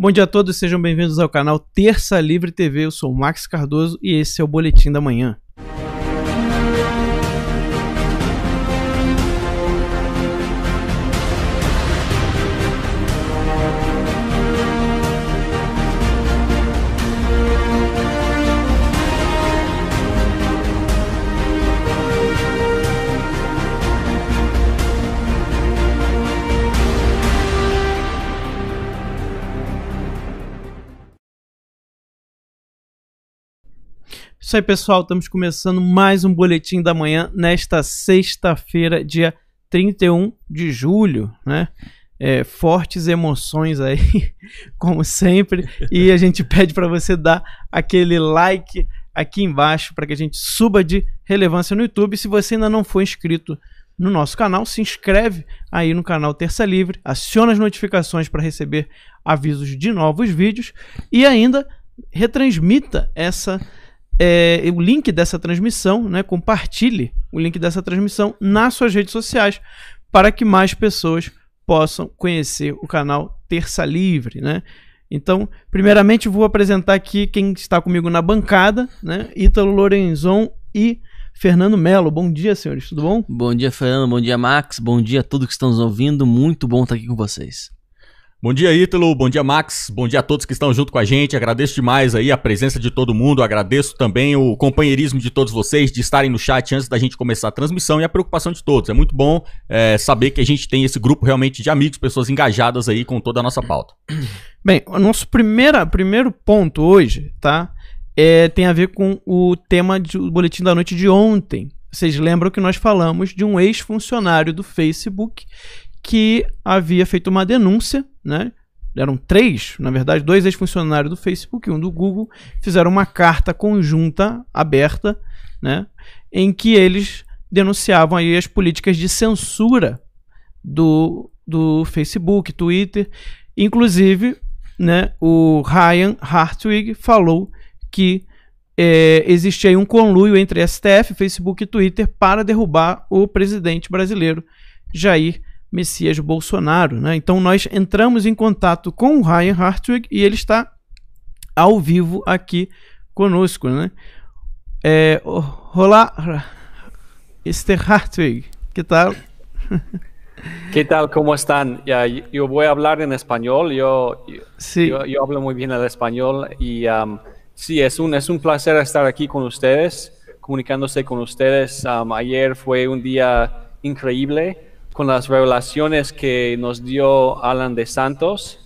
Bom dia a todos, sejam bem-vindos ao canal Terça Livre TV. Eu sou o Max Cardoso e esse é o Boletim da Manhã. Isso aí, pessoal. Estamos começando mais um Boletim da Manhã nesta sexta-feira, dia 31 de julho, né? É, fortes emoções aí, como sempre. E a gente pede para você dar aquele like aqui embaixo para que a gente suba de relevância no YouTube. Se você ainda não for inscrito no nosso canal, se inscreve aí no canal Terça Livre, aciona as notificações para receber avisos de novos vídeos e ainda retransmita essa é, o link dessa transmissão, né, compartilhe o link dessa transmissão nas suas redes sociais para que mais pessoas possam conhecer o canal Terça Livre, né? Então, primeiramente vou apresentar aqui quem está comigo na bancada, né? Ítalo Lorenzon e Fernando Melo. Bom dia, senhores. Tudo bom? Bom dia, Fernando. Bom dia, Max. Bom dia a todos que estão nos ouvindo. Muito bom estar aqui com vocês. Bom dia, Ítalo. Bom dia, Max. Bom dia a todos que estão junto com a gente. Agradeço demais aí a presença de todo mundo. Agradeço também o companheirismo de todos vocês, de estarem no chat antes da gente começar a transmissão e a preocupação de todos. É muito bom é, saber que a gente tem esse grupo realmente de amigos, pessoas engajadas aí com toda a nossa pauta. Bem, o nosso primeira, primeiro ponto hoje, tá? É, tem a ver com o tema do boletim da noite de ontem. Vocês lembram que nós falamos de um ex-funcionário do Facebook que havia feito uma denúncia, né? Eram três, na verdade, dois ex-funcionários do Facebook e um do Google, fizeram uma carta conjunta, aberta, né? Em que eles denunciavam aí as políticas de censura do, do Facebook, Twitter. Inclusive, né, o Ryan Hartwig falou que é, existia um conluio entre STF, Facebook e Twitter para derrubar o presidente brasileiro Jair Messias Bolsonaro. Né? Então nós entramos em contato com o Ryan Hartwig e ele está ao vivo aqui conosco. Né? É, olá, Mr. Hartwig, que tal? Que tal? Como están? Ya, yo voy a hablar en español. Yo, sí. yo, yo, hablo muy bien el español um, sí, es un, es un placer estar aquí con ustedes, comunicándose com vocês. Um, ayer foi um dia increíble con las revelaciones que nos dio Alan de Santos.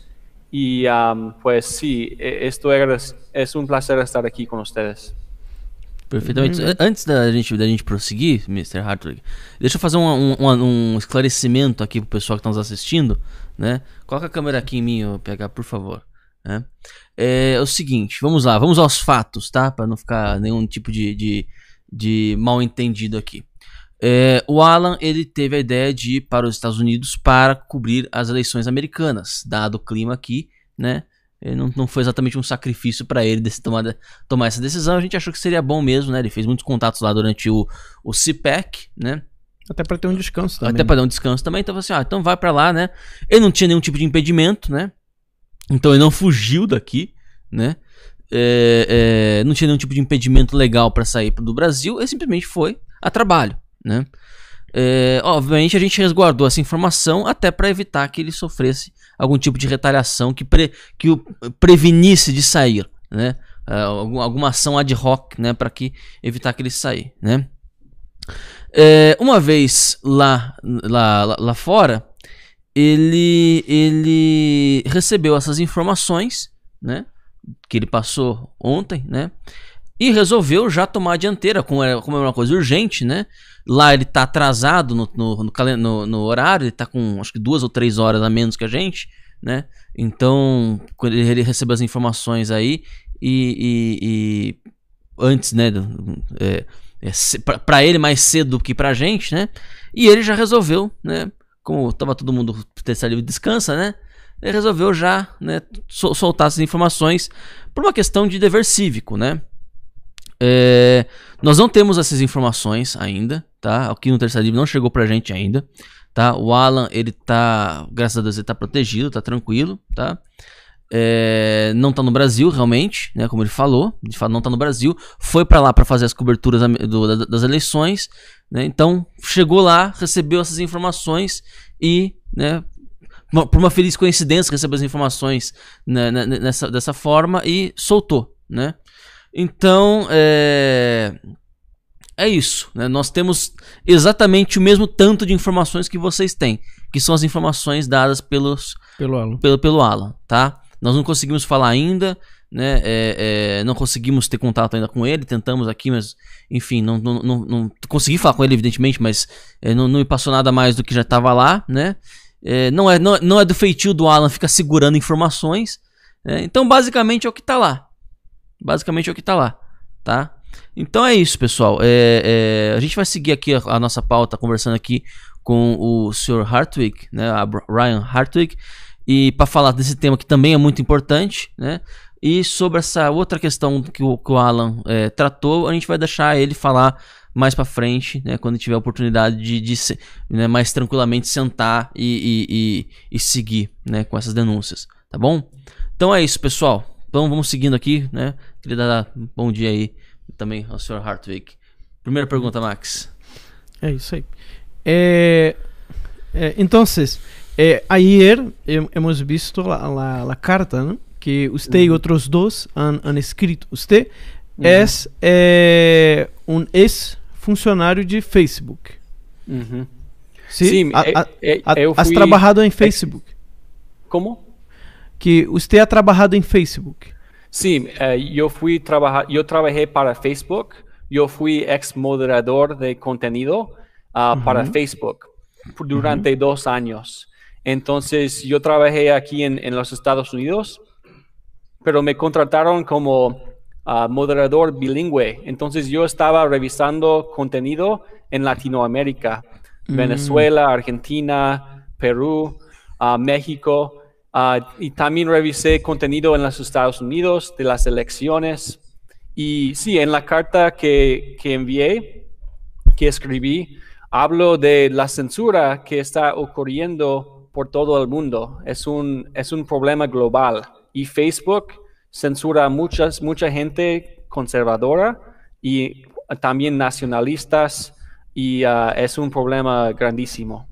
Y um, pues sí, esto es, es un placer estar aqui com ustedes. Perfeitamente. Uhum. Antes da gente, da gente prosseguir, Mr. Hartwig, deixa eu fazer um, um, um esclarecimento aqui pro pessoal que está nos assistindo, né? Coloca a câmera aqui em mim, PH, por favor. Né? É, é, o seguinte, vamos lá, vamos aos fatos, tá? Para não ficar nenhum tipo de, de, de mal entendido aqui. É, o Alan ele teve a ideia de ir para os Estados Unidos para cobrir as eleições americanas, dado o clima aqui, né? É, não, não, foi exatamente um sacrifício para ele desse, tomar, tomar essa decisão. A gente achou que seria bom mesmo, né? Ele fez muitos contatos lá durante o, o CPEC, né? Até para ter um descanso também. Até para dar né? um descanso também. Então, assim, ah, então vai para lá, né? Ele não tinha nenhum tipo de impedimento, né? Então ele não fugiu daqui, né? É, é, não tinha nenhum tipo de impedimento legal para sair do Brasil. Ele simplesmente foi a trabalho, né? É, obviamente a gente resguardou essa informação até para evitar que ele sofresse algum tipo de retaliação que, pre, que o prevenisse de sair, né? É, alguma ação ad hoc, né, para que evitar que ele sair, né? É, uma vez lá, lá, lá, lá fora, ele, ele recebeu essas informações, né, que ele passou ontem, né, e resolveu já tomar a dianteira, como é, como é uma coisa urgente, né, Lá ele tá atrasado no, no, no, no, no horário, ele tá com acho que duas ou três horas a menos que a gente, né? Então, quando ele, ele recebe as informações aí e, e, e antes, né? É, é, para ele mais cedo que pra gente, né? E ele já resolveu, né? Como tava todo mundo terça livre descansa, né? Ele resolveu já né, soltar essas informações por uma questão de dever cívico, né? É, nós não temos essas informações ainda, tá? Aqui no terceiro livro não chegou pra gente ainda, tá? O Alan, ele tá, graças a Deus, ele tá protegido, tá tranquilo, tá? É, não tá no Brasil, realmente, né? Como ele falou, de fato não tá no Brasil. Foi para lá para fazer as coberturas do, das eleições, né? Então, chegou lá, recebeu essas informações e, né? Por uma feliz coincidência, recebeu as informações né, nessa, dessa forma e soltou, né? Então, é. É isso. Né? Nós temos exatamente o mesmo tanto de informações que vocês têm, que são as informações dadas pelos, pelo, Alan. Pelo, pelo Alan, tá? Nós não conseguimos falar ainda, né? É, é, não conseguimos ter contato ainda com ele, tentamos aqui, mas enfim, não, não, não, não consegui falar com ele, evidentemente, mas é, não, não, me passou nada mais do que já estava lá, né? É, não, é, não, não é do feitio do Alan ficar segurando informações. Né? Então, basicamente, é o que está lá. Basicamente é o que está lá, tá? Então é isso, pessoal. É, é, a gente vai seguir aqui a, a, nossa pauta, conversando aqui com o Sr. Hartwig, né, a Ryan Hartwig, e para falar desse tema que também é muito importante, né? E sobre essa outra questão que o, que o Alan é, tratou, a gente vai deixar ele falar mais para frente, né? Quando tiver a oportunidade de, de né, mais tranquilamente sentar e, e, e, e seguir, né? Com essas denúncias, tá bom? Então é isso, pessoal. Então vamos seguindo aqui, né? Queria dar bom dia aí também ao Sr. Hartwig. Primeira pergunta, Max. É isso aí. É, é, então, é, ayer hemos visto a carta que você e outros dois han, han escrito. Você es, é eh, um ex-funcionário de Facebook. Sim, Sim a, eh, a, é, a, fui... has trabalhado em Facebook. como? Que você ha trabalhado em Facebook. Sí, eh, yo fui yo trabajé para Facebook, yo fui ex moderador de contenido ah, para Facebook durante dos años. Entonces yo trabajé aquí en, los Estados Unidos, pero me contrataron como ah, moderador bilingüe. Entonces yo estaba revisando contenido en Latinoamérica, mm. Venezuela, Argentina, Perú, ah, México. Ah, y también revisé contenido en los Estados Unidos de las elecciones. Y sí, en la carta que, envié, que escribí, hablo de la censura que está ocurriendo por todo el mundo. Es un, es un problema global. Y Facebook censura a muchas, mucha gente conservadora y también nacionalistas. Y ah, es un problema grandísimo.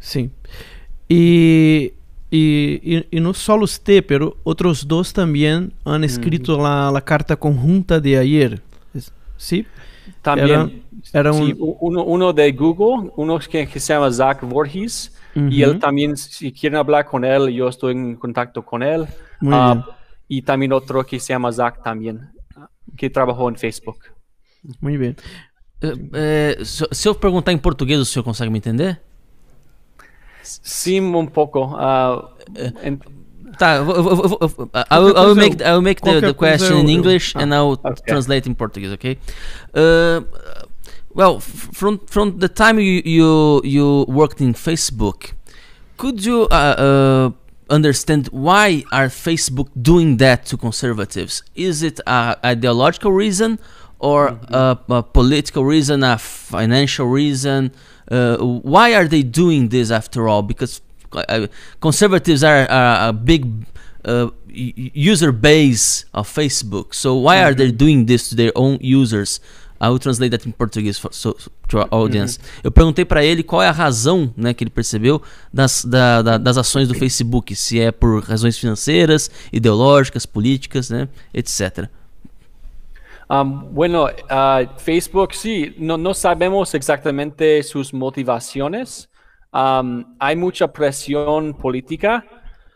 Sí. E e e no solo usted, outros dois também también han escrito mm. a carta conjunta de ayer. ¿Sí? também Era, era um sí, uno, uno, de Google, um que, que se chama Zach Voorhees. e ele também se también, falar com ele eu estou em estoy en contacto con él. Muy uh, bien. Y que se chama Zach também que trabalhou em Facebook. Muito eh, eh, bem. se eu perguntar em português, o senhor consegue me entender? Sí, un poco. Uh, Tá, I'll, I'll, make, I'll make the, the question in English ah. and I'll okay. translate in Portuguese, okay? Uh, well, from from the time you you, you worked in Facebook, could you uh, uh, understand why are Facebook doing that to conservatives? Is it a ideological reason or mm -hmm. a, a, political reason, a financial reason? uh, why are they doing this after all? Because uh, conservatives are, are, a big uh, user base of Facebook. So why mm -hmm. are they uhum. doing this to their own users? I will translate that in português for, so, to our audience. Uhum. Eu perguntei para ele qual é a razão né, que ele percebeu das, da, da, das ações do Facebook, se é por razões financeiras, ideológicas, políticas, né, etc. bueno, ah, Facebook sí, no, no sabemos exactamente sus motivaciones. hay mucha presión política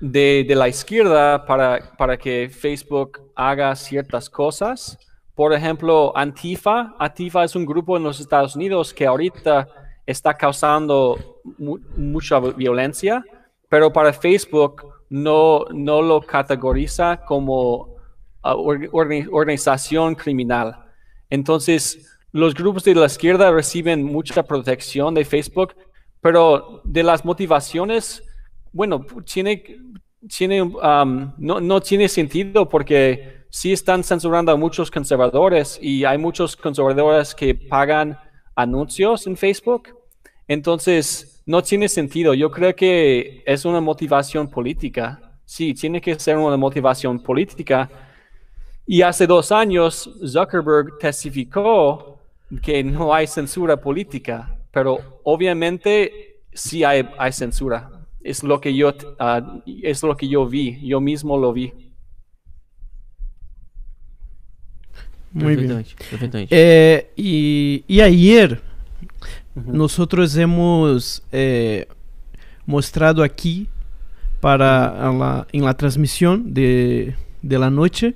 de, la izquierda para, para, que Facebook haga ciertas cosas. Por ejemplo, Antifa. Antifa es un grupo en los Estados Unidos que ahorita está causando mucha violencia, pero para Facebook no, no lo categoriza como organización criminal. Entonces, los grupos de la izquierda reciben mucha protección de Facebook, pero de las motivaciones, bueno, tiene, tiene, no, no, tiene sentido porque sí están censurando a muchos conservadores y hay muchos conservadores que pagan anuncios en Facebook. Entonces, no tiene sentido. Yo creo que es una motivación política. Sí, tiene que ser una motivación política, Y hace dos años Zuckerberg testificó que no hay censura política, pero obviamente sí hay, hay censura. Es lo que yo uh, es lo que yo vi, yo mismo lo vi. Muy perfectamente, bien. Eh, y, y, ayer uh -huh. nosotros hemos eh, mostrado aquí para la, en la transmisión de, de la noche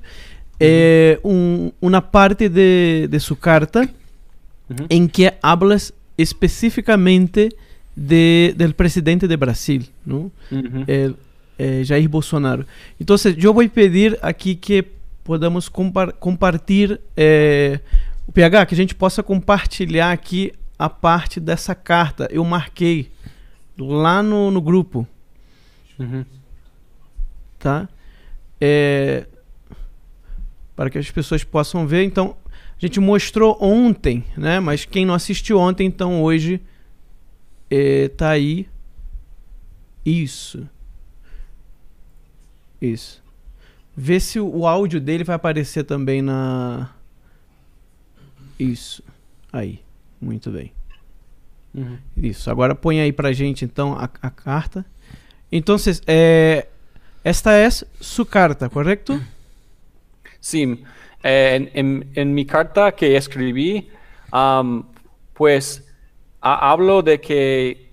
eh, é un, una parte de, de su carta uh -huh. en que hablas específicamente de, del presidente de Brasil, ¿no? Uh -huh. eh, eh, Jair Bolsonaro. Entonces, yo voy a pedir aquí que podamos compa compartilhar eh, o PH, que a gente possa compartilhar aqui a parte dessa carta. Eu marquei lá no, no grupo. Uhum. Tá? É, para que as pessoas possam ver. Então, a gente mostrou ontem, né? Mas quem não assistiu ontem, então hoje está é, aí. Isso. Isso. Vê se o áudio dele vai aparecer também na. Isso. Aí. Muito bem. Uhum. Isso. Agora põe aí pra gente então a, a carta. Então, é, esta é su carta, correto? Sí, eh, en, mi carta que escribí, pues hablo de que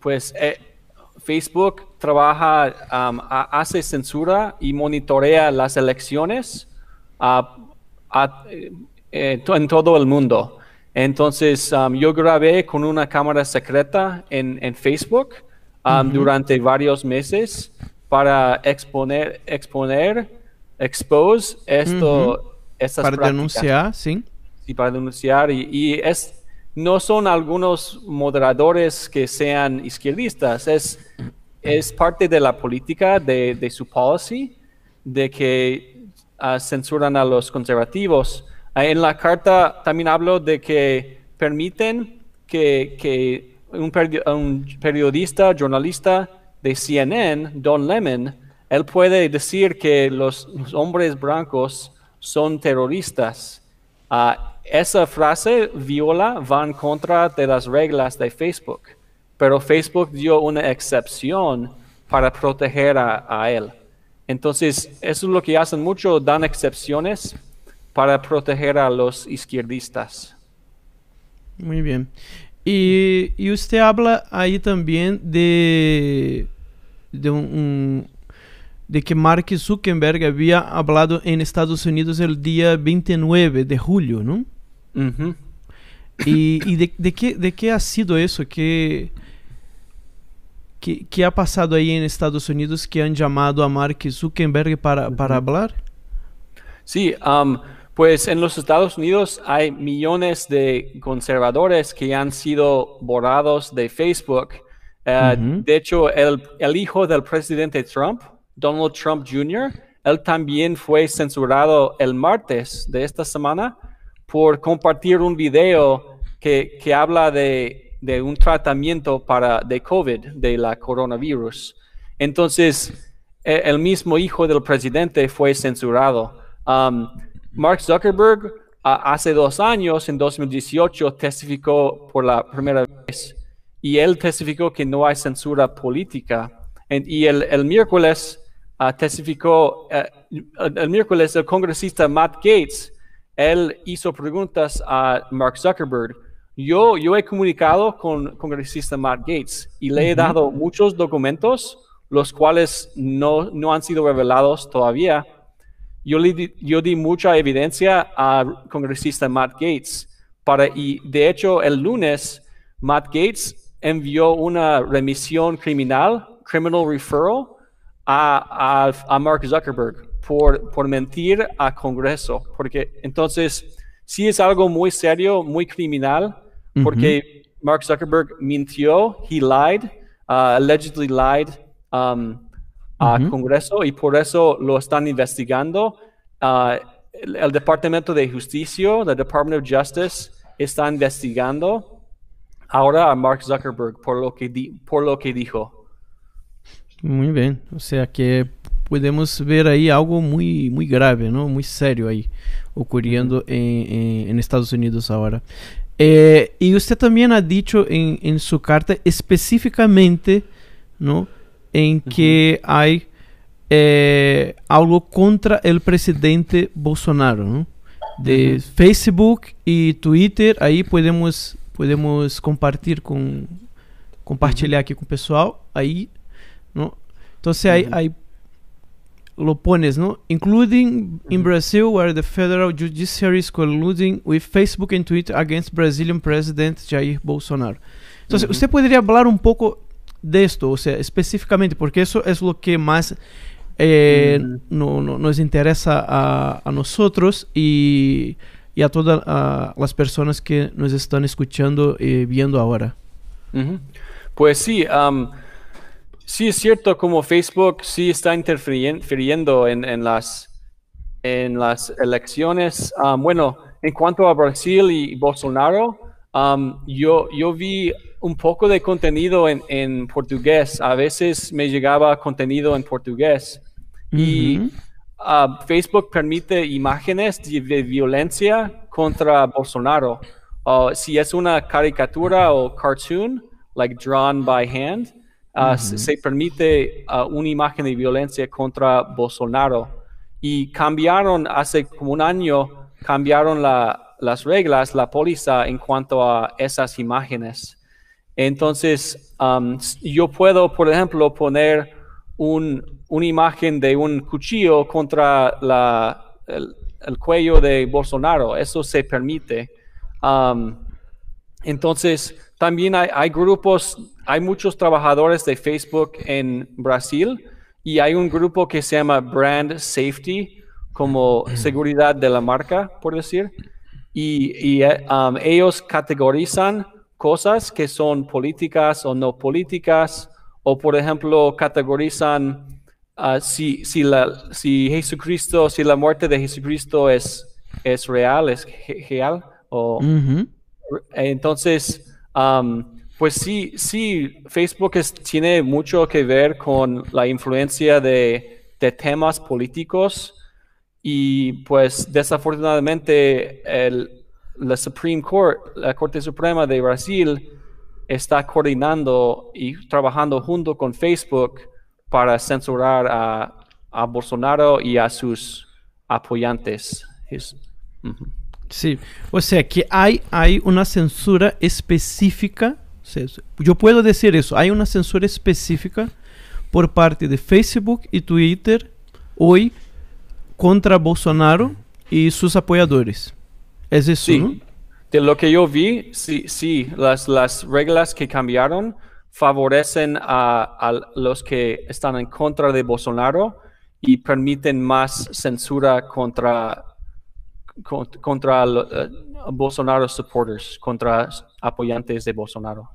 pues eh, Facebook trabaja, hace censura y monitorea las elecciones eh, en todo el mundo. Entonces yo grabé con una cámara secreta en, en Facebook durante varios meses para exponer, exponer expose esto, para denunciar, sí. Sí, para denunciar. Y, es, no son algunos moderadores que sean izquierdistas, es, es parte de la política, de, de su policy, de que ah, censuran a los conservativos. Ah, en la carta también hablo de que permiten que, que un, un periodista, jornalista de CNN, Don Lemon, él puede decir que los, hombres blancos son terroristas. Ah, esa frase viola, va en contra de las reglas de Facebook, pero Facebook dio una excepción para proteger a, él. Entonces, eso es lo que hacen mucho, dan excepciones para proteger a los izquierdistas. Muy bien. Y, usted habla ahí también de, de un de que Mark Zuckerberg había hablado en Estados Unidos el día 29 de julio, ¿no? ¿Y, de, qué, ha sido eso? ¿Qué, ha pasado ahí en Estados Unidos que han llamado a Mark Zuckerberg para, hablar? Sí, um, pues en los Estados Unidos hay millones de conservadores que han sido borrados de Facebook. Eh, de hecho, el, hijo del presidente Trump, Donald Trump Jr., él también fue censurado el martes de esta semana por compartir un video que, habla de, un tratamiento para, de COVID, de la coronavirus. Entonces, e, el mismo hijo del presidente fue censurado. Um, Mark Zuckerberg hace dos años, en 2018, testificó por la primera vez y él testificó que no hay censura política. y el, el miércoles Ah, testificó eh, el, miércoles el congresista Matt Gates. Él hizo preguntas a Mark Zuckerberg. Yo, yo he comunicado con congresista Matt Gates y le he dado muchos documentos, los cuales no, no han sido revelados todavía. Yo, le di, yo di mucha evidencia al congresista Matt Gates. Para, y de hecho, el lunes, Matt Gates envió una remisión criminal, criminal referral, a, Mark Zuckerberg por, por mentir a Congreso, porque entonces sí es algo muy serio, muy criminal, porque Mark Zuckerberg mintió, he lied, uh, allegedly lied um, a Congreso y por eso lo están investigando. Uh, el, Departamento de Justicia, the Department of Justice, está investigando ahora a Mark Zuckerberg por lo que, por lo que dijo. muito bem Ou seja, que podemos ver aí algo muito muito grave, não muito sério aí ocurriendo em uhum. em Estados Unidos agora Eh, você também también ha dicho em sua carta específicamente, não em que há eh, algo contra o presidente Bolsonaro, De Facebook e Twitter, aí podemos, podemos compartilhar aqui com o pessoal. Aí ¿no? Entonces hay, uh uhum. -huh. hay lopones, ¿no? Including in uhum. Brazil, where the federal judiciary is colluding with Facebook and Twitter against Brazilian President Jair Bolsonaro. Então uhum. você poderia falar um pouco un poco de esto? específicamente, porque isso é o que mais eh, no, no, nos interessa a, a outros e e a todas as pessoas que nos estão escutando e viendo agora. Uh -huh. Pues sí. Um, sí es cierto como Facebook sí está interfiriendo en, las, en las elecciones. Ah, bueno, en cuanto a Brasil y Bolsonaro, yo, yo vi un poco de contenido en, portugués. A veces me llegaba contenido en portugués. Y ah, Facebook permite imágenes de, violencia contra Bolsonaro. Ah, si es una caricatura o cartoon, like drawn by hand, Ah, se permite ah, una imagen de violencia contra Bolsonaro. Y cambiaron hace como un año, cambiaron las reglas, la póliza en cuanto a esas imágenes. Entonces, yo puedo, por ejemplo, poner una imagen de un cuchillo contra el, cuello de Bolsonaro. Eso se permite. Entonces, también hay, grupos, hay muchos trabajadores de Facebook en Brasil y hay un grupo que se llama Brand Safety, como seguridad de la marca, por decir. Y, eh, um, ellos categorizan cosas que son políticas o no políticas, o por ejemplo, categorizan ah, si, la, si Jesucristo, si la muerte de Jesucristo es, es real, es real, o... Entonces, pues sí, sí, Facebook tiene mucho que ver con la influencia de, temas políticos y pues desafortunadamente la Supreme Court, la Corte Suprema de Brasil, está coordinando y trabajando junto con Facebook para censurar a, Bolsonaro y a sus apoyantes. Sí, o sea que hay, hay una censura específica, yo puedo decir eso, hay una censura específica por parte de Facebook y Twitter hoy contra Bolsonaro y sus apoyadores. Es eso, De lo que yo vi, sí, sí las, las reglas que cambiaron favorecen a, a, los que están en contra de Bolsonaro y permiten más censura contra contra eh, Bolsonaro supporters, contra apoyantes de Bolsonaro.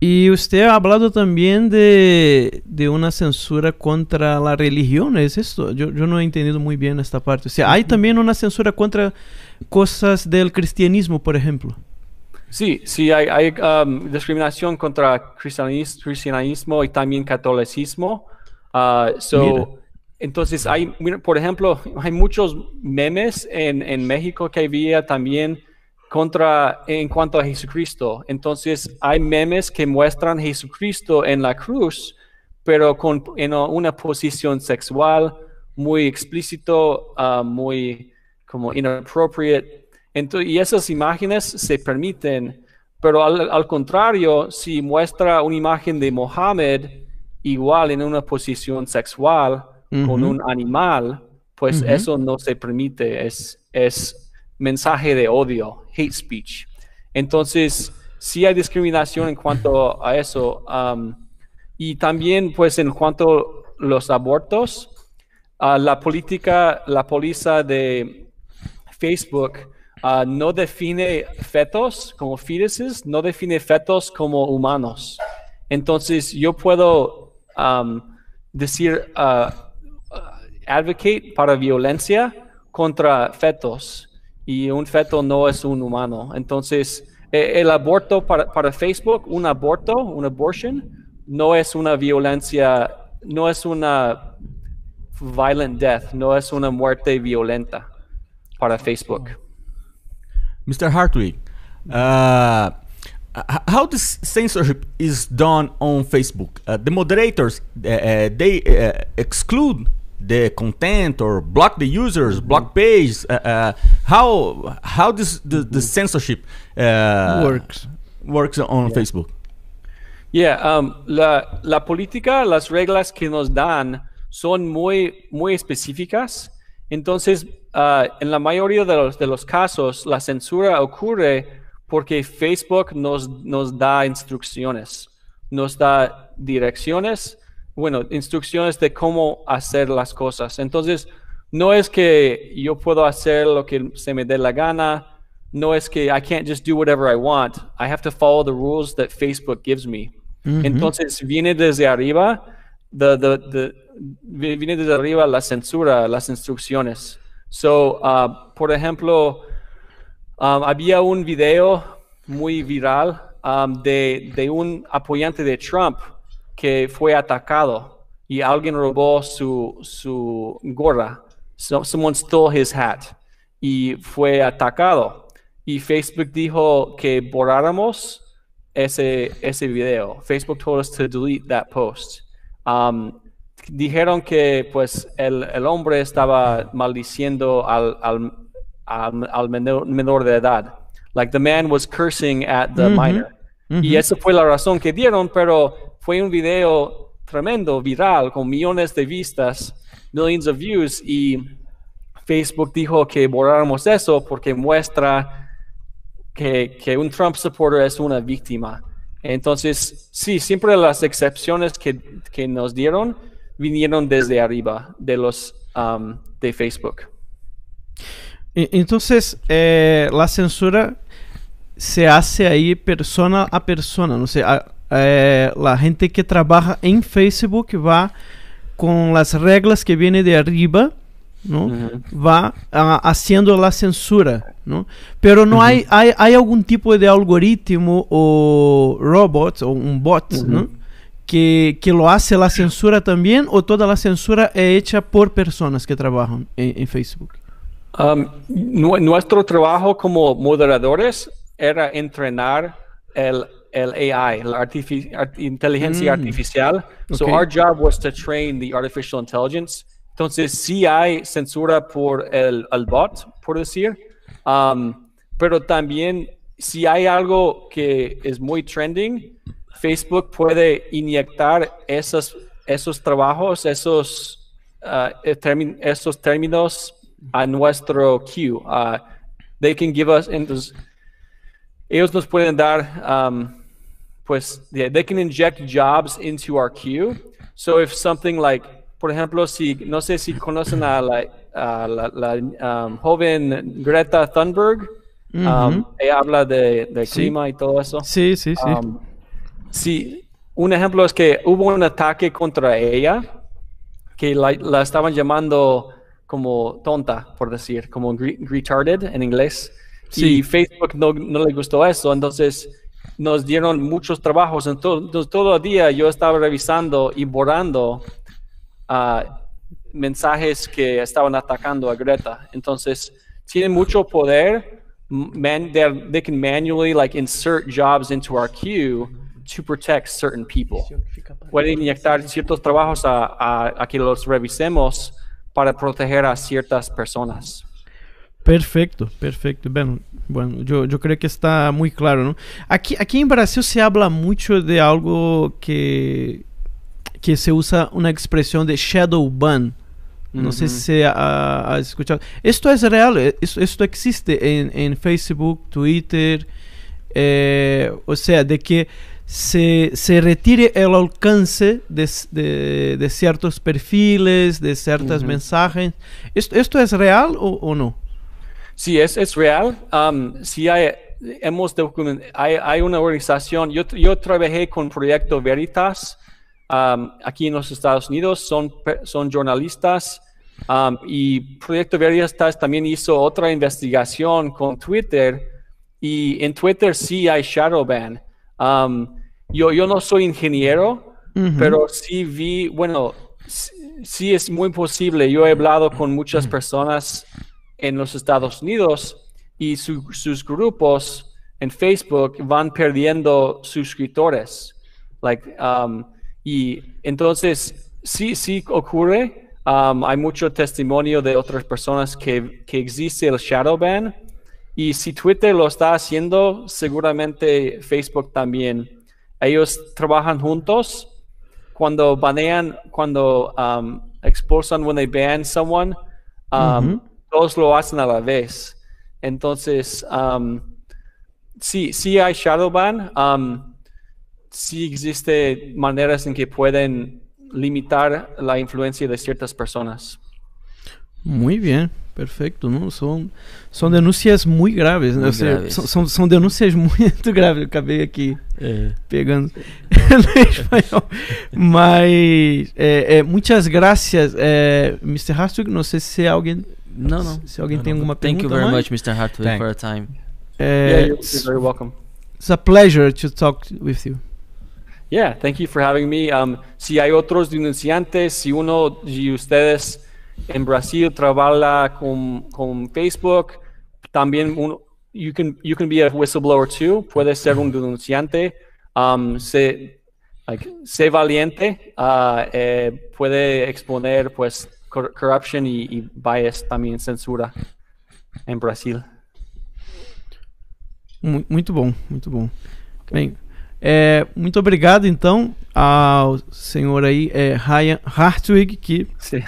Y usted ha hablado también de, una censura contra la religión, ¿es esto? Yo, no he entendido muy bien esta parte. O sea, hay también una censura contra cosas del cristianismo, por ejemplo. Sí, sí, hay, um, discriminación contra cristianismo y también catolicismo. Ah, so, entonces, hay, por ejemplo, hay muchos memes en, México que había también contra en cuanto a Jesucristo. Entonces, hay memes que muestran a Jesucristo en la cruz, pero con en una posición sexual muy explícito, ah, muy como inappropriate. y esas imágenes se permiten, pero al, al contrario, si muestra una imagen de Mohammed igual en una posición sexual, con un animal, pues eso no se permite, es, es mensaje de odio, hate speech. Entonces, sí hay discriminación en cuanto a eso. Um, y también, pues, en cuanto a los abortos, ah, la política, la póliza de Facebook ah, no define fetos como fetuses, no define fetos como humanos. Entonces, yo puedo um, decir... Ah, advocate para violencia contra fetos y un feto no es un humano. Entonces, e, el aborto para, Facebook, un aborto, un abortion, no es una violencia, no es una violent death, no es una muerte violenta para Facebook. Oh. Mr. Hartwig, uh, how this censorship is done on Facebook? Uh, the moderators, uh, they exclude the content or block the users, mm-hmm. block pages uh, uh, how how this the, mm-hmm. censorship uh, works on Facebook? Yeah, um, la, la, política, las reglas que nos dan son muy muy específicas. Entonces, en la mayoría de los, de los casos, la censura ocurre porque Facebook nos, nos da instrucciones, nos da direcciones bueno, instrucciones de cómo hacer las cosas. Entonces, no es que yo puedo hacer lo que se me dé la gana, no es que I can't just do whatever I want. I have to follow the rules that Facebook gives me. Entonces, viene desde arriba, viene desde arriba la censura, las instrucciones. So, uh, por ejemplo, um, había un video muy viral um, de un apoyante de Trump que fue atacado y alguien robó su, su gorra. someone stole his hat y fue atacado. Y Facebook dijo que borráramos ese, ese video. Facebook told us to delete that post. Um, dijeron que pues el, el hombre estaba maldiciendo al, al, al, menor, de edad. Like the man was cursing at the mm-hmm. minor. Mm-hmm. Y esa fue la razón que dieron, pero fue un video tremendo, viral, con millones de vistas, millions de views, y Facebook dijo que borramos eso porque muestra que, un Trump supporter es una víctima. Entonces, sí, siempre las excepciones que, nos dieron vinieron desde arriba de los um, de Facebook. E-, entonces, eh, la censura se hace ahí persona a persona, no sé, É, a gente que trabalha em Facebook vá com as regras que vêm de arriba, não, Uh -huh. va censura. não. Pero não uh há hay, tipo de algoritmo ou robot ou um bot -huh. que, que, lo hace la censura también o toda la censura es hecha por personas que trabajan en, en Facebook. Um, nuestro trabajo como moderadores era entrenar el el AI, la inteligencia mm, artificial. So our job was to train the artificial intelligence. Entonces si hay censura por el, bot, por decir, um, pero también si hay algo que es muy trending, Facebook puede inyectar esos, esos trabajos, esos, uh, eh, esos términos a nuestro queue. Uh, they can give us, entonces, ellos nos pueden dar um, pues they can inject jobs into our queue. So if something like, por ejemplo, si no sé si conocen a la, la, la um, joven Greta Thunberg, um, ella habla de, de clima y todo eso. Sí, sí, sí. Um, sí, un ejemplo es que hubo un ataque contra ella que la, estaban llamando como tonta, por decir, como retarded en inglés. Sí. Y Facebook no, no le gustó eso, entonces nos dieron muchos trabajos. Entonces, todo el día yo estaba revisando y borrando ah, mensajes que estaban atacando a Greta. Entonces, tiene mucho poder. they can manually like insert jobs into our queue to protect certain people. Pueden inyectar ciertos trabajos a, que los revisemos para proteger a ciertas personas. Perfecto, perfecto. Bueno, yo, yo creo que está muy claro, ¿no? Aquí, aquí en Brasil se habla mucho de algo que, que se usa una expresión de shadow ban. No sé si se ha, escuchado. Esto es real, eh, esto, existe en, Facebook, Twitter, eh, o sea, de que se, retire el alcance de, ciertos perfiles, de ciertas mensajes. ¿Esto, ¿Esto es real o no? Sí, es, es real. Um, sí hay, hemos hay, una organización, yo, yo trabajé con Proyecto Veritas aquí en los Estados Unidos, son, son jornalistas y Proyecto Veritas también hizo otra investigación con Twitter y en Twitter sí hay shadow ban. yo, yo no soy ingeniero, pero sí vi, bueno, sí es muy posible. Yo he hablado con muchas personas en los Estados Unidos y sus grupos en Facebook van perdiendo suscriptores. Like, um, y entonces, sí, sí ocurre. Um, hay mucho testimonio de otras personas que, que existe el shadow ban. Y si Twitter lo está haciendo, seguramente Facebook también. Ellos trabajan juntos. Cuando banean, cuando um, expulsan, when they ban someone, um, todos lo hacen a la vez. Entonces, um, sí, sí hay Shadowban. Um, sí existe maneras en que pueden limitar la influencia de ciertas personas. Muy bien, perfecto, ¿no? Son, son denuncias muy graves, denuncias Muy graves. Son, aquí graves, eh. acabei pegando no español. Mas, eh, eh, Mr. Eh, Hastwick, no sé si alguien... No, no, si alguien tiene alguna pregunta alguma Thank you very much, Mr. Hartwig, for your time. Uh, yeah, you're very welcome. It's a pleasure to talk with you. Yeah, thank you for having me. Um, si hay otros denunciantes, si uno de ustedes en Brasil trabaja con, con Facebook, también uno, you can you can be a whistleblower too. Puede ser un denunciante. Um, se, like, se valiente. Uh, eh, puede exponer pues cor corruption y, y, bias também censura em Brasil. Muito bom, muito bom. Bem, é, muito obrigado então ao senhor aí, é, Ryan Hartwig, que Sim.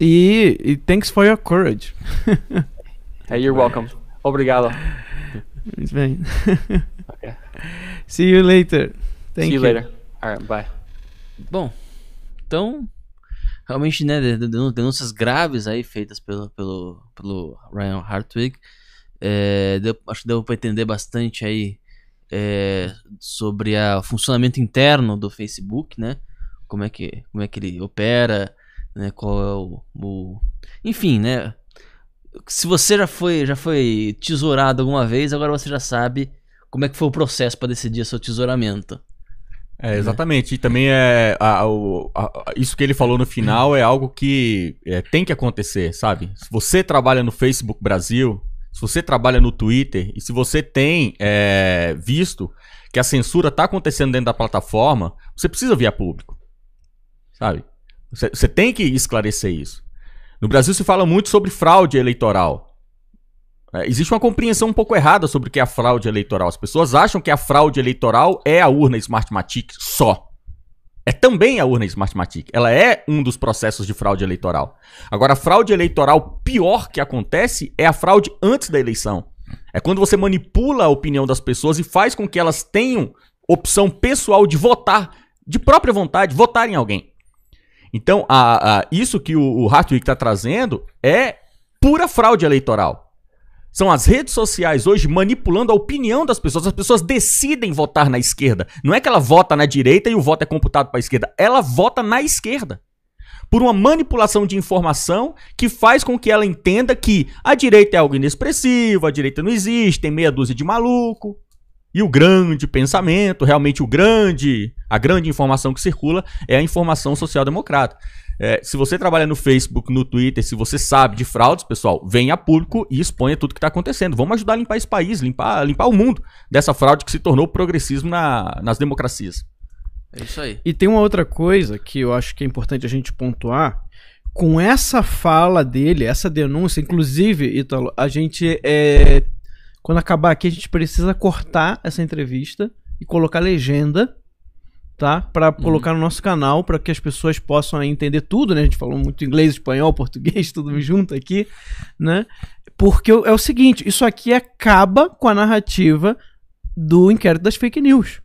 E, e thanks for your courage. hey, é, you're welcome. Obrigado. Muito bem. Okay. See you later. Thank See you, you later. All right, bye. Bom, então realmente, né, denúncias graves aí feitas pelo, pelo, pelo Ryan Hartwig. É, deu, acho que deu para entender bastante aí é, sobre o funcionamento interno do Facebook, né? Como é que, como é que ele opera, né? Qual é o, o... enfim, né? Se você já foi, já foi tesourado alguma vez, agora você já sabe como é que foi o processo para decidir seu tesouramento. É, exatamente. E também é a, a, a, isso que ele falou no final é algo que é, tem que acontecer, sabe? Se você trabalha no Facebook Brasil, se você trabalha no Twitter e se você tem é, visto que a censura está acontecendo dentro da plataforma, você precisa vir a público, sabe? você tem que esclarecer isso. No Brasil se fala muito sobre fraude eleitoral. É, existe uma compreensão um pouco errada sobre o que é a fraude eleitoral. As pessoas acham que a fraude eleitoral é a urna Smartmatic só. É também a urna Smartmatic. Ela é um dos processos de fraude eleitoral. Agora, a fraude eleitoral pior que acontece é a fraude antes da eleição. É quando você manipula a opinião das pessoas e faz com que elas tenham opção pessoal de votar, de própria vontade, votar em alguém. Então, a, a, isso que o, o Hartwig está trazendo é pura fraude eleitoral. São as redes sociais hoje manipulando a opinião das pessoas. As pessoas decidem votar na esquerda. Não é que ela vota na direita e o voto é computado para a esquerda. Ela vota na esquerda. Por uma manipulação de informação que faz com que ela entenda que a direita é algo inexpressivo, a direita não existe, tem meia dúzia de maluco. E o grande pensamento, realmente o grande, a grande informação que circula é a informação social-democrata. É, se você trabalha no Facebook, no Twitter, se você sabe de fraudes, pessoal, venha a público e exponha tudo o que está acontecendo. Vamos ajudar a limpar esse país, limpar, limpar o mundo dessa fraude que se tornou progressismo na, nas democracias. É isso aí. E tem uma outra coisa que eu acho que é importante a gente pontuar. Com essa fala dele, essa denúncia, inclusive, Ítalo, a gente é, quando acabar aqui, a gente precisa cortar essa entrevista e colocar legenda, tá? Para uhum. colocar no nosso canal, para que as pessoas possam entender tudo, né? A gente falou muito inglês, espanhol, português, tudo junto aqui, né? Porque é o seguinte, isso aqui acaba com a narrativa do inquérito das fake news.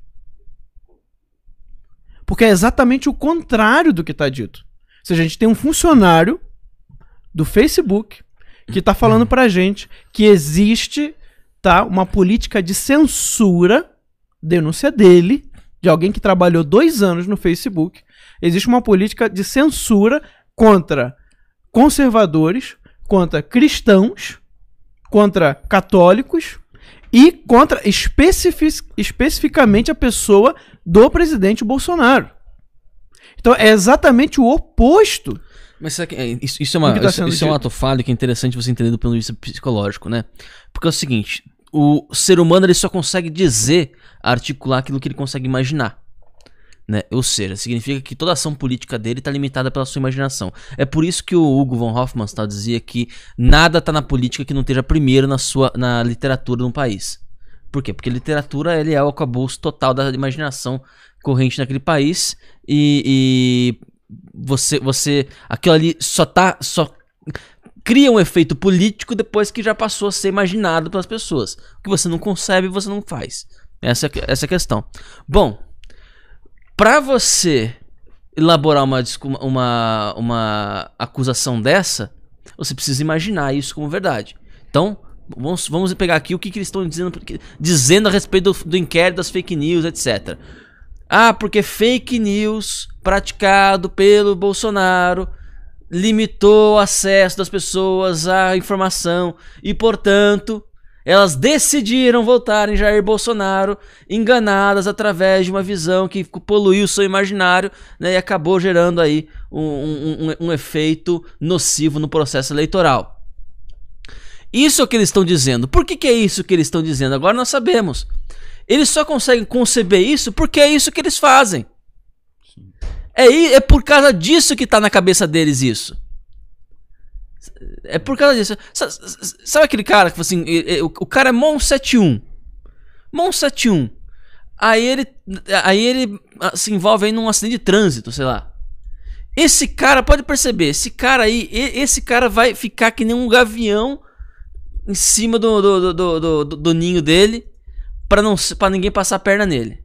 Porque é exatamente o contrário do que está dito. Ou seja, a gente tem um funcionário do Facebook que está falando para gente que existe uma política de censura, denúncia dele, de alguém que trabalhou dois anos no Facebook. Existe uma política de censura contra conservadores, contra cristãos, contra católicos e contra especific, especificamente a pessoa do presidente Bolsonaro. Então é exatamente o oposto. Mas é, isso, isso, é uma, tá isso, isso é um ato falho que é interessante você entender do ponto de vista psicológico, né? Porque é o seguinte, o ser humano ele só consegue dizer, articular aquilo que ele consegue imaginar. Né? Ou seja, significa que toda ação política dele está limitada pela sua imaginação. É por isso que o Hugo von Hofmannsthal dizia que nada está na política que não esteja primeiro na sua na literatura de um país. Por quê? Porque literatura ele é o acabouço total da imaginação corrente naquele país e, e você você aquilo ali só tá só cria um efeito político depois que já passou a ser imaginado pelas pessoas. O que você não concebe, você não faz. Essa, é essa é a questão. Bom, para você elaborar uma, uma, uma acusação dessa, você precisa imaginar isso como verdade. Então, vamos, vamos pegar aqui o que, que eles estão dizendo, dizendo a respeito do, do inquérito das fake news, etc. Ah, porque fake news praticado pelo Bolsonaro limitou o acesso das pessoas à informação e, portanto, elas decidiram votar em Jair Bolsonaro, enganadas através de uma visão que poluiu o seu imaginário né, e acabou gerando aí um, um, um, um, efeito nocivo no processo eleitoral. Isso é o que eles estão dizendo. Por que, que é isso que eles estão dizendo? Agora nós sabemos. Eles só conseguem conceber isso porque é isso que eles fazem. Sim. É, é por causa disso que tá na cabeça deles isso. É por causa disso. Sabe aquele cara que assim, o cara é Mon 71. Mon 71. Aí ele aí ele ah, se envolve aí num acidente de trânsito, sei lá. Esse cara pode perceber, esse cara aí, esse cara vai ficar que nem um gavião em cima do, do, do, do, ninho dele para não para ninguém passar a perna nele.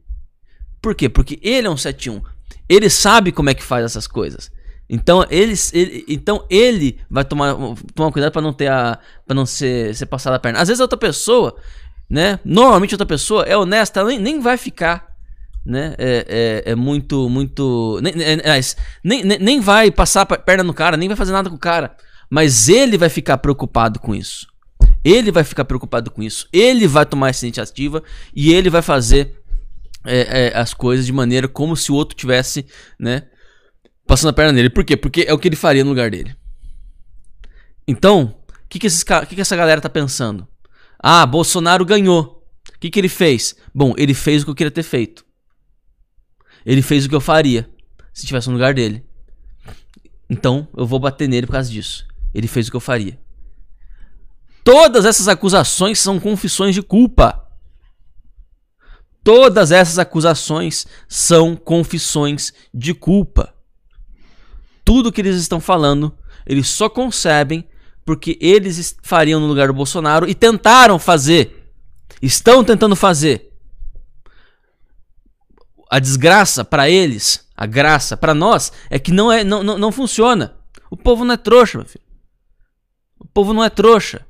Por quê? Porque ele é um 71. Ele sabe como é que faz essas coisas. Então ele, ele, então ele vai tomar, tomar cuidado para não ter a, para não ser, ser passada a perna. Às vezes outra pessoa, né? Normalmente outra pessoa é honesta, ela nem, nem vai ficar né? É, é, é, muito, muito. Nem, nem, nem, nem vai passar perna no cara, nem vai fazer nada com o cara. Mas ele vai ficar preocupado com isso. Ele vai ficar preocupado com isso. Ele vai tomar essa iniciativa e ele vai fazer é, é, as coisas de maneira como se o outro tivesse, né, passando a perna nele. Por quê? Porque é o que ele faria no lugar dele. Então, o que, que, que, que essa galera tá pensando? Ah, Bolsonaro ganhou. O que, que ele fez? Bom, ele fez o que eu queria ter feito. Ele fez o que eu faria se tivesse no lugar dele. Então, eu vou bater nele por causa disso. Ele fez o que eu faria. Todas essas acusações são confissões de culpa. Todas essas acusações são confissões de culpa. Tudo que eles estão falando, eles só concebem porque eles fariam no lugar do Bolsonaro e tentaram fazer. Estão tentando fazer. A desgraça para eles, a graça para nós é que não é não, não, não funciona. O povo não é trouxa, meu filho. O povo não é trouxa.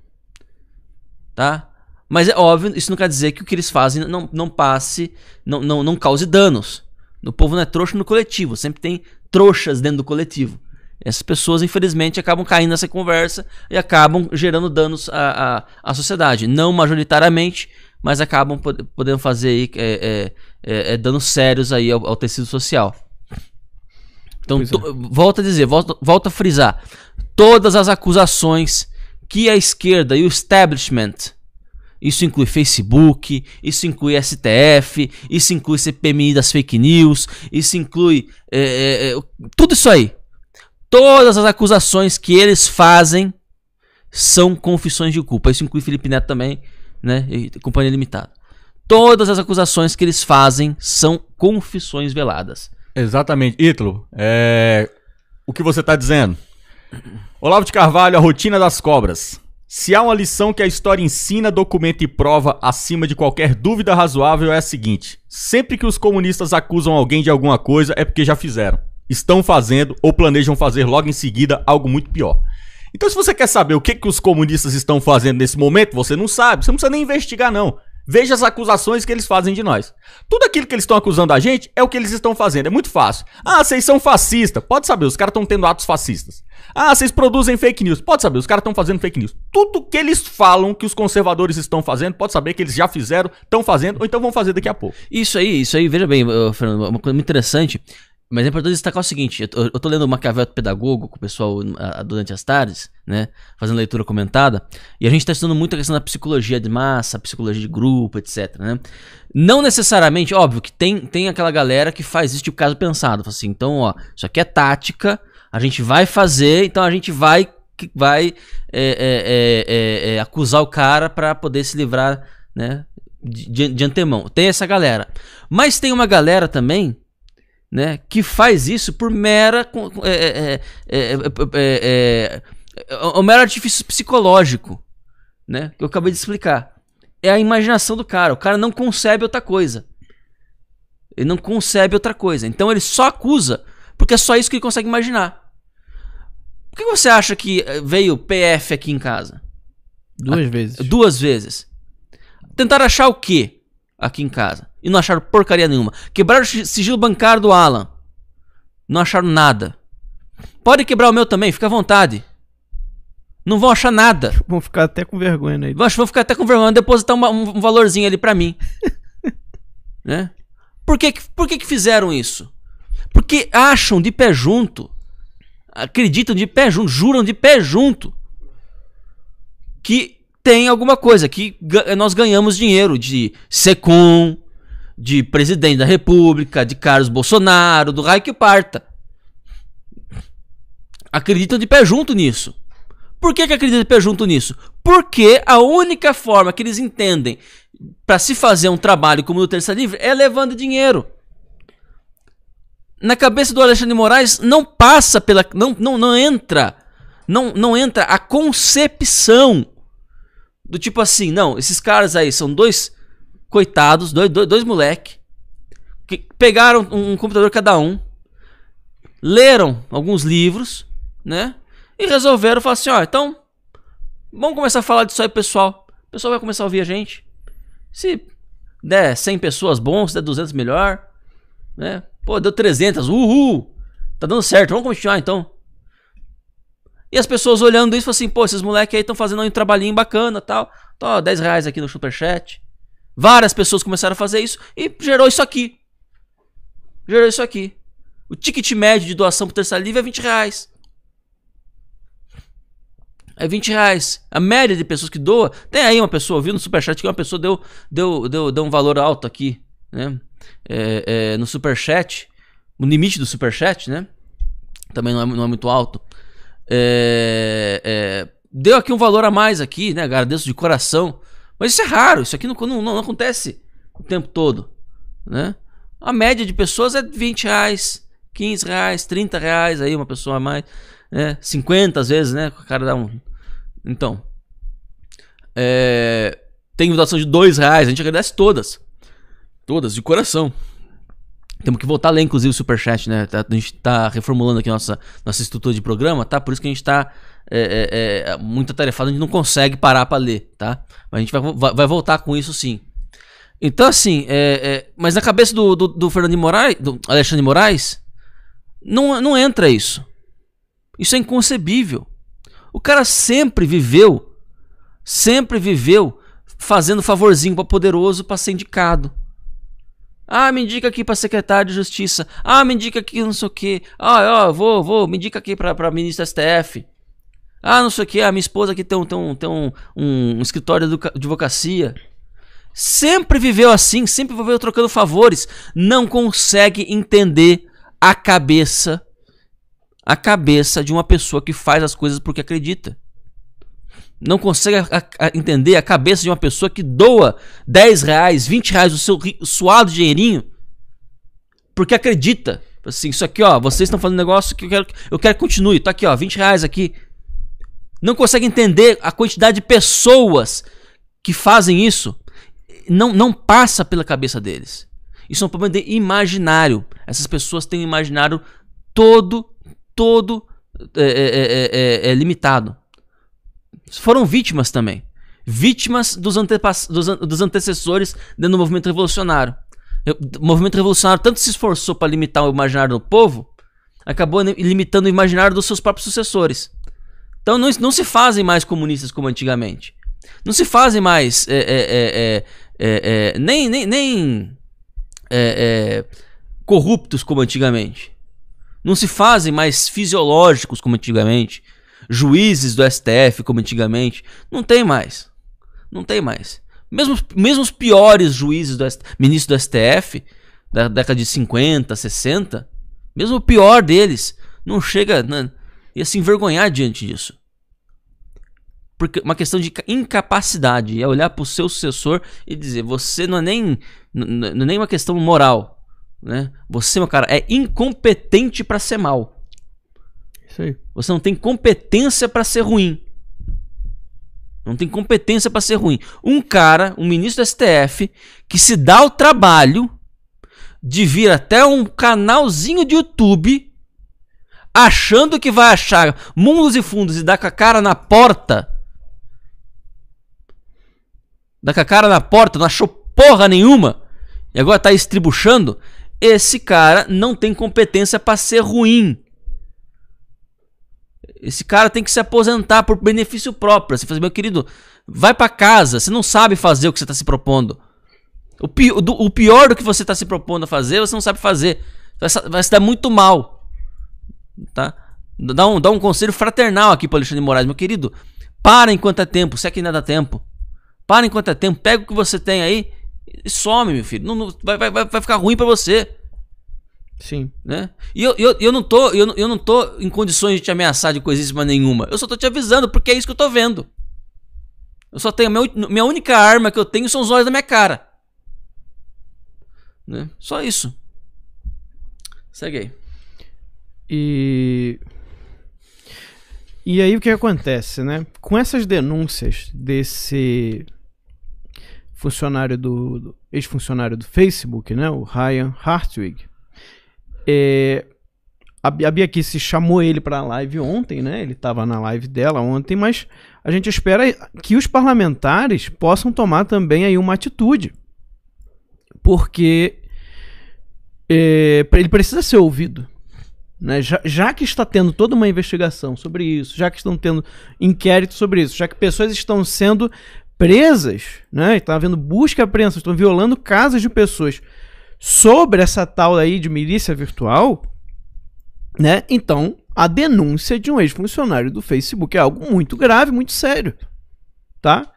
Tá? Mas é óbvio, isso não quer dizer que o que eles fazem não, não passe, não, não, não cause danos. O povo não é trouxa no coletivo, sempre tem trouxas dentro do coletivo. Essas pessoas, infelizmente, acabam caindo nessa conversa e acabam gerando danos à, à, à sociedade. Não majoritariamente, mas acabam podendo fazer aí, é, é, é, é, danos sérios aí ao, ao tecido social. Então, to, é. volta a dizer, volta, volta a frisar. Todas as acusações que a esquerda e o establishment isso inclui Facebook, isso inclui STF, isso inclui CPMI das fake news, isso inclui é, é, é tudo isso aí. Todas as acusações que eles fazem são confissões de culpa. Isso inclui Felipe Neto também, né? E Companhia Limitada. Todas as acusações que eles fazem são confissões veladas. Exatamente. Ítalo, é... o que você está dizendo? Olavo de Carvalho, a rotina das cobras. Se há uma lição que a história ensina, documenta e prova acima de qualquer dúvida razoável é a seguinte: sempre que os comunistas acusam alguém de alguma coisa é porque já fizeram, estão fazendo ou planejam fazer logo em seguida algo muito pior. Então, se você quer saber o que, que os comunistas estão fazendo nesse momento, você não sabe, você não precisa nem investigar, não. Veja as acusações que eles fazem de nós. Tudo aquilo que eles estão acusando a gente é o que eles estão fazendo, é muito fácil. Ah, vocês são fascistas. Pode saber, os caras estão tendo atos fascistas. Ah, vocês produzem fake news. Pode saber, os caras estão fazendo fake news. Tudo que eles falam que os conservadores estão fazendo, pode saber que eles já fizeram, estão fazendo, ou então vão fazer daqui a pouco. Isso aí, isso aí, veja bem, Fernando, uma coisa muito interessante. Mas é importante destacar o seguinte: eu tô, eu tô lendo Maquiavel Pedagogo com o pessoal a, durante as tardes, né? Fazendo leitura comentada. E a gente está estudando muito a questão da psicologia de massa, psicologia de grupo, etc. Né? Não necessariamente, óbvio que tem, tem aquela galera que faz isso tipo caso pensado. Fala assim, então, ó, isso aqui é tática a gente vai fazer, então a gente vai vai é, é, é, acusar o cara para poder se livrar né, de, de, antemão. Tem essa galera. Mas tem uma galera também né, que faz isso por mera. um mero artifício psicológico. Né, que eu acabei de explicar. É a imaginação do cara. O cara não concebe outra coisa. Ele não concebe outra coisa. Então ele só acusa porque é só isso que ele consegue imaginar. Por que você acha que eh, veio PF aqui em casa? Duas a, ah, vezes. Duas vezes. Tentaram achar o quê aqui em casa? E não acharam porcaria nenhuma. Quebraram o sigilo bancário do Alan. Não acharam nada. Pode quebrar o meu também, fica à vontade. Não vão achar nada. Vão ficar até com vergonha aí. Né? Vão ficar até com vergonha, depositar uma, um valorzinho ali para mim. né? Por, que, por que, que fizeram isso? Porque acham de pé junto acreditam de pé junto, juram de pé junto que tem alguma coisa, que nós ganhamos dinheiro de SECOM, de presidente da República, de Carlos Bolsonaro, do raio que parta. Acreditam de pé junto nisso. Por que, que acreditam de pé junto nisso? Porque a única forma que eles entendem para se fazer um trabalho como o do Terça Livre é levando dinheiro na cabeça do Alexandre de Moraes não passa pela. Não, não, não entra. Não, não entra a concepção do tipo assim, não, esses caras aí são dois coitados, dois, dois, dois moleque, que pegaram um, um computador cada um, leram alguns livros, né? E resolveram falar assim, ó, então, vamos começar a falar disso aí, pessoal. O pessoal vai começar a ouvir a gente. Se der 100 pessoas bom, se der 200 melhor, né? Pô, deu 300, uhul! Tá dando certo, vamos continuar então. E as pessoas olhando isso, falam assim, pô, esses moleques aí estão fazendo um trabalhinho bacana tal. Tó, 10 reais aqui no superchat. Várias pessoas começaram a fazer isso e gerou isso aqui. Gerou isso aqui. O ticket médio de doação pro Terça Livre é 20 reais. É 20 reais. A média de pessoas que doa. Tem aí uma pessoa, viu no superchat que uma pessoa deu, deu, deu, deu um valor alto aqui, né? é, é, no superchat, o limite do superchat, né? Também não é, não é muito alto. É, é, deu aqui um valor a mais aqui, né? Agradeço de coração. Mas isso é raro, isso aqui não, não, não acontece o tempo todo, né? A média de pessoas é 20 reais, 15 reais, 30 reais aí uma pessoa a mais, né? 50 às vezes, né? O cara dá um... Então, é... tem votação de 2 reais, a gente agradece todas. Todas, de coração. Temos que voltar a ler, inclusive, o Superchat, né? Tá, a gente tá reformulando aqui nossa, nossa estrutura de programa, tá? Por isso que a gente tá é, é, é, muito atarefado, a gente não consegue parar pra ler, tá? Mas a gente vai, vai, vai voltar com isso sim. Então, assim, é, é mas na cabeça do, do, do Fernando de Moraes, do Alexandre de Moraes, não, não entra isso. Isso é inconcebível. O cara sempre viveu, sempre viveu fazendo favorzinho para poderoso para ser indicado. Ah, me indica aqui para secretário de Justiça. Ah, me indica aqui não sei o que. Ah, ó, vou, vou, me indica aqui para ministro STF. Ah, não sei o que. A minha esposa aqui tem, um, tem, um, tem um, um escritório de advocacia. Sempre viveu assim, sempre viveu trocando favores. Não consegue entender a cabeça, a cabeça de uma pessoa que faz as coisas porque acredita não consegue a, a entender a cabeça de uma pessoa que doa 10 reais, 20 reais, o seu suado dinheirinho, porque acredita. Assim, isso aqui, ó, vocês estão fazendo um negócio que eu quero, eu quero que continue. Tá aqui, ó, 20 reais aqui. Não consegue entender a quantidade de pessoas que fazem isso. Não, não passa pela cabeça deles. Isso é um problema de imaginário. Essas pessoas têm um imaginário todo, todo é, é, é, é, é limitado foram vítimas também. Vítimas dos, dos, an... dos antecessores dentro do movimento revolucionário. O movimento revolucionário tanto se esforçou para limitar o imaginário do povo, acabou limitando o imaginário dos seus próprios sucessores. Então não, não se fazem mais comunistas como antigamente. Não se fazem mais. É, é, é, nem. nem, nem corruptos como antigamente. Não se fazem mais fisiológicos como antigamente juízes do STF, como antigamente. Não tem mais. Não tem mais. Mesmo, mesmo os piores juízes, do ministros do STF, da década de 50, 60, mesmo o pior deles, não chega. Não, né, ia se envergonhar diante disso. Porque uma questão de incapacidade. É olhar para o seu sucessor e dizer: você não é nem, não, não é nem uma questão moral. Né? Você, meu cara, é incompetente para ser mal. Isso aí. Você não tem competência para ser ruim. Não tem competência para ser ruim. Um cara, um ministro do STF, que se dá o trabalho de vir até um canalzinho de YouTube achando que vai achar mundos e fundos e dá com a cara na porta. Dá com a cara na porta, não achou porra nenhuma. E agora tá estribuchando. Esse cara não tem competência para ser ruim. Esse cara tem que se aposentar por benefício próprio. Você faz assim, meu querido, vai para casa, você não sabe fazer o que você está se propondo. O, pi do, o pior do que você está se propondo a fazer, você não sabe fazer. Vai, estar se dar muito mal. Tá? Dá um, dá um conselho fraternal aqui para Alexandre Moraes, meu querido. Para enquanto é tempo, se é que ainda dá tempo. Para enquanto é tempo, pega o que você tem aí e some, meu filho. Não, não vai, vai, vai ficar ruim para você. Sim. Né? E eu, eu, eu, não tô, eu, eu não tô em condições de te ameaçar de coisíssima nenhuma. Eu só tô te avisando, porque é isso que eu tô vendo. Eu só tenho. minha minha única arma que eu tenho são os olhos da minha cara. Né? Só isso. Segue aí. E. E aí o que acontece, né? Com essas denúncias desse funcionário do, do ex-funcionário do Facebook, né, o Ryan Hartwig, é, a, a chamou ele para a live ontem, né? Ele estava na live dela ontem, mas a gente espera que os parlamentares possam tomar também aí uma atitude. Porque é, ele precisa ser ouvido. Né? Já, já, que está tendo toda uma investigação sobre isso, já que estão tendo inquérito sobre isso, já que pessoas estão sendo presas, né? está havendo busca e apreensão, estão violando casas de pessoas sobre essa tal aí de milícia virtual, né? Então, a denúncia de um ex-funcionário do Facebook é algo muito grave, muito sério, tá?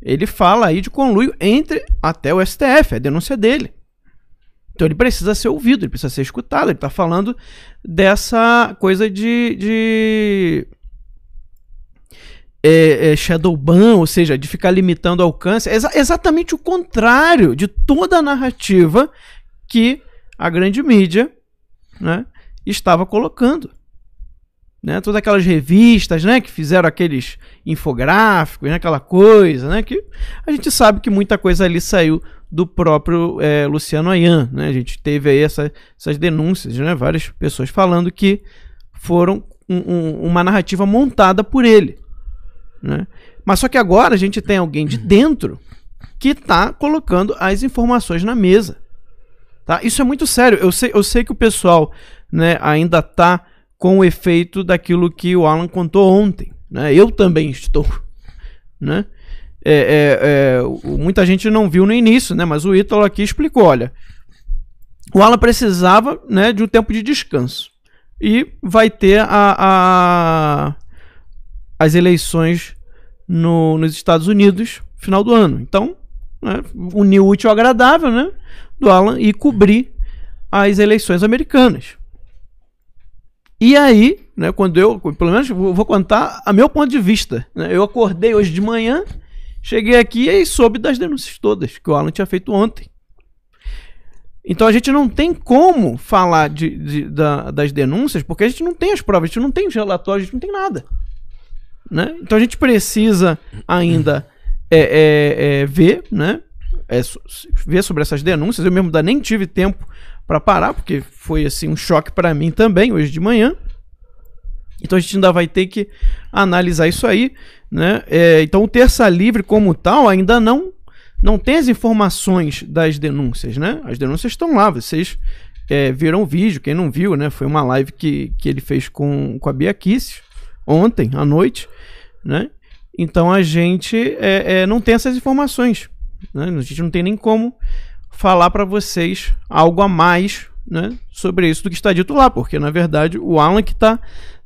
Ele fala aí de conluio entre até o STF, é a denúncia dele. Então ele precisa ser ouvido, ele precisa ser escutado. Ele está falando dessa coisa de, de é, é, ou seja, de ficar limitando o alcance. É exa exatamente o contrário de toda a narrativa que a grande mídia né, estava colocando. Né, todas aquelas revistas, né, que fizeram aqueles infográficos, né, aquela coisa, né, que a gente sabe que muita coisa ali saiu do próprio é, Luciano Ayan, né, a gente teve aí essa, essas denúncias, né, várias pessoas falando que foram um, um, uma narrativa montada por ele, né, mas só que agora a gente tem alguém de dentro que está colocando as informações na mesa, Tá? Isso é muito sério. Eu sei, eu sei que o pessoal né, ainda tá com o efeito daquilo que o Alan contou ontem. Né? Eu também estou. Né? É, é, é, muita gente não viu no início, né? mas o Ítalo aqui explicou: olha, o Alan precisava né, de um tempo de descanso. E vai ter a, a as eleições no, nos Estados Unidos final do ano. Então, né, unir o útil ao agradável né, do Alan e cobrir as eleições americanas. E aí, né, quando eu, pelo menos vou contar a meu ponto de vista. Né, eu acordei hoje de manhã, cheguei aqui e soube das denúncias todas que o Alan tinha feito ontem. Então a gente não tem como falar de, de da, das denúncias, porque a gente não tem as provas, a gente não tem os relatórios, a gente não tem nada. Né? Então a gente precisa ainda é, é, é, ver, né? É ver sobre essas denúncias. Eu mesmo ainda nem tive tempo para parar, porque foi assim um choque para mim também hoje de manhã. Então a gente ainda vai ter que analisar isso aí, né? É, então o terça livre como tal ainda não não tem as informações das denúncias, né? As denúncias estão lá, vocês é, viram o vídeo, quem não viu, né? Foi uma live que, que ele fez com, com a Bia Kicis ontem à noite, né? Então a gente é, é, não tem essas informações. Né? A gente não tem nem como falar para vocês algo a mais né, sobre isso do que está dito lá, porque na verdade o Alan que está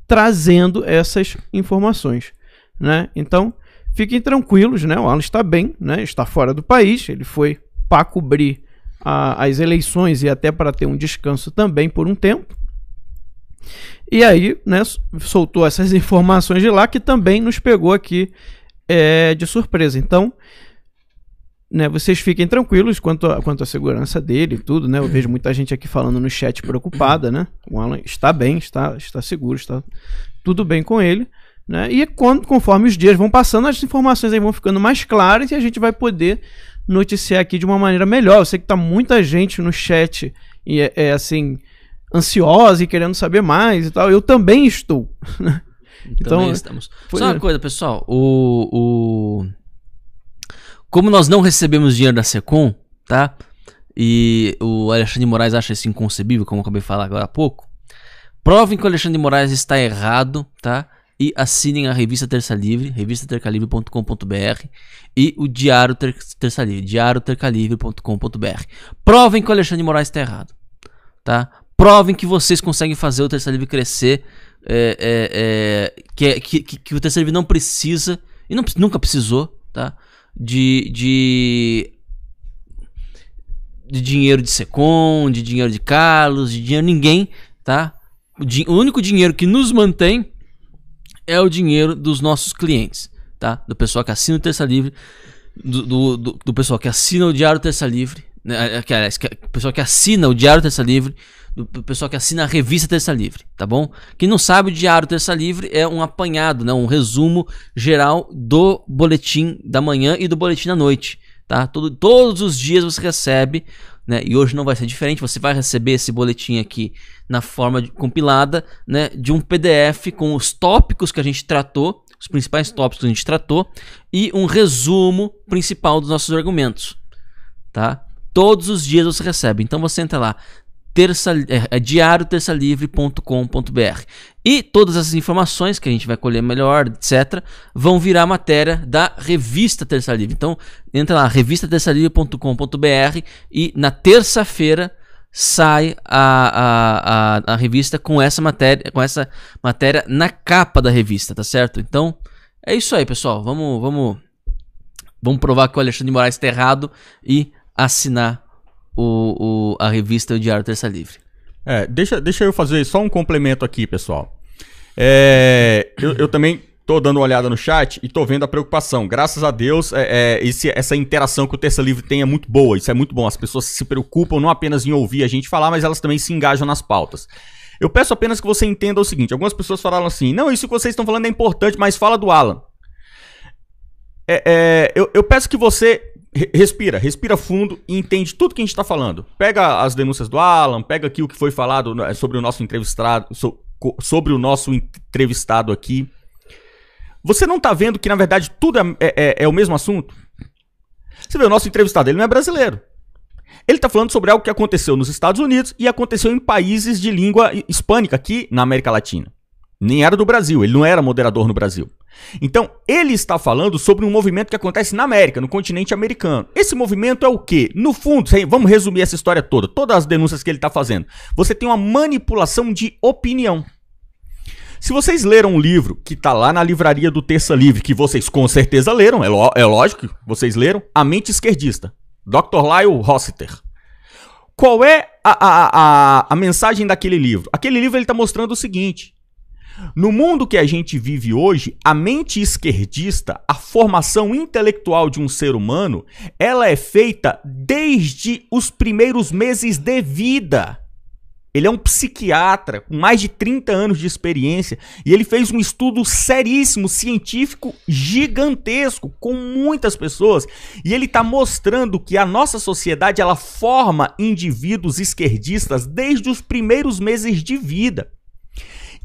trazendo essas informações. Né? Então fiquem tranquilos, né? o Alan está bem, né? está fora do país, ele foi para cobrir a, as eleições e até para ter um descanso também por um tempo. E aí, né, soltou essas informações de lá que também nos pegou aqui é, de surpresa. Então, né, vocês fiquem tranquilos quanto, quanto à segurança dele e tudo, né? Eu vejo muita gente aqui falando no chat preocupada, né? O Alan está bem, está, está seguro, está tudo bem com ele. Né? E quando, é conforme os dias vão passando, as informações aí vão ficando mais claras e a gente vai poder noticiar aqui de uma maneira melhor. Eu sei que tá muita gente no chat e é, é assim ansiosa e querendo saber mais e tal. Eu também estou. então, também estamos. Foi... Só uma coisa, pessoal. O, o... Como nós não recebemos dinheiro da Secom, tá? E o Alexandre de Moraes acha isso inconcebível, como eu acabei de falar agora há pouco. Provem que o Alexandre de Moraes está errado, tá? E assinem a revista Terça Livre, revistatercalivre.com.br e o Diário Ter Terça Livre, diariotercalivre.com.br. Provem que o Alexandre de Moraes está errado, tá? provem que vocês conseguem fazer o terceiro livre crescer, é, é, é, é, que, que, que, o terceiro livre não precisa, e não, nunca precisou, tá? De, de, de dinheiro de Secom, de dinheiro de Carlos, de dinheiro de ninguém, tá? O, di, o único dinheiro que nos mantém é o dinheiro dos nossos clientes, tá? Do pessoal que assina o Terça Livre, do, do, do, do pessoal que assina o Diário Terça Livre, né? aliás, que, pessoal que assina o Diário Terça Livre do pessoal que assina a revista Terça Livre, tá bom? Quem não sabe, o Diário Terça Livre é um apanhado, né? um resumo geral do boletim da manhã e do boletim da noite, tá? Todo, todos os dias você recebe, né? E hoje não vai ser diferente, você vai receber esse boletim aqui na forma de, compilada, né? De um PDF com os tópicos que a gente tratou, os principais tópicos que a gente tratou e um resumo principal dos nossos argumentos, tá? Todos os dias você recebe. Então você entra lá terça, é, é diarioterçalivre.com.br. E todas essas informações que a gente vai colher melhor, etc., vão virar matéria da revista Terça Livre. Então, entra lá, revistaterçalivre.com.br e na terça-feira sai a, a, a, a, revista com essa matéria com essa matéria na capa da revista, tá certo? Então, é isso aí, pessoal. Vamos, vamos, vamos provar que o Alexandre Moraes está errado e assinar o, o, a revista O Diário Terça Livre. É, deixa, deixa eu fazer só um complemento aqui, pessoal. É, eu, eu, também tô dando uma olhada no chat e tô vendo a preocupação. Graças a Deus, é, é, esse, essa interação que o Terça Livre tem é muito boa. Isso é muito bom. As pessoas se preocupam não apenas em ouvir a gente falar, mas elas também se engajam nas pautas. Eu peço apenas que você entenda o seguinte: algumas pessoas falaram assim, não, isso que vocês estão falando é importante, mas fala do Alan. É, é, eu, eu, peço que você respira, respira fundo e entende tudo que a gente está falando. Pega as denúncias do Alan, pega aqui o que foi falado né, sobre o nosso entrevistado, sobre o nosso entrevistado aqui. Você não está vendo que, na verdade, tudo é, é, é, é, o mesmo assunto? Você vê, o nosso entrevistado, ele não é brasileiro. Ele está falando sobre algo que aconteceu nos Estados Unidos e aconteceu em países de língua hispânica aqui na América Latina. Nem era do Brasil, ele não era moderador no Brasil. Então, ele está falando sobre um movimento que acontece na América, no continente americano. Esse movimento é o quê? No fundo, vamos resumir essa história toda, todas as denúncias que ele está fazendo. Você tem uma manipulação de opinião. Se vocês leram um livro que está lá na livraria do Terça Livre, que vocês com certeza leram, é, é lógico que vocês leram, A Mente Esquerdista, Dr. Lyle Rossiter. Qual é a, a, a, a mensagem daquele livro? Aquele livro ele está mostrando o seguinte: no mundo que a gente vive hoje, a mente esquerdista, a formação intelectual de um ser humano, ela é feita desde os primeiros meses de vida. Ele é um psiquiatra com mais de 30 anos de experiência e ele fez um estudo seríssimo, científico, gigantesco, com muitas pessoas. E ele está mostrando que a nossa sociedade ela forma indivíduos esquerdistas desde os primeiros meses de vida.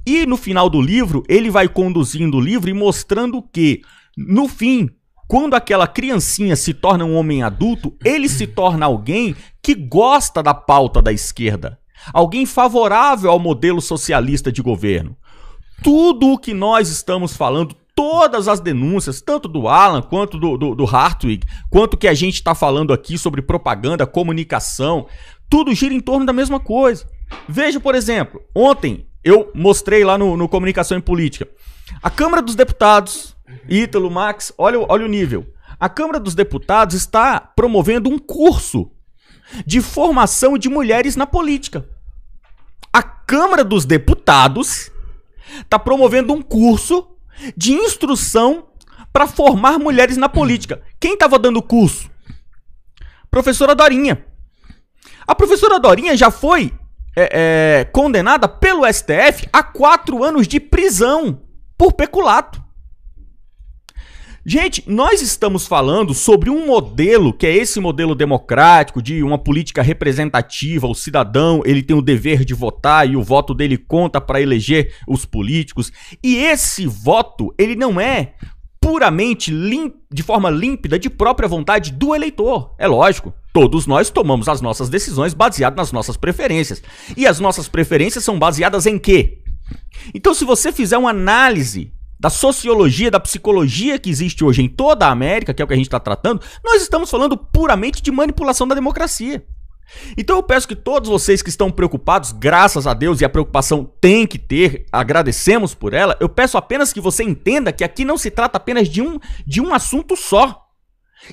E no final do livro, ele vai conduzindo o livro e mostrando que, no fim, quando aquela criancinha se torna um homem adulto, ele se torna alguém que gosta da pauta da esquerda, alguém favorável ao modelo socialista de governo. Tudo o que nós estamos falando, todas as denúncias, tanto do Alan quanto do, do, do Hartwig, quanto que a gente está falando aqui sobre propaganda, comunicação, tudo gira em torno da mesma coisa. Veja, por exemplo, ontem eu mostrei lá no, no Comunicação e Política. A Câmara dos Deputados, Ítalo, Max, olha, olha o nível. A Câmara dos Deputados está promovendo um curso de formação de mulheres na política. A Câmara dos Deputados está promovendo um curso de instrução para formar mulheres na política. Quem estava dando o curso? Professora Dorinha. A professora Dorinha já foi é, é, condenada pelo STF a quatro anos de prisão por peculato. Gente, nós estamos falando sobre um modelo que é esse modelo democrático de uma política representativa. O cidadão ele tem o dever de votar e o voto dele conta para eleger os políticos. E esse voto ele não é puramente lim de forma límpida de própria vontade do eleitor. É lógico. Todos nós tomamos as nossas decisões baseadas nas nossas preferências. E as nossas preferências são baseadas em quê? Então, se você fizer uma análise da sociologia, da psicologia que existe hoje em toda a América, que é o que a gente está tratando, nós estamos falando puramente de manipulação da democracia. Então eu peço que todos vocês que estão preocupados, graças a Deus, e a preocupação tem que ter, agradecemos por ela, eu peço apenas que você entenda que aqui não se trata apenas de um, de um assunto só.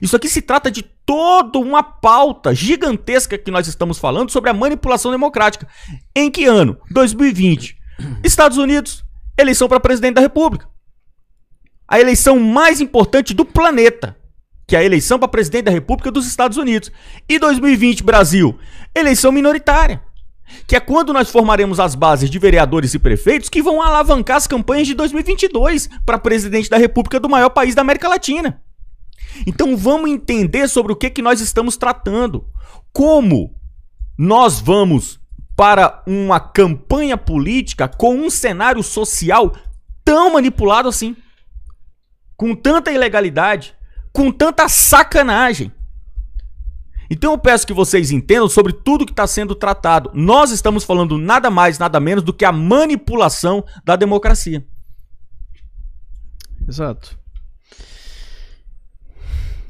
Isso aqui se trata de toda uma pauta gigantesca que nós estamos falando sobre a manipulação democrática. Em que ano? 2020. Estados Unidos, eleição para presidente da República. A eleição mais importante do planeta que é a eleição para presidente da República dos Estados Unidos. E 2020, Brasil, eleição minoritária, que é quando nós formaremos as bases de vereadores e prefeitos que vão alavancar as campanhas de 2022 para presidente da República do maior país da América Latina. Então vamos entender sobre o que, que nós estamos tratando. Como nós vamos para uma campanha política com um cenário social tão manipulado assim, com tanta ilegalidade, com tanta sacanagem. Então eu peço que vocês entendam sobre tudo que está sendo tratado. Nós estamos falando nada mais, nada menos do que a manipulação da democracia. Exato.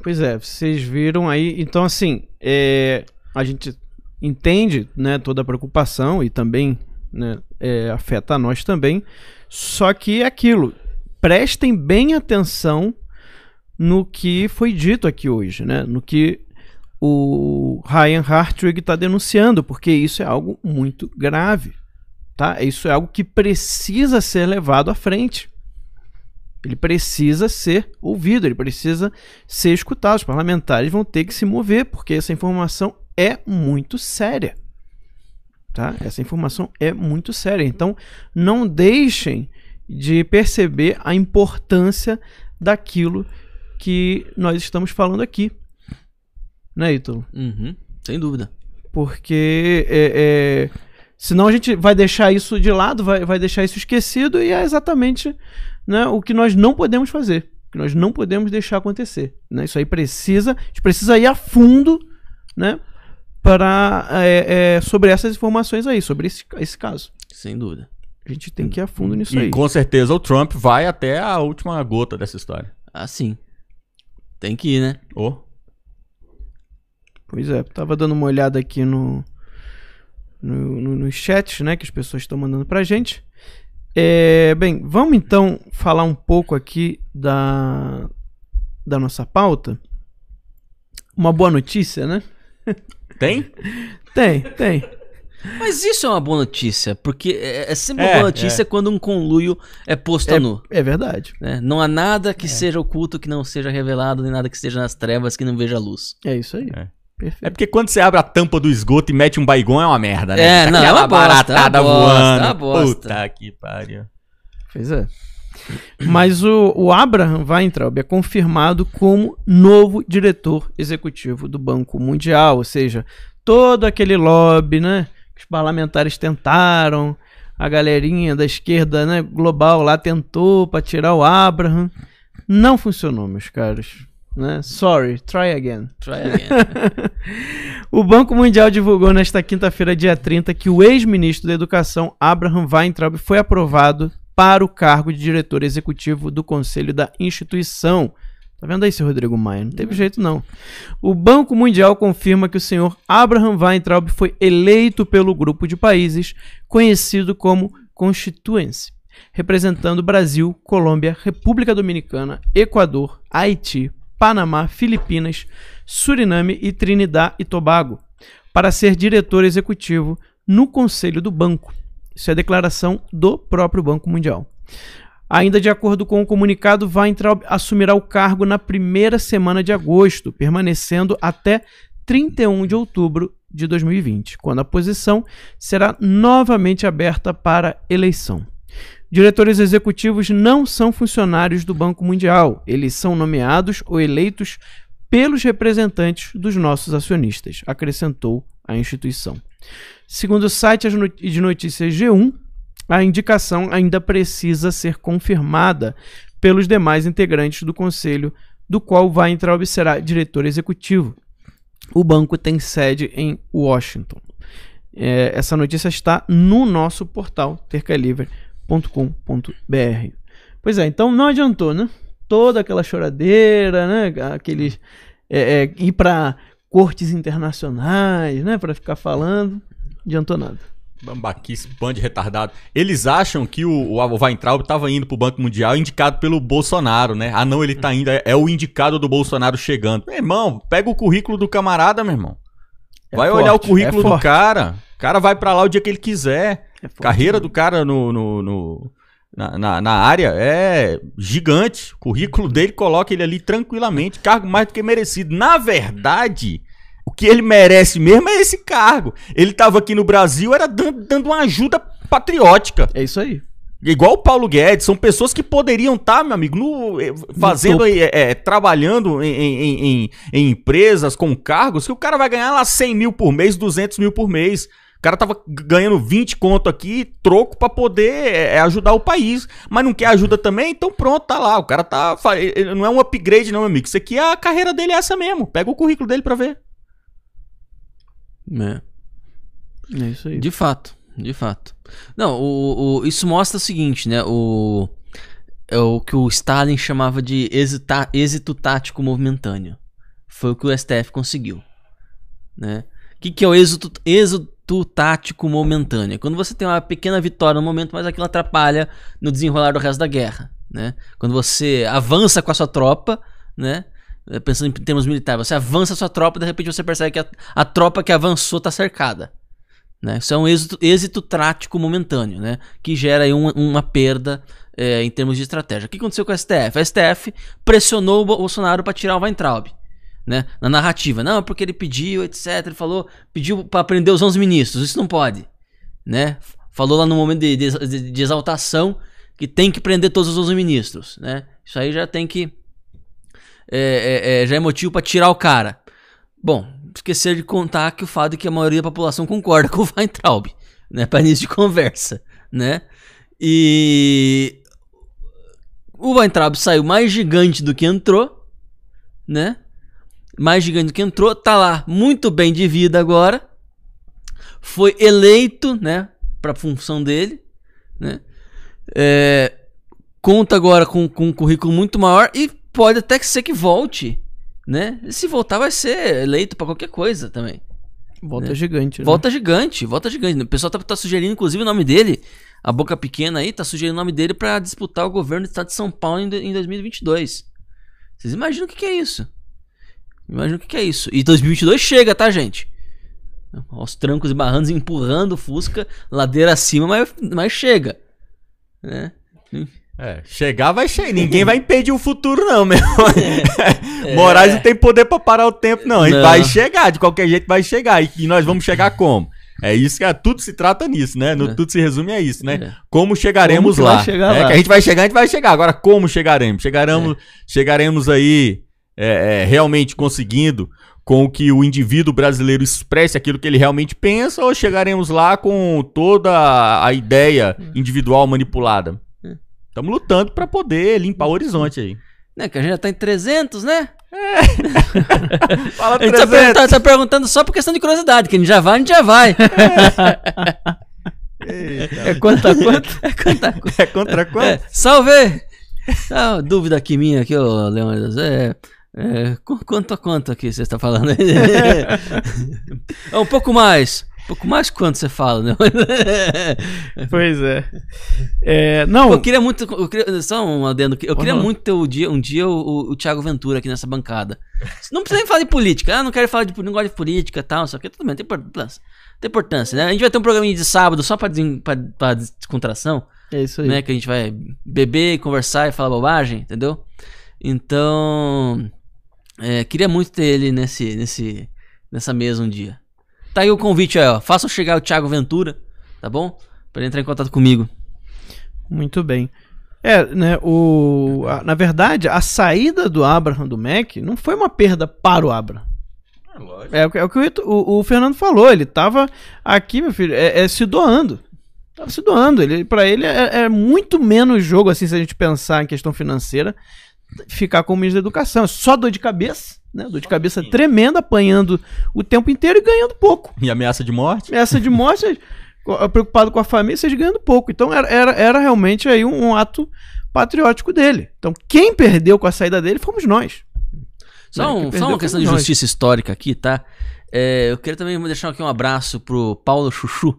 Pois é, vocês viram aí. Então, assim, é, a gente entende né, toda a preocupação e também né, é, afeta a nós também. Só que é aquilo. Prestem bem atenção no que foi dito aqui hoje, né? no que o Ryan Hartwig está denunciando, porque isso é algo muito grave. Tá? Isso é algo que precisa ser levado à frente. Ele precisa ser ouvido, ele precisa ser escutado. Os parlamentares vão ter que se mover, porque essa informação é muito séria. Tá? Essa informação é muito séria. Então, não deixem de perceber a importância daquilo que nós estamos falando aqui. Né, Ítalo? Uhum, sem dúvida. Porque é, é, senão a gente vai deixar isso de lado, vai, vai deixar isso esquecido e é exatamente né, o que nós não podemos fazer, que nós não podemos deixar acontecer. Né? Isso aí precisa, a gente precisa ir a fundo né, para, é, é, sobre essas informações aí, sobre esse, esse caso. Sem dúvida. A gente tem que ir a fundo nisso e aí. E com certeza o Trump vai até a última gota dessa história. Assim. sim. Tem que ir, né? Ô. Pois é, tava dando uma olhada aqui no, no, no, nos chats, né, que as pessoas estão mandando pra gente. É, bem, vamos então falar um pouco aqui da, da nossa pauta. Uma boa notícia, né? Tem? tem, tem. Mas isso é uma boa notícia, porque é, é, sempre uma é, boa notícia é. quando um conluio é posto a é, nu. É verdade. Né? Não há nada que é. seja oculto que não seja revelado, nem nada que esteja nas trevas que não veja luz. É isso aí. É. porque quando você abre a tampa do esgoto e mete um baigão é uma merda, né? É, tá não, é uma baratada bosta, voando. Uma bosta. Puta que pariu. Pois é. Mas o, o Abraham Weintraub é confirmado como novo diretor executivo do Banco Mundial, ou seja, todo aquele lobby, né? os parlamentares tentaram, a galerinha da esquerda né, global lá tentou para tirar o Abraham. Não funcionou, meus caros. Né? Sorry, try again. Try again. o Banco Mundial divulgou nesta quinta-feira, dia 30, que o ex-ministro da Educação, Abraham Weintraub, foi aprovado para o cargo de diretor executivo do Conselho da Instituição Tá vendo aí, seu Rodrigo Maia? Não teve é. jeito, não. O Banco Mundial confirma que o senhor Abraham Weintraub foi eleito pelo grupo de países conhecido como Constituency, representando Brasil, Colômbia, República Dominicana, Equador, Haiti, Panamá, Filipinas, Suriname e Trinidad e Tobago, para ser diretor executivo no Conselho do Banco. Isso é declaração do próprio Banco Mundial. Ainda de acordo com o comunicado, Weintraub assumirá o cargo na primeira semana de agosto, permanecendo até 31 de outubro de 2020, quando a posição será novamente aberta para eleição. Diretores executivos não são funcionários do Banco Mundial, eles são nomeados ou eleitos pelos representantes dos nossos acionistas, acrescentou a instituição. Segundo o site de notícias G1, a indicação ainda precisa ser confirmada pelos demais integrantes do conselho, do qual vai entrar o diretor executivo. O banco tem sede em Washington. É, essa notícia está no nosso portal tercalivre.com.br. Pois é, então não adiantou, né? Toda aquela choradeira, né? Aqueles é, é, ir para cortes internacionais, né? Para ficar falando, adiantou nada. Bambaquice, bando de retardado. Eles acham que o, o Weintraub estava indo para o Banco Mundial indicado pelo Bolsonaro, né? Ah, não, ele está indo, é, é, o indicado do Bolsonaro chegando. Meu irmão, pega o currículo do camarada, meu irmão. É vai olhar o é currículo é do cara. O cara vai para lá o dia que ele quiser. É forte, né? Carreira né? do cara no, no, no na, na, na, área é gigante. O currículo dele coloca ele ali tranquilamente. Cargo mais do que merecido. Na verdade o que ele merece mesmo é esse cargo. Ele estava aqui no Brasil, era dando, dando uma ajuda patriótica. É isso aí. Igual o Paulo Guedes, são pessoas que poderiam estar, tá, meu amigo, no, eh, fazendo, é, é, trabalhando em, em, em, em, empresas com cargos que o cara vai ganhar lá 100 mil por mês, 200 mil por mês. O cara tava ganhando 20 conto aqui, troco para poder é, ajudar o país. Mas não quer ajuda também? Então pronto, tá lá. O cara tá. Não é um upgrade, não, meu amigo. Isso aqui é a carreira dele, é essa mesmo. Pega o currículo dele para ver. É. É isso aí. De fato, de fato. Não, o, o, isso mostra o seguinte, né? O, é o que o Stalin chamava de exita, êxito tático momentâneo, Foi o que o STF conseguiu. Né? O que, que é o êxito, êxito tático momentâneo? É quando você tem uma pequena vitória no momento, mas aquilo atrapalha no desenrolar do resto da guerra. Né? Quando você avança com a sua tropa, né? É, pensando em termos militares, você avança a sua tropa de repente você percebe que a, a tropa que avançou está cercada. Né? Isso é um êxito, êxito trático momentâneo, né? que gera aí uma, uma perda é, em termos de estratégia. O que aconteceu com a STF? A STF pressionou o Bolsonaro para tirar o Weintraub. Né? Na narrativa, não, é porque ele pediu, etc. Ele falou, pediu para prender os 11 ministros, isso não pode. Né? Falou lá no momento de, de, de exaltação que tem que prender todos os 11 ministros. Né? Isso aí já tem que é, é, é, já é motivo para tirar o cara. Bom, esquecer de contar que o fato é que a maioria da população concorda com o Weintraub, né? Para início de conversa, né? E o Weintraub saiu mais gigante do que entrou, né? Mais gigante do que entrou, tá lá muito bem de vida agora. Foi eleito, né, para função dele, né? É, conta agora com, com um currículo muito maior e pode até ser que volte, né? E se voltar, vai ser eleito para qualquer coisa também. Volta né? gigante. Né? Volta gigante, volta gigante. O pessoal tá, tá, sugerindo, inclusive, o nome dele, a boca pequena aí, tá sugerindo o nome dele para disputar o governo do estado de São Paulo em, em 2022. Vocês imaginam o que, que é isso? Imaginam o que, que é isso. E 2022 chega, tá, gente? Aos trancos e barrancos empurrando o Fusca ladeira acima, mas, mas chega. Né? É, chegar vai chegar. Ninguém vai impedir o futuro, não, meu. É. Moraes é. não tem poder para parar o tempo, não. Ele não. vai chegar, de qualquer jeito vai chegar. E, nós vamos chegar como? É isso que é, tudo se trata nisso, né? No, é. Tudo se resume a isso, né? É. Como chegaremos como lá. Chegar lá. a gente vai chegar, a gente vai chegar. Agora, como chegaremos? Chegaremos, chegaremos aí realmente conseguindo com que o indivíduo brasileiro expresse aquilo que ele realmente pensa ou chegaremos lá com toda a ideia individual manipulada? Estamos lutando para poder limpar o horizonte aí. Né, que a gente já tá em 300, né? É. Fala 300. A gente tá, tá perguntando, só por questão de curiosidade, que a gente já vai, a gente já vai. É, é contra quanto? É contra quanto? É contra quanto? É, salve! Ah, dúvida aqui minha, aqui, ô Leandro. É, é, quanto a quanto aqui você está falando? é um pouco mais. Pouco mais quando você fala, né? pois é. é não. Pô, eu queria muito. Eu queria, só um adendo. Eu queria uhum. muito ter um dia, um dia o, o, Thiago Ventura aqui nessa bancada. Não precisa nem falar de política. Ah, não quero falar de não gosto de política e tal. Só que tudo bem, tem importância. Tem importância, né? A gente vai ter um programinha de sábado só pra, pra, pra descontração. É isso aí. Né? Que a gente vai beber, conversar e falar bobagem, entendeu? Então. É, queria muito ter ele nesse, nesse, nessa mesa um dia. Tá aí o convite ó. Façam chegar o Thiago Ventura, tá bom? Para entrar em contato comigo. Muito bem. É, né, o, a, na verdade, a saída do Abraham do Mac não foi uma perda para o Abraham. É, é, é o que o, o, o, Fernando falou, ele tava aqui, meu filho, é, é se doando. Tava se doando. Ele, para ele é, é, muito menos jogo, assim, se a gente pensar em questão financeira, ficar com o ministro da Educação. É só dor de cabeça, né? Dor de cabeça assim. tremenda, apanhando o tempo inteiro e ganhando pouco. E ameaça de morte? Ameaça de morte, preocupado com a família, vocês ganhando pouco. Então era, era, era realmente aí um, um, ato patriótico dele. Então quem perdeu com a saída dele fomos nós. Só, né? um, só uma questão de justiça histórica aqui, tá? É, eu queria também deixar aqui um abraço pro Paulo Chuchu.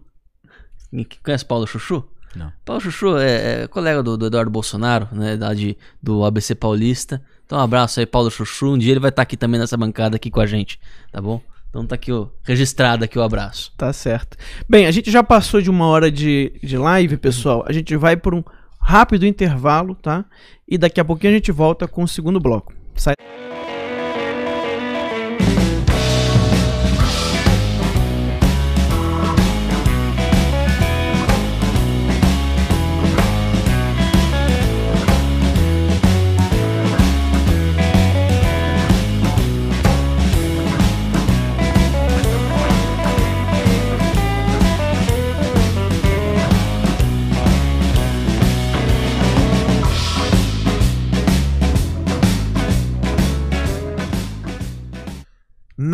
Conhece Paulo Chuchu? Não. Paulo Chuchu é, é colega do, do, Eduardo Bolsonaro, né? Da de, do ABC Paulista. Então, um abraço aí, Paulo Chuchu. Um dia ele vai estar tá aqui também nessa bancada aqui com a gente, tá bom? Então tá aqui o, registrado aqui o abraço. Tá certo. Bem, a gente já passou de uma hora de, de live, pessoal. A gente vai por um rápido intervalo, tá? E daqui a pouquinho a gente volta com o segundo bloco. Sai.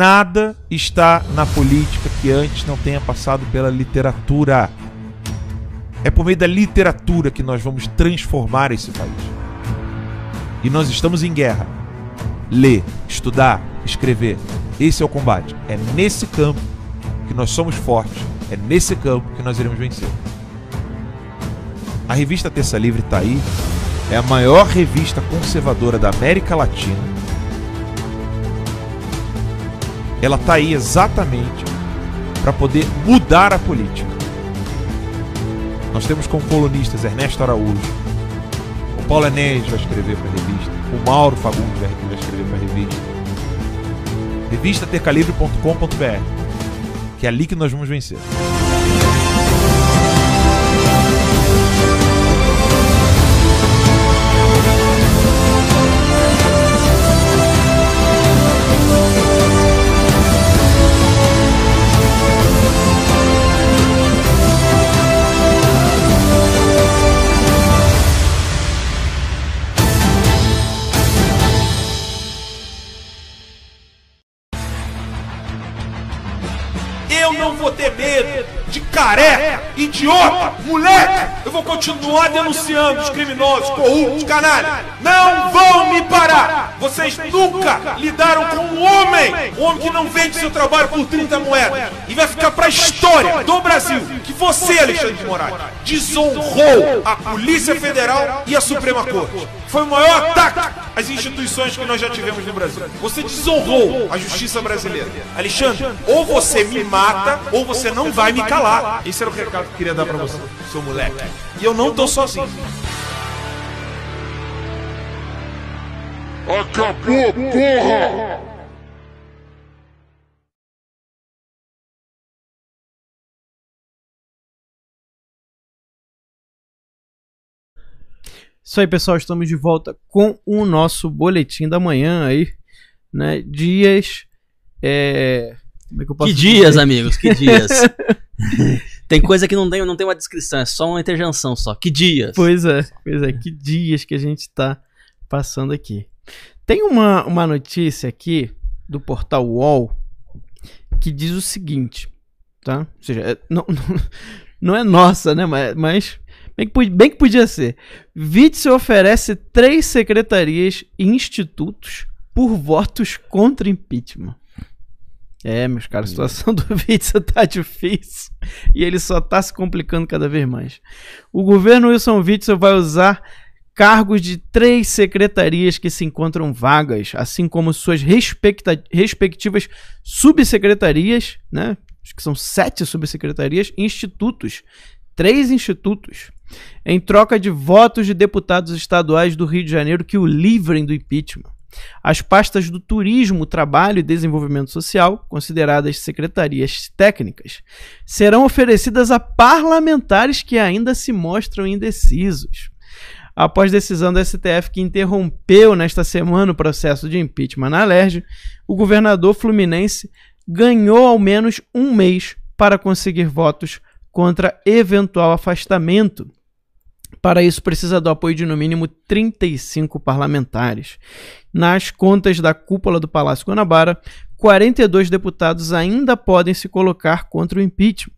Nada está na política que antes não tenha passado pela literatura. É por meio da literatura que nós vamos transformar esse país. E nós estamos em guerra. Ler, estudar, escrever. Esse é o combate. É nesse campo que nós somos fortes. É nesse campo que nós iremos vencer. A revista Terça Livre está aí. É a maior revista conservadora da América Latina ela está aí exatamente para poder mudar a política. Nós temos como colunistas Ernesto Araújo, o Paulo Enéas vai escrever para a revista, o Mauro Fagundes vai escrever para a revista, revistatecalivre.com.br, que é ali que nós vamos vencer. jacaré, idiota, moleque! Eu vou continuar denunciando os criminosos, corruptos, canalha. Não vão me parar. Vocês nunca lidaram com um homem, um homem que não vende seu trabalho por 30 moedas. E vai ficar para a história do Brasil que você, Alexandre de Moraes, desonrou a Polícia Federal e a Suprema Corte. Foi o maior ataque às instituições que nós já tivemos no Brasil. Você desonrou a justiça brasileira. Alexandre, ou você me mata, ou você não vai me calar. Esse era o recado que eu queria dar para você, seu moleque. E eu não eu tô não sozinho. Acabou, porra! Isso aí, pessoal, estamos de volta com o nosso boletim da manhã aí, né? Dias é... Como é que eu posso Que dias, dizer? amigos, que dias. Tem coisa que não tem, não tem uma descrição, é só uma interjeição só. Que dias? Pois é, pois é, que dias que a gente está passando aqui. Tem uma, uma notícia aqui do portal UOL que diz o seguinte, tá? Ou seja, é, não, não, não, é nossa, né? Mas, mas bem, que podia, bem que podia ser. Witzel oferece três secretarias e institutos por votos contra impeachment. É, meus caras, a é. situação do Witzel tá difícil e ele só tá se complicando cada vez mais. O governo Wilson Witzel vai usar cargos de três secretarias que se encontram vagas, assim como suas respectivas subsecretarias, né? Acho que são sete subsecretarias, institutos, três institutos, em troca de votos de deputados estaduais do Rio de Janeiro que o livrem do impeachment. As pastas do Turismo, Trabalho e Desenvolvimento Social, consideradas secretarias técnicas, serão oferecidas a parlamentares que ainda se mostram indecisos após decisão do STF que interrompeu nesta semana o processo de impeachment na LERJ, o governador fluminense ganhou ao menos um mês para conseguir votos contra eventual afastamento. Para isso, precisa do apoio de no mínimo 35 parlamentares. Nas contas da cúpula do Palácio Guanabara, 42 deputados ainda podem se colocar contra o impeachment.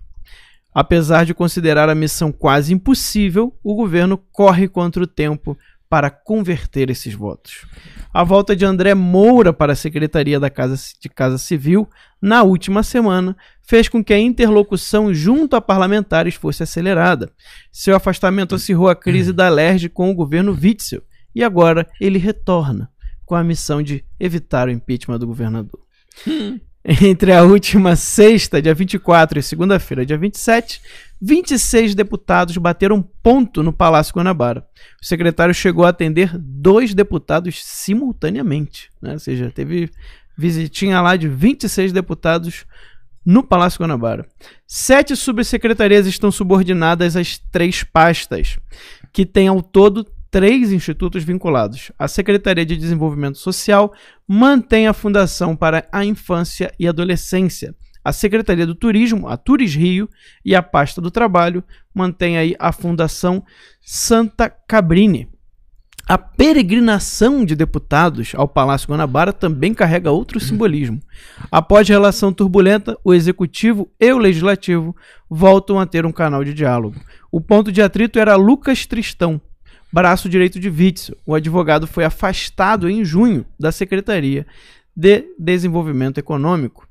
Apesar de considerar a missão quase impossível, o governo corre contra o tempo para converter esses votos. A volta de André Moura para a Secretaria da Casa, de Casa Civil na última semana fez com que a interlocução junto a parlamentares fosse acelerada. Seu afastamento acirrou a crise da LERJ com o governo Witzel e agora ele retorna com a missão de evitar o impeachment do governador. Hum. Entre a última sexta, dia 24, e segunda-feira, dia 27, 26 deputados bateram ponto no Palácio Guanabara. O secretário chegou a atender dois deputados simultaneamente. Né? Ou seja, teve visitinha lá de 26 deputados no Palácio Guanabara. Sete subsecretarias estão subordinadas às três pastas, que têm ao todo três institutos vinculados. A Secretaria de Desenvolvimento Social mantém a Fundação para a Infância e Adolescência. A Secretaria do Turismo, a Turis Rio, e a Pasta do Trabalho mantém aí a Fundação Santa Cabrini. A peregrinação de deputados ao Palácio Guanabara também carrega outro simbolismo. Após relação turbulenta, o executivo e o legislativo voltam a ter um canal de diálogo. O ponto de atrito era Lucas Tristão, braço direito de Witzel. O advogado foi afastado em junho da Secretaria de Desenvolvimento Econômico.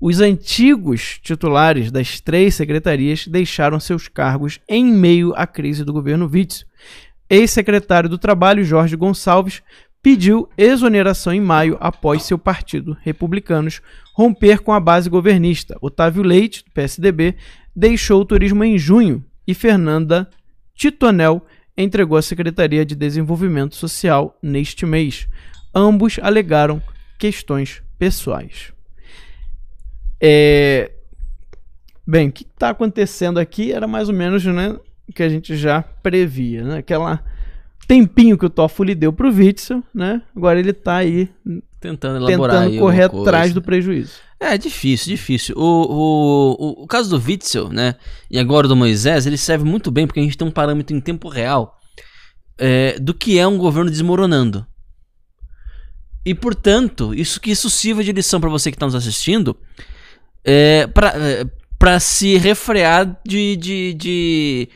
Os antigos titulares das três secretarias deixaram seus cargos em meio à crise do governo Witzel. Ex-secretário do Trabalho Jorge Gonçalves pediu exoneração em maio após seu partido, Republicanos, romper com a base governista. Otávio Leite, do PSDB, deixou o turismo em junho e Fernanda Titonel entregou à Secretaria de Desenvolvimento Social neste mês. Ambos alegaram questões pessoais. É... Bem, o que está acontecendo aqui era mais ou menos né, o que a gente já previa, né? Aquela tempinho que o Toffoli deu para o Witzel, né? Agora ele está aí tentando elaborar tentando correr atrás coisa. do né? prejuízo. É difícil, difícil. O, o, o, o, caso do Witzel, né? E agora do Moisés, ele serve muito bem porque a gente tem um parâmetro em tempo real é, do que é um governo desmoronando. E portanto, isso que isso sirva de lição para você que está nos assistindo, é, para é, para se refrear de, de, de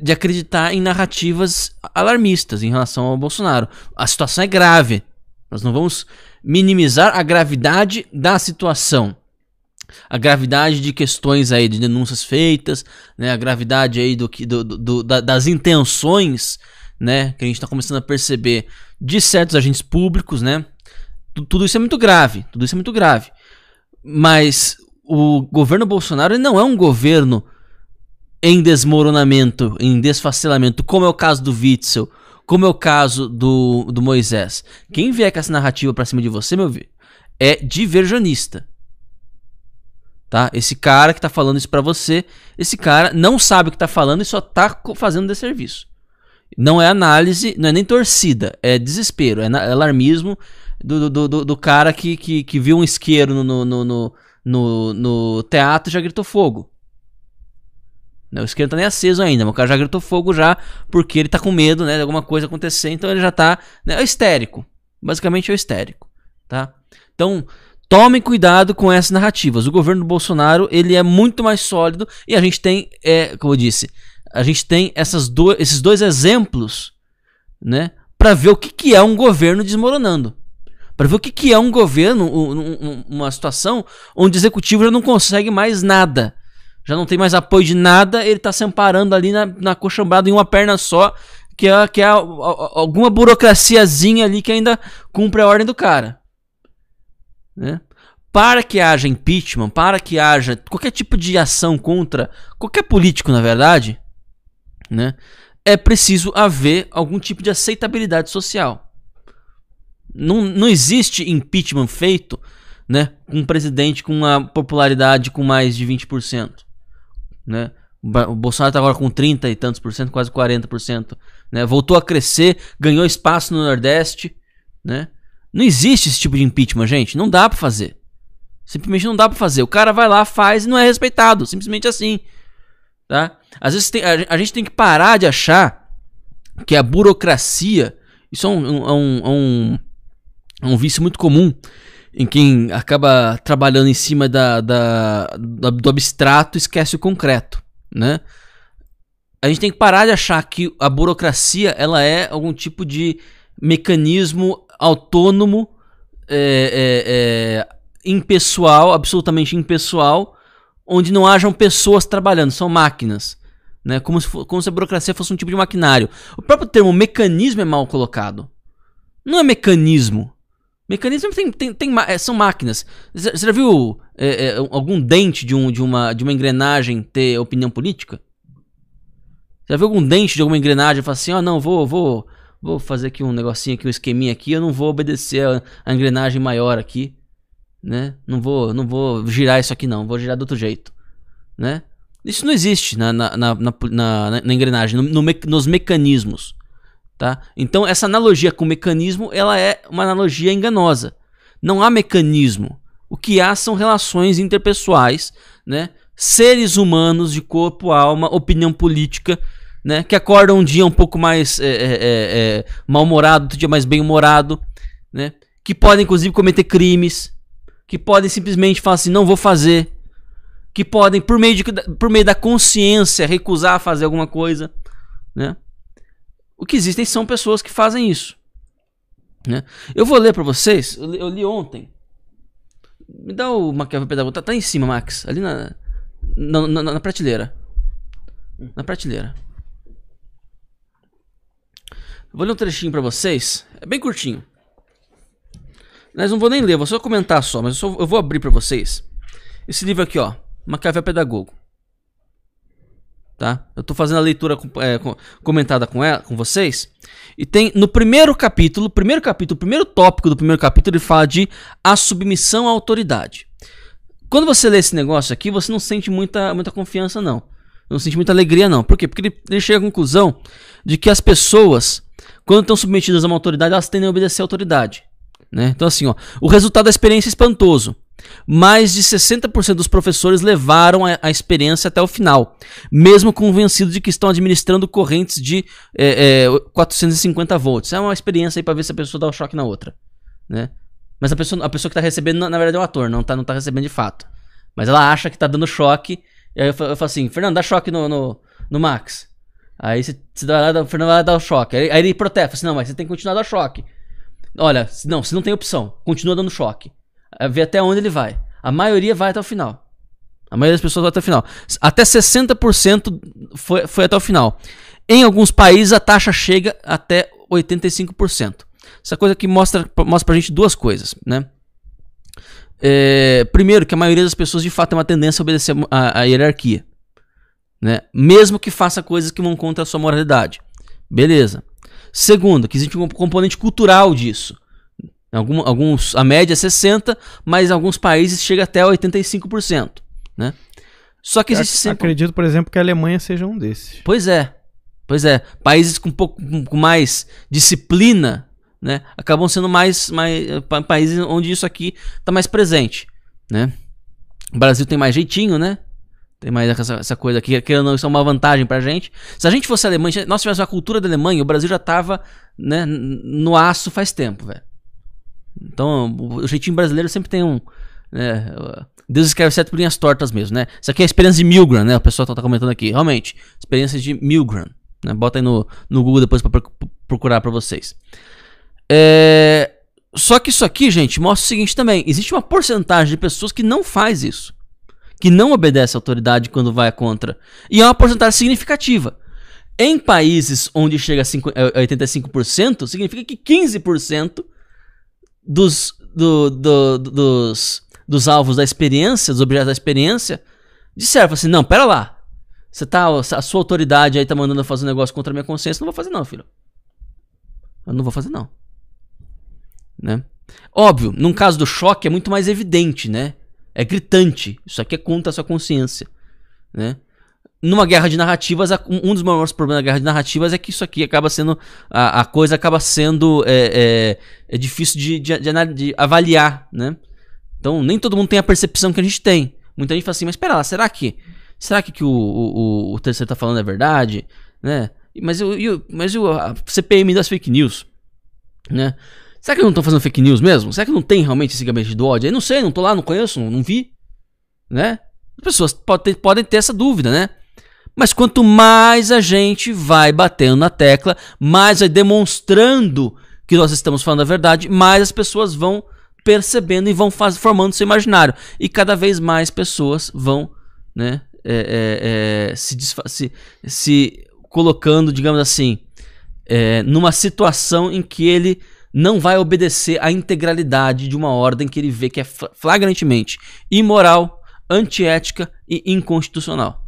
de acreditar em narrativas alarmistas em relação ao Bolsonaro. A situação é grave. Nós não vamos minimizar a gravidade da situação. A gravidade de questões aí, de denúncias feitas, né? a gravidade aí do, do, do, do das intenções né? que a gente está começando a perceber de certos agentes públicos. Né? Tudo isso é muito grave, tudo isso é muito grave. Mas o governo Bolsonaro não é um governo em desmoronamento, em desfacelamento, como é o caso do Witzel, como é o caso do, do Moisés. Quem vier com essa narrativa pra cima de você, meu filho, é diversionista. Tá? Esse cara que tá falando isso pra você, esse cara não sabe o que tá falando e só tá fazendo desserviço. Não é análise, não é nem torcida, é desespero, é, é alarmismo do, do, do, do cara que, que, que, viu um isqueiro no, no, no, no, no teatro e já gritou fogo. O isqueiro não tá nem aceso ainda, mas o cara já gritou fogo já, porque ele tá com medo, né, de alguma coisa acontecer, então ele já tá, né, é histérico. Basicamente é histérico, tá? Então, tomem cuidado com essas narrativas. O governo do Bolsonaro, ele é muito mais sólido e a gente tem, é, como eu disse, a gente tem essas do, esses dois exemplos, né, para ver o que, que é um governo desmoronando. Para ver o que, que é um governo, um, um, uma situação onde o executivo já não consegue mais nada já não tem mais apoio de nada, ele tá se amparando ali na, na coxambrada em uma perna só, que é, que é alguma burocraciazinha ali que ainda cumpre a ordem do cara. Né? Para que haja impeachment, para que haja qualquer tipo de ação contra qualquer político, na verdade, né? é preciso haver algum tipo de aceitabilidade social. Não, não existe impeachment feito né, com um presidente com uma popularidade com mais de 20% né? O Bolsonaro está agora com 30 e tantos por cento, quase 40 por cento. Né? Voltou a crescer, ganhou espaço no Nordeste. Né? Não existe esse tipo de impeachment, gente. Não dá para fazer. Simplesmente não dá para fazer. O cara vai lá, faz e não é respeitado. Simplesmente assim. Tá? Às vezes tem, a, a, gente tem que parar de achar que a burocracia. Isso é um, um, é um, é um, é um vício muito comum em quem acaba trabalhando em cima da, da, da, do abstrato esquece o concreto, né? A gente tem que parar de achar que a burocracia ela é algum tipo de mecanismo autônomo, é, é, é, impessoal, absolutamente impessoal, onde não hajam pessoas trabalhando, são máquinas. Né? Como, se for, como se a burocracia fosse um tipo de maquinário. O próprio termo mecanismo é mal colocado. Não é mecanismo. Mecanismo tem, tem, tem é, são máquinas. Você já viu é, é, algum dente de, um, de, uma, de uma engrenagem ter opinião política? Já viu algum dente de alguma engrenagem e falar assim, ó, oh, não, vou, vou, vou fazer aqui um negocinho aqui, um esqueminha aqui, eu não vou obedecer a, a engrenagem maior aqui, né? Não vou, não vou girar isso aqui não, vou girar do outro jeito, né? Isso não existe na, na, na, na, na engrenagem, no, no nos mecanismos. Tá? Então essa analogia com o mecanismo ela é uma analogia enganosa. Não há mecanismo. O que há são relações interpessoais, né? seres humanos de corpo, alma, opinião política, né? que acordam um dia um pouco mais é, é, é, é mal-humorado, outro dia mais bem-humorado, né? que podem inclusive cometer crimes, que podem simplesmente falar assim, não vou fazer, que podem, por meio, de, por meio da consciência, recusar a fazer alguma coisa. Né? O que existem são pessoas que fazem isso. Né? Eu vou ler para vocês, eu li, eu li, ontem. Me dá o Maquiavel Pedagogo, tá, tá em cima, Max, ali na, na, na, na prateleira. Na prateleira. Vou ler um trechinho para vocês, é bem curtinho. Mas não vou nem ler, vou só comentar só, mas eu, só, eu vou abrir para vocês. Esse livro aqui, ó, Maquiavel Pedagogo tá? Eu estou fazendo a leitura é, comentada com ela, com vocês. E tem no primeiro capítulo, primeiro capítulo, primeiro tópico do primeiro capítulo, ele fala de a submissão à autoridade. Quando você lê esse negócio aqui, você não sente muita, muita confiança, não. Não sente muita alegria, não. Por quê? Porque ele, ele chega à conclusão de que as pessoas, quando estão submetidas a uma autoridade, elas tendem a obedecer à autoridade. Né? Então, assim, ó, o resultado da experiência é espantoso. Mais de 60% dos professores levaram a, a, experiência até o final, mesmo convencidos de que estão administrando correntes de é, é, 450 volts. É uma experiência aí para ver se a pessoa dá um choque na outra, né? Mas a pessoa, a pessoa que está recebendo, na, verdade, é um ator, não está não tá recebendo de fato. Mas ela acha que está dando choque. E aí eu, eu falo assim, Fernando, dá choque no, no, no Max. Aí você, você dá, dá, o Fernando vai dar o choque. Aí, aí ele protesta, assim, não, mas você tem que continuar dando choque. Olha, não, você não tem opção, continua dando choque ver até onde ele vai. A maioria vai até o final. A maioria das pessoas vai até o final. Até 60% foi, foi até o final. Em alguns países a taxa chega até 85%. Essa coisa aqui mostra, mostra pra gente duas coisas, né? É, primeiro, que a maioria das pessoas de fato tem uma tendência a obedecer à hierarquia. Né? Mesmo que faça coisas que vão contra a sua moralidade. Beleza. Segundo, que existe um componente cultural disso. Algum, alguns, a média é 60%, mas em alguns países chega até 85%. Né? Só que existe sempre. Acredito, por exemplo, que a Alemanha seja um desses. Pois é. Pois é. Países com um pouco com mais disciplina né, acabam sendo mais, mais países onde isso aqui está mais presente. Né? O Brasil tem mais jeitinho, né? Tem mais essa, essa coisa aqui, que não, isso é uma vantagem a gente. Se a gente fosse se nós tivéssemos a cultura da Alemanha, o Brasil já estava né, no aço faz tempo, velho. Então, o jeitinho brasileiro sempre tem um. Né, Deus escreve certo por linhas tortas mesmo, né? Isso aqui é a experiência de Milgram, né? O pessoal tá, tá comentando aqui. Realmente, experiência de Milgram. Né? Bota aí no, no Google depois para procurar para vocês. É... Só que isso aqui, gente, mostra o seguinte também: existe uma porcentagem de pessoas que não faz isso, que não obedece à autoridade quando vai contra. E é uma porcentagem significativa. Em países onde chega a 85%, é, significa que 15% dos, do, do, dos, dos alvos da experiência, dos objetos da experiência, disseram assim: não, pera lá. Você tá, a sua autoridade aí tá mandando fazer um negócio contra a minha consciência. Não vou fazer, não, filho. Eu não vou fazer, não. Né? Óbvio, num caso do choque é muito mais evidente, né? É gritante. Isso aqui é contra a sua consciência, né? numa guerra de narrativas, um dos maiores problemas da guerra de narrativas é que isso aqui acaba sendo. A, a coisa acaba sendo. É, é, é difícil de, de, de, de, avaliar, né? Então, nem todo mundo tem a percepção que a gente tem. Muita gente fala assim, mas espera lá, será que. Será que, que o, o, o terceiro tá falando é verdade? Né? Mas, eu, eu, mas eu, a CPM das fake news, né? Será que não estão fazendo fake news mesmo? Será que não tem realmente esse gabinete do ódio? Eu não sei, não tô lá, não conheço, não, não vi, né? As pessoas podem ter, podem ter essa dúvida, né? Mas quanto mais a gente vai batendo na tecla, mais vai demonstrando que nós estamos falando a verdade, mais as pessoas vão percebendo e vão faz, formando seu imaginário. E cada vez mais pessoas vão né, é, é, é, se, se, se, colocando, digamos assim, é, numa situação em que ele não vai obedecer à integralidade de uma ordem que ele vê que é flagrantemente imoral, antiética e inconstitucional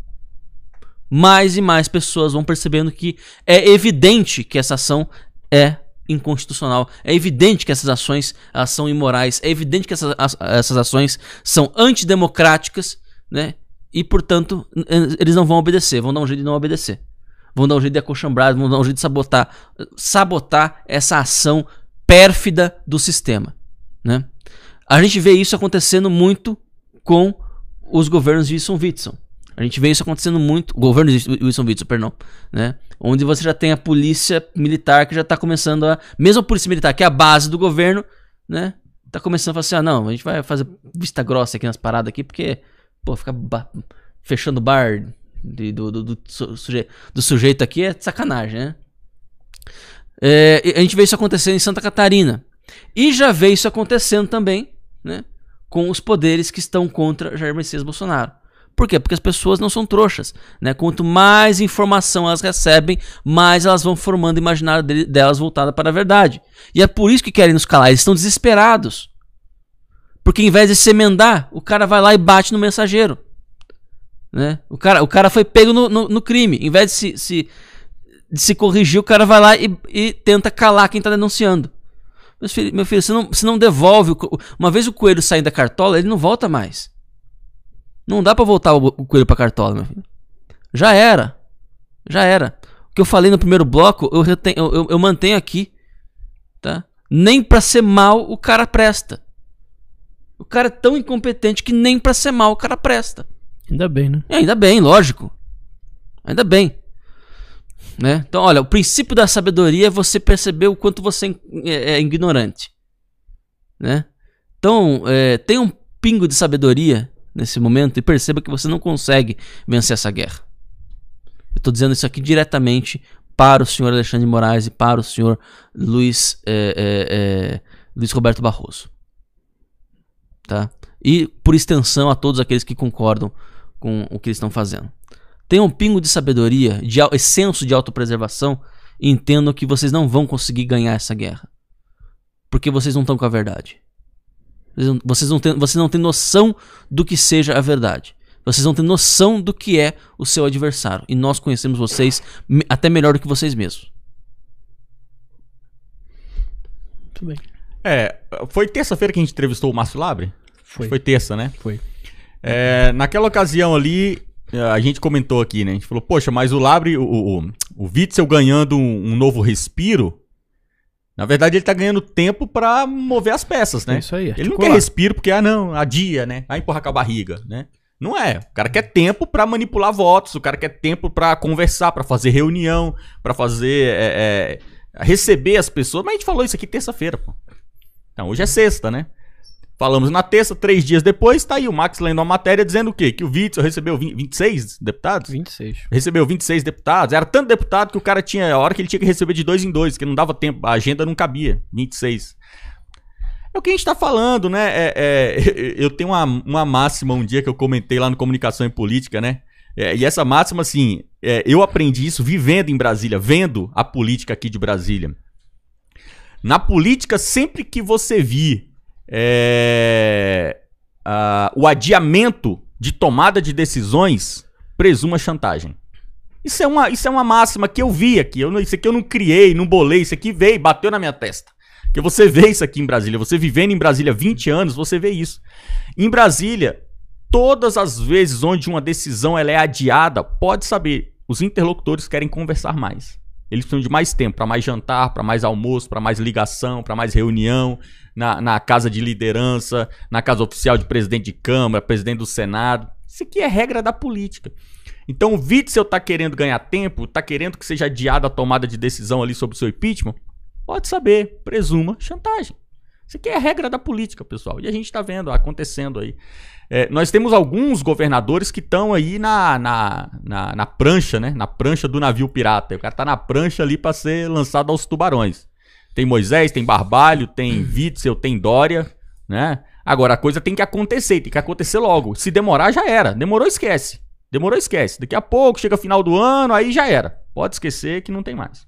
mais e mais pessoas vão percebendo que é evidente que essa ação é inconstitucional. É evidente que essas ações são imorais, é evidente que essas, essas ações são antidemocráticas, né? E, portanto, eles não vão obedecer, vão dar um jeito de não obedecer. Vão dar um jeito de acochambrar, vão dar um jeito de sabotar, sabotar essa ação pérfida do sistema, né? A gente vê isso acontecendo muito com os governos de Wilson Witson. A gente vê isso acontecendo muito, o governo de Wilson Witzel, perdão, né? Onde você já tem a polícia militar que já está começando a, mesmo a polícia militar que é a base do governo, né? Tá começando a falar assim, ah, não, a gente vai fazer vista grossa aqui nas paradas aqui, porque, pô, ficar fechando bar de, do, do, do, suje do, sujeito aqui é sacanagem, né? É, a gente vê isso acontecendo em Santa Catarina. E já vê isso acontecendo também, né? Com os poderes que estão contra Jair Messias Bolsonaro. Por quê? Porque as pessoas não são trouxas. Né? Quanto mais informação elas recebem, mais elas vão formando o imaginário delas voltada para a verdade. E é por isso que querem nos calar. Eles estão desesperados. Porque em vez de se emendar, o cara vai lá e bate no mensageiro. Né? O, cara, o cara foi pego no, no, no crime. Em vez de se, se, de se corrigir, o cara vai lá e, e tenta calar quem está denunciando. Meu filho, meu filho, você, não, você não devolve. uma vez o coelho saindo da cartola, ele não volta mais. Não dá para voltar o, coelho pra cartola, meu filho. Já era. Já era. O que eu falei no primeiro bloco, eu, reten, eu, eu, eu mantenho aqui. Tá? Nem pra ser mal o cara presta. O cara é tão incompetente que nem pra ser mal o cara presta. Ainda bem, né? É, ainda bem, lógico. Ainda bem. Né? Então, olha, o princípio da sabedoria é você perceber o quanto você é, é ignorante. Né? Então, é, tem um pingo de sabedoria nesse momento e perceba que você não consegue vencer essa guerra. Eu estou dizendo isso aqui diretamente para o senhor Alexandre de Moraes e para o senhor Luiz, é, é, é, Luiz Roberto Barroso. Tá? E por extensão a todos aqueles que concordam com o que eles estão fazendo. Tenham um pingo de sabedoria, de senso de autopreservação e entendam que vocês não vão conseguir ganhar essa guerra. Porque vocês não estão com a verdade. Vocês não têm, vocês não têm noção do que seja a verdade. Vocês não têm noção do que é o seu adversário. E nós conhecemos vocês até melhor do que vocês mesmos. Muito bem. É, foi terça-feira que a gente entrevistou o Márcio Labre? Foi. Foi terça, né? Foi. É, naquela ocasião ali, é, a gente comentou aqui, né? A gente falou, poxa, mas o Labre, o, o, o Witzel ganhando um, um novo respiro, na verdade, ele tá ganhando tempo para mover as peças, né? É isso aí. Articular. Ele não quer respiro porque, ah, não, adia, né? Vai empurrar com a barriga, né? Não é. O cara quer tempo para manipular votos, o cara quer tempo para conversar, para fazer reunião, para fazer. É, é, receber as pessoas. Mas a gente falou isso aqui terça-feira, pô. Então, hoje é sexta, né? Falamos na terça, três dias depois, tá aí o Max lendo uma matéria dizendo o quê? Que o Witzel recebeu 20, 26 deputados? 26. Recebeu 26 deputados. Era tanto deputado que o cara tinha, a hora que ele tinha que receber de dois em dois, que não dava tempo, a agenda não cabia. 26. É o que a gente tá falando, né? É, é, eu tenho uma, uma máxima um dia que eu comentei lá no Comunicação e Política, né? É, e essa máxima, assim, é, eu aprendi isso vivendo em Brasília, vendo a política aqui de Brasília. Na política, sempre que você vir é, a, o adiamento de tomada de decisões presuma chantagem. Isso é, uma, isso é uma máxima que eu vi aqui. Eu, isso aqui eu não criei, não bolei. Isso aqui veio, bateu na minha testa. Porque você vê isso aqui em Brasília. Você vivendo em Brasília 20 anos, você vê isso. Em Brasília, todas as vezes onde uma decisão ela é adiada, pode saber, os interlocutores querem conversar mais. Eles precisam de mais tempo para mais jantar, para mais almoço, para mais ligação, para mais reunião, na, na casa de liderança, na casa oficial de presidente de Câmara, presidente do Senado. Isso aqui é regra da política. Então o Witzel está querendo ganhar tempo, está querendo que seja adiada a tomada de decisão ali sobre o seu impeachment? Pode saber, presuma chantagem. Isso aqui é regra da política, pessoal. E a gente está vendo acontecendo aí. É, nós temos alguns governadores que estão aí na, na, na, na, prancha, né? Na prancha do navio pirata. O cara está na prancha ali para ser lançado aos tubarões. Tem Moisés, tem Barbalho, tem Witzel, tem Dória, né? Agora a coisa tem que acontecer, tem que acontecer logo. Se demorar, já era. Demorou, esquece. Demorou, esquece. Daqui a pouco, chega final do ano, aí já era. Pode esquecer que não tem mais.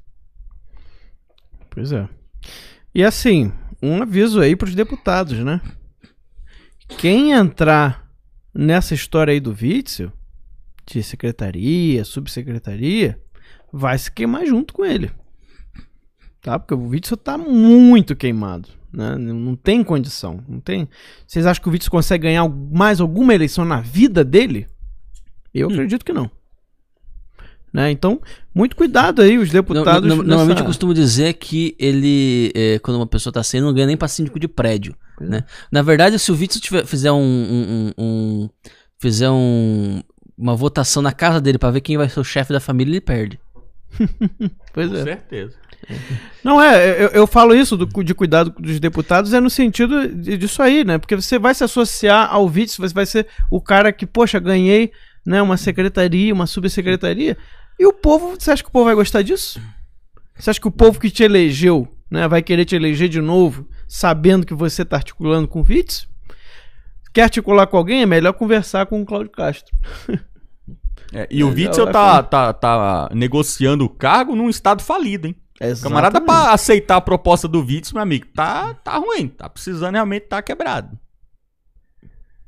Pois é. E assim, um aviso aí para os deputados, né? Quem entrar nessa história aí do Witzel, de secretaria, subsecretaria, vai se queimar junto com ele tá? Porque o Witzel tá muito queimado, né? Não tem condição, não tem. Vocês acham que o Witzel consegue ganhar mais alguma eleição na vida dele? Eu hum. acredito que não. Né? Então, muito cuidado aí, os deputados. nessa... Normalmente eu costumo dizer que ele, é, quando uma pessoa está sendo, não ganha nem para síndico de prédio. É. Né? Na verdade, se o Witzel tiver, fizer um, um, um, um fizer um, uma votação na casa dele para ver quem vai ser o chefe da família, ele perde. pois Com é. certeza. Não é, eu, eu falo isso do, de cuidado dos deputados é no sentido disso aí, né? Porque você vai se associar ao vice, você vai ser o cara que, poxa, ganhei né, uma secretaria, uma subsecretaria. E o povo, você acha que o povo vai gostar disso? Você acha que o povo que te elegeu né, vai querer te eleger de novo, sabendo que você está articulando com o Vitz? Quer articular com alguém? É melhor conversar com o Cláudio Castro. É, e é, o Vitzel é, tá, é. tá, tá negociando o cargo num estado falido, hein? Exatamente. camarada pra aceitar a proposta do Vitz, meu amigo, tá, tá ruim. Tá precisando realmente tá quebrado.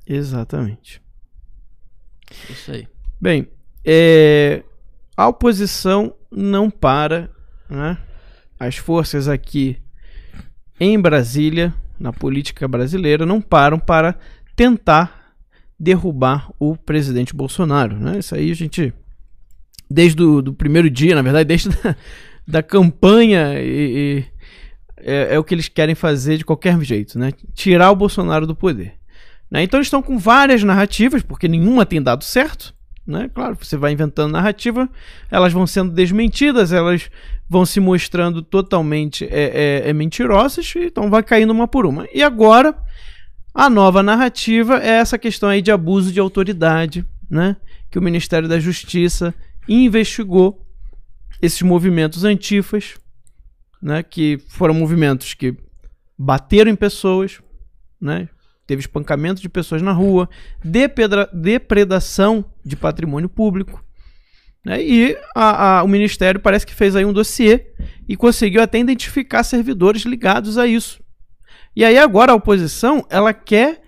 Exatamente. Isso aí. Bem, é, a oposição não para. Né? As forças aqui em Brasília, na política brasileira, não param para tentar derrubar o presidente Bolsonaro. Né? Isso aí a gente, desde o do primeiro dia, na verdade, desde... Da, da campanha e, e é, é, o que eles querem fazer de qualquer jeito, né? Tirar o Bolsonaro do poder. Né? Então eles estão com várias narrativas, porque nenhuma tem dado certo. Né? Claro, você vai inventando narrativa, elas vão sendo desmentidas, elas vão se mostrando totalmente é, é, é mentirosas, então vai caindo uma por uma. E agora, a nova narrativa é essa questão aí de abuso de autoridade, né? Que o Ministério da Justiça investigou esses movimentos antifas, né, que foram movimentos que bateram em pessoas, né, teve espancamento de pessoas na rua, depedra, depredação de patrimônio público. Né, e a, a, o Ministério parece que fez aí um dossiê e conseguiu até identificar servidores ligados a isso. E aí agora a oposição ela quer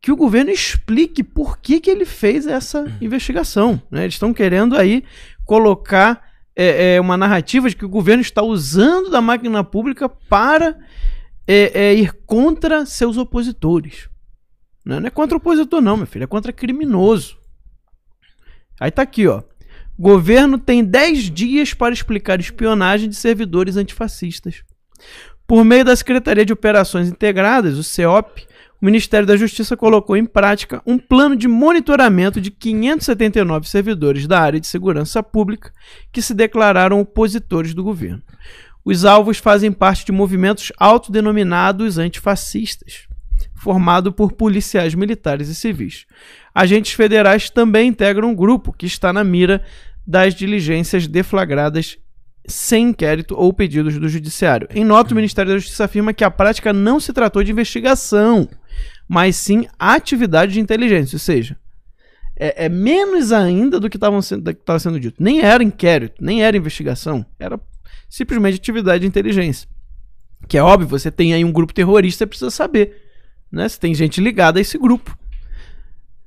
que o governo explique por que, que ele fez essa investigação. Né? Eles estão querendo aí colocar é, é, uma narrativa de que o governo está usando da máquina pública para é, é ir contra seus opositores. Não é contra opositor, não, meu filho, é contra criminoso. Aí tá aqui, ó. Governo tem 10 dias para explicar espionagem de servidores antifascistas. Por meio da Secretaria de Operações Integradas, o CEOP, o Ministério da Justiça colocou em prática um plano de monitoramento de 579 servidores da área de segurança pública que se declararam opositores do governo. Os alvos fazem parte de movimentos autodenominados antifascistas, formado por policiais militares e civis. Agentes federais também integram um grupo que está na mira das diligências deflagradas sem inquérito ou pedidos do judiciário. Em nota, o Ministério da Justiça afirma que a prática não se tratou de investigação, mas sim atividade de inteligência, ou seja, é, é menos ainda do que estava sendo, sendo dito. Nem era inquérito, nem era investigação, era simplesmente atividade de inteligência. Que é óbvio, você tem aí um grupo terrorista, precisa saber, né? Se tem gente ligada a esse grupo.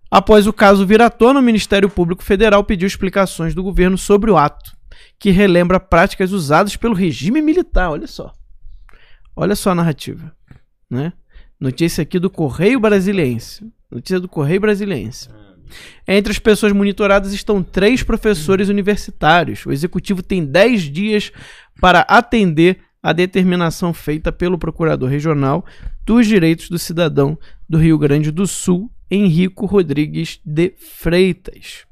Após o caso vir à tona, o Ministério Público Federal pediu explicações do governo sobre o ato que relembra práticas usadas pelo regime militar. Olha só. Olha só a narrativa. Né? Notícia aqui do Correio Brasiliense. Notícia do Correio Brasiliense. Entre as pessoas monitoradas estão três professores universitários. O executivo tem dez dias para atender a determinação feita pelo procurador regional dos direitos do cidadão do Rio Grande do Sul, Henrico Rodrigues de Freitas.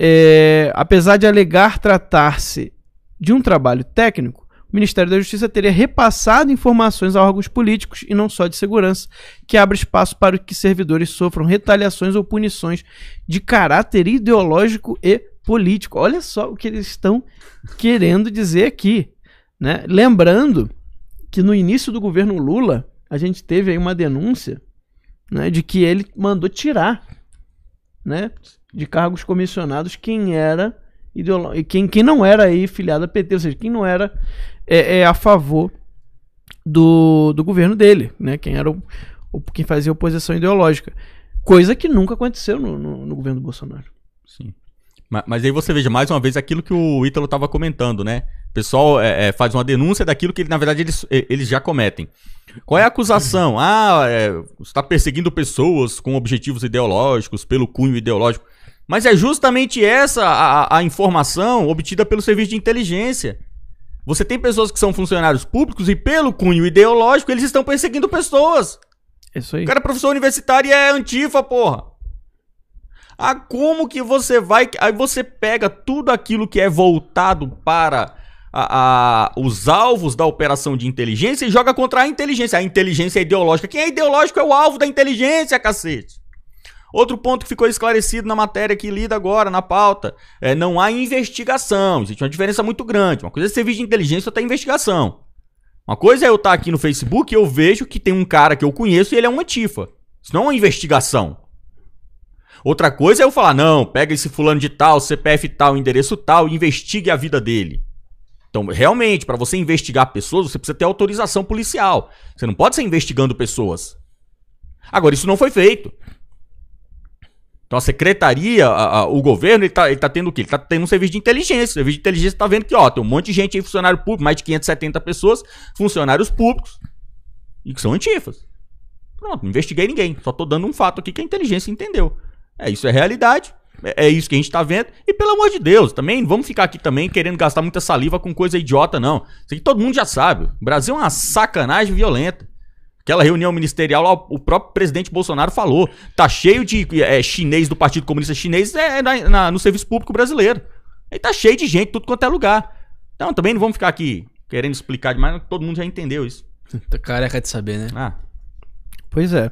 É, apesar de alegar tratar-se de um trabalho técnico, o Ministério da Justiça teria repassado informações a órgãos políticos e não só de segurança, que abre espaço para que servidores sofram retaliações ou punições de caráter ideológico e político. Olha só o que eles estão querendo dizer aqui. Né? Lembrando que no início do governo Lula, a gente teve aí uma denúncia né, de que ele mandou tirar né, de cargos comissionados quem era e quem, quem não era aí filiado a PT, ou seja, quem não era é, é a favor do, do governo dele, né? Quem era o, o quem fazia oposição ideológica, coisa que nunca aconteceu no, no, no governo Bolsonaro. Sim. Mas, mas, aí você veja mais uma vez aquilo que o Ítalo estava comentando, né? O pessoal é, é, faz uma denúncia daquilo que, na verdade, eles, eles já cometem. Qual é a acusação? Ah, é, você está perseguindo pessoas com objetivos ideológicos, pelo cunho ideológico. Mas é justamente essa a, a informação obtida pelo serviço de inteligência. Você tem pessoas que são funcionários públicos e, pelo cunho ideológico, eles estão perseguindo pessoas. Isso aí. O cara é professor universitário e é antifa, porra. Ah, como que você vai. Aí você pega tudo aquilo que é voltado para a, a, os alvos da operação de inteligência e joga contra a inteligência. A inteligência é ideológica. Quem é ideológico é o alvo da inteligência, cacete. Outro ponto que ficou esclarecido na matéria que lida agora, na pauta, é não há investigação. Existe uma diferença muito grande. Uma coisa é serviço de inteligência, outra é investigação. Uma coisa é eu estar tá aqui no Facebook e eu vejo que tem um cara que eu conheço e ele é uma tifa. Isso não é uma investigação. Outra coisa é eu falar, não, pega esse fulano de tal, CPF tal, endereço tal, e investigue a vida dele. Então, realmente, para você investigar pessoas, você precisa ter autorização policial. Você não pode ser investigando pessoas. Agora, isso não foi feito. Então a secretaria, a, a, o governo, ele tá, ele tá tendo o quê? Ele tá tendo um serviço de inteligência. O serviço de inteligência tá vendo que, ó, tem um monte de gente aí, funcionário público, mais de 570 pessoas, funcionários públicos, e que são antifas. Pronto, não investiguei ninguém. Só tô dando um fato aqui que a inteligência entendeu. É, isso é realidade. É, é isso que a gente tá vendo. E pelo amor de Deus, também não vamos ficar aqui também querendo gastar muita saliva com coisa idiota, não. Isso aqui todo mundo já sabe. O Brasil é uma sacanagem violenta. Aquela reunião ministerial lá, o próprio presidente Bolsonaro falou. Tá cheio de é, chinês do Partido Comunista Chinês é, na, na, no serviço público brasileiro. E tá cheio de gente, tudo quanto é lugar. Então também não vamos ficar aqui querendo explicar demais, todo mundo já entendeu isso. Tá careca de saber, né? Ah. Pois é.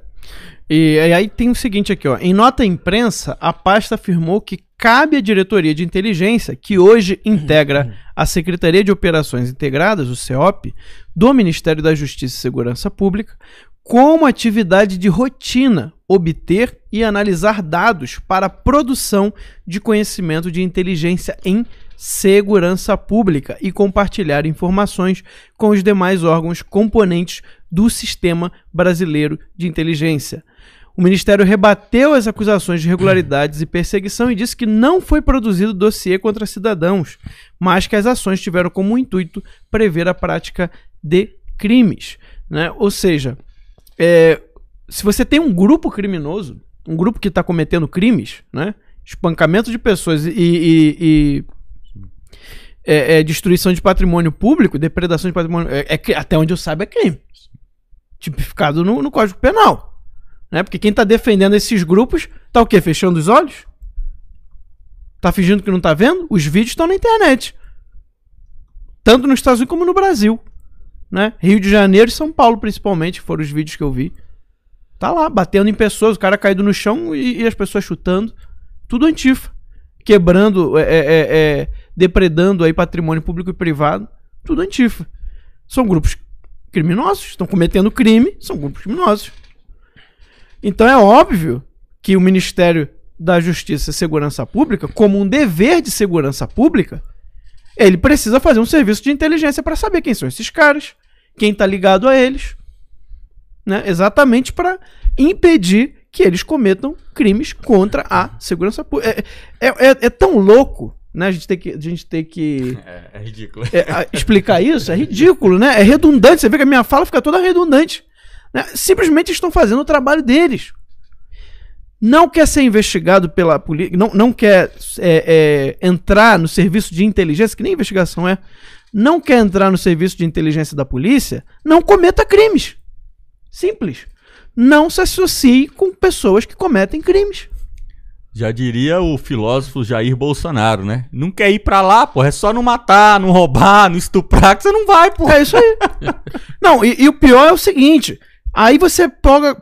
E, aí tem o seguinte aqui, ó. Em nota à imprensa, a pasta afirmou que cabe à diretoria de inteligência, que hoje integra uhum. a Secretaria de Operações Integradas, o CEOP, do Ministério da Justiça e Segurança Pública, como atividade de rotina obter e analisar dados para a produção de conhecimento de inteligência em segurança pública e compartilhar informações com os demais órgãos componentes do Sistema Brasileiro de Inteligência. O ministério rebateu as acusações de irregularidades e perseguição e disse que não foi produzido dossiê contra cidadãos, mas que as ações tiveram como intuito prever a prática de crimes. Né? Ou seja, é, se você tem um grupo criminoso, um grupo que está cometendo crimes, né? espancamento de pessoas e, e, e é, é, destruição de patrimônio público, depredação de patrimônio, é, é até onde eu saiba é crime. Tipificado no, no Código Penal. Né? Porque quem está defendendo esses grupos tá o quê? Fechando os olhos? Tá fingindo que não tá vendo? Os vídeos estão na internet. Tanto nos Estados Unidos como no Brasil. Né? Rio de Janeiro e São Paulo, principalmente, foram os vídeos que eu vi. Tá lá, batendo em pessoas, o cara caído no chão e, e as pessoas chutando. Tudo antifa. Quebrando, é, é, é, é depredando aí patrimônio público e privado. Tudo antifa. São grupos criminosos, estão cometendo crime, são grupos criminosos. Então é óbvio que o Ministério da Justiça e Segurança Pública, como um dever de segurança pública, ele precisa fazer um serviço de inteligência para saber quem são esses caras, quem está ligado a eles, né? Exatamente para impedir que eles cometam crimes contra a segurança pública. É, é, é, é tão louco né? A gente tem que. A gente tem que é, é ridículo. É, explicar isso é ridículo, né? É redundante. Você vê que a minha fala fica toda redundante. Né? Simplesmente estão fazendo o trabalho deles. Não quer ser investigado pela polícia, não, não quer é, é, entrar no serviço de inteligência, que nem investigação é, não quer entrar no serviço de inteligência da polícia, não cometa crimes. Simples. Não se associe com pessoas que cometem crimes. Já diria o filósofo Jair Bolsonaro, né? Não quer ir pra lá, porra. É só não matar, não roubar, não estuprar, que você não vai, porra. É isso aí. não, e, e o pior é o seguinte: Aí você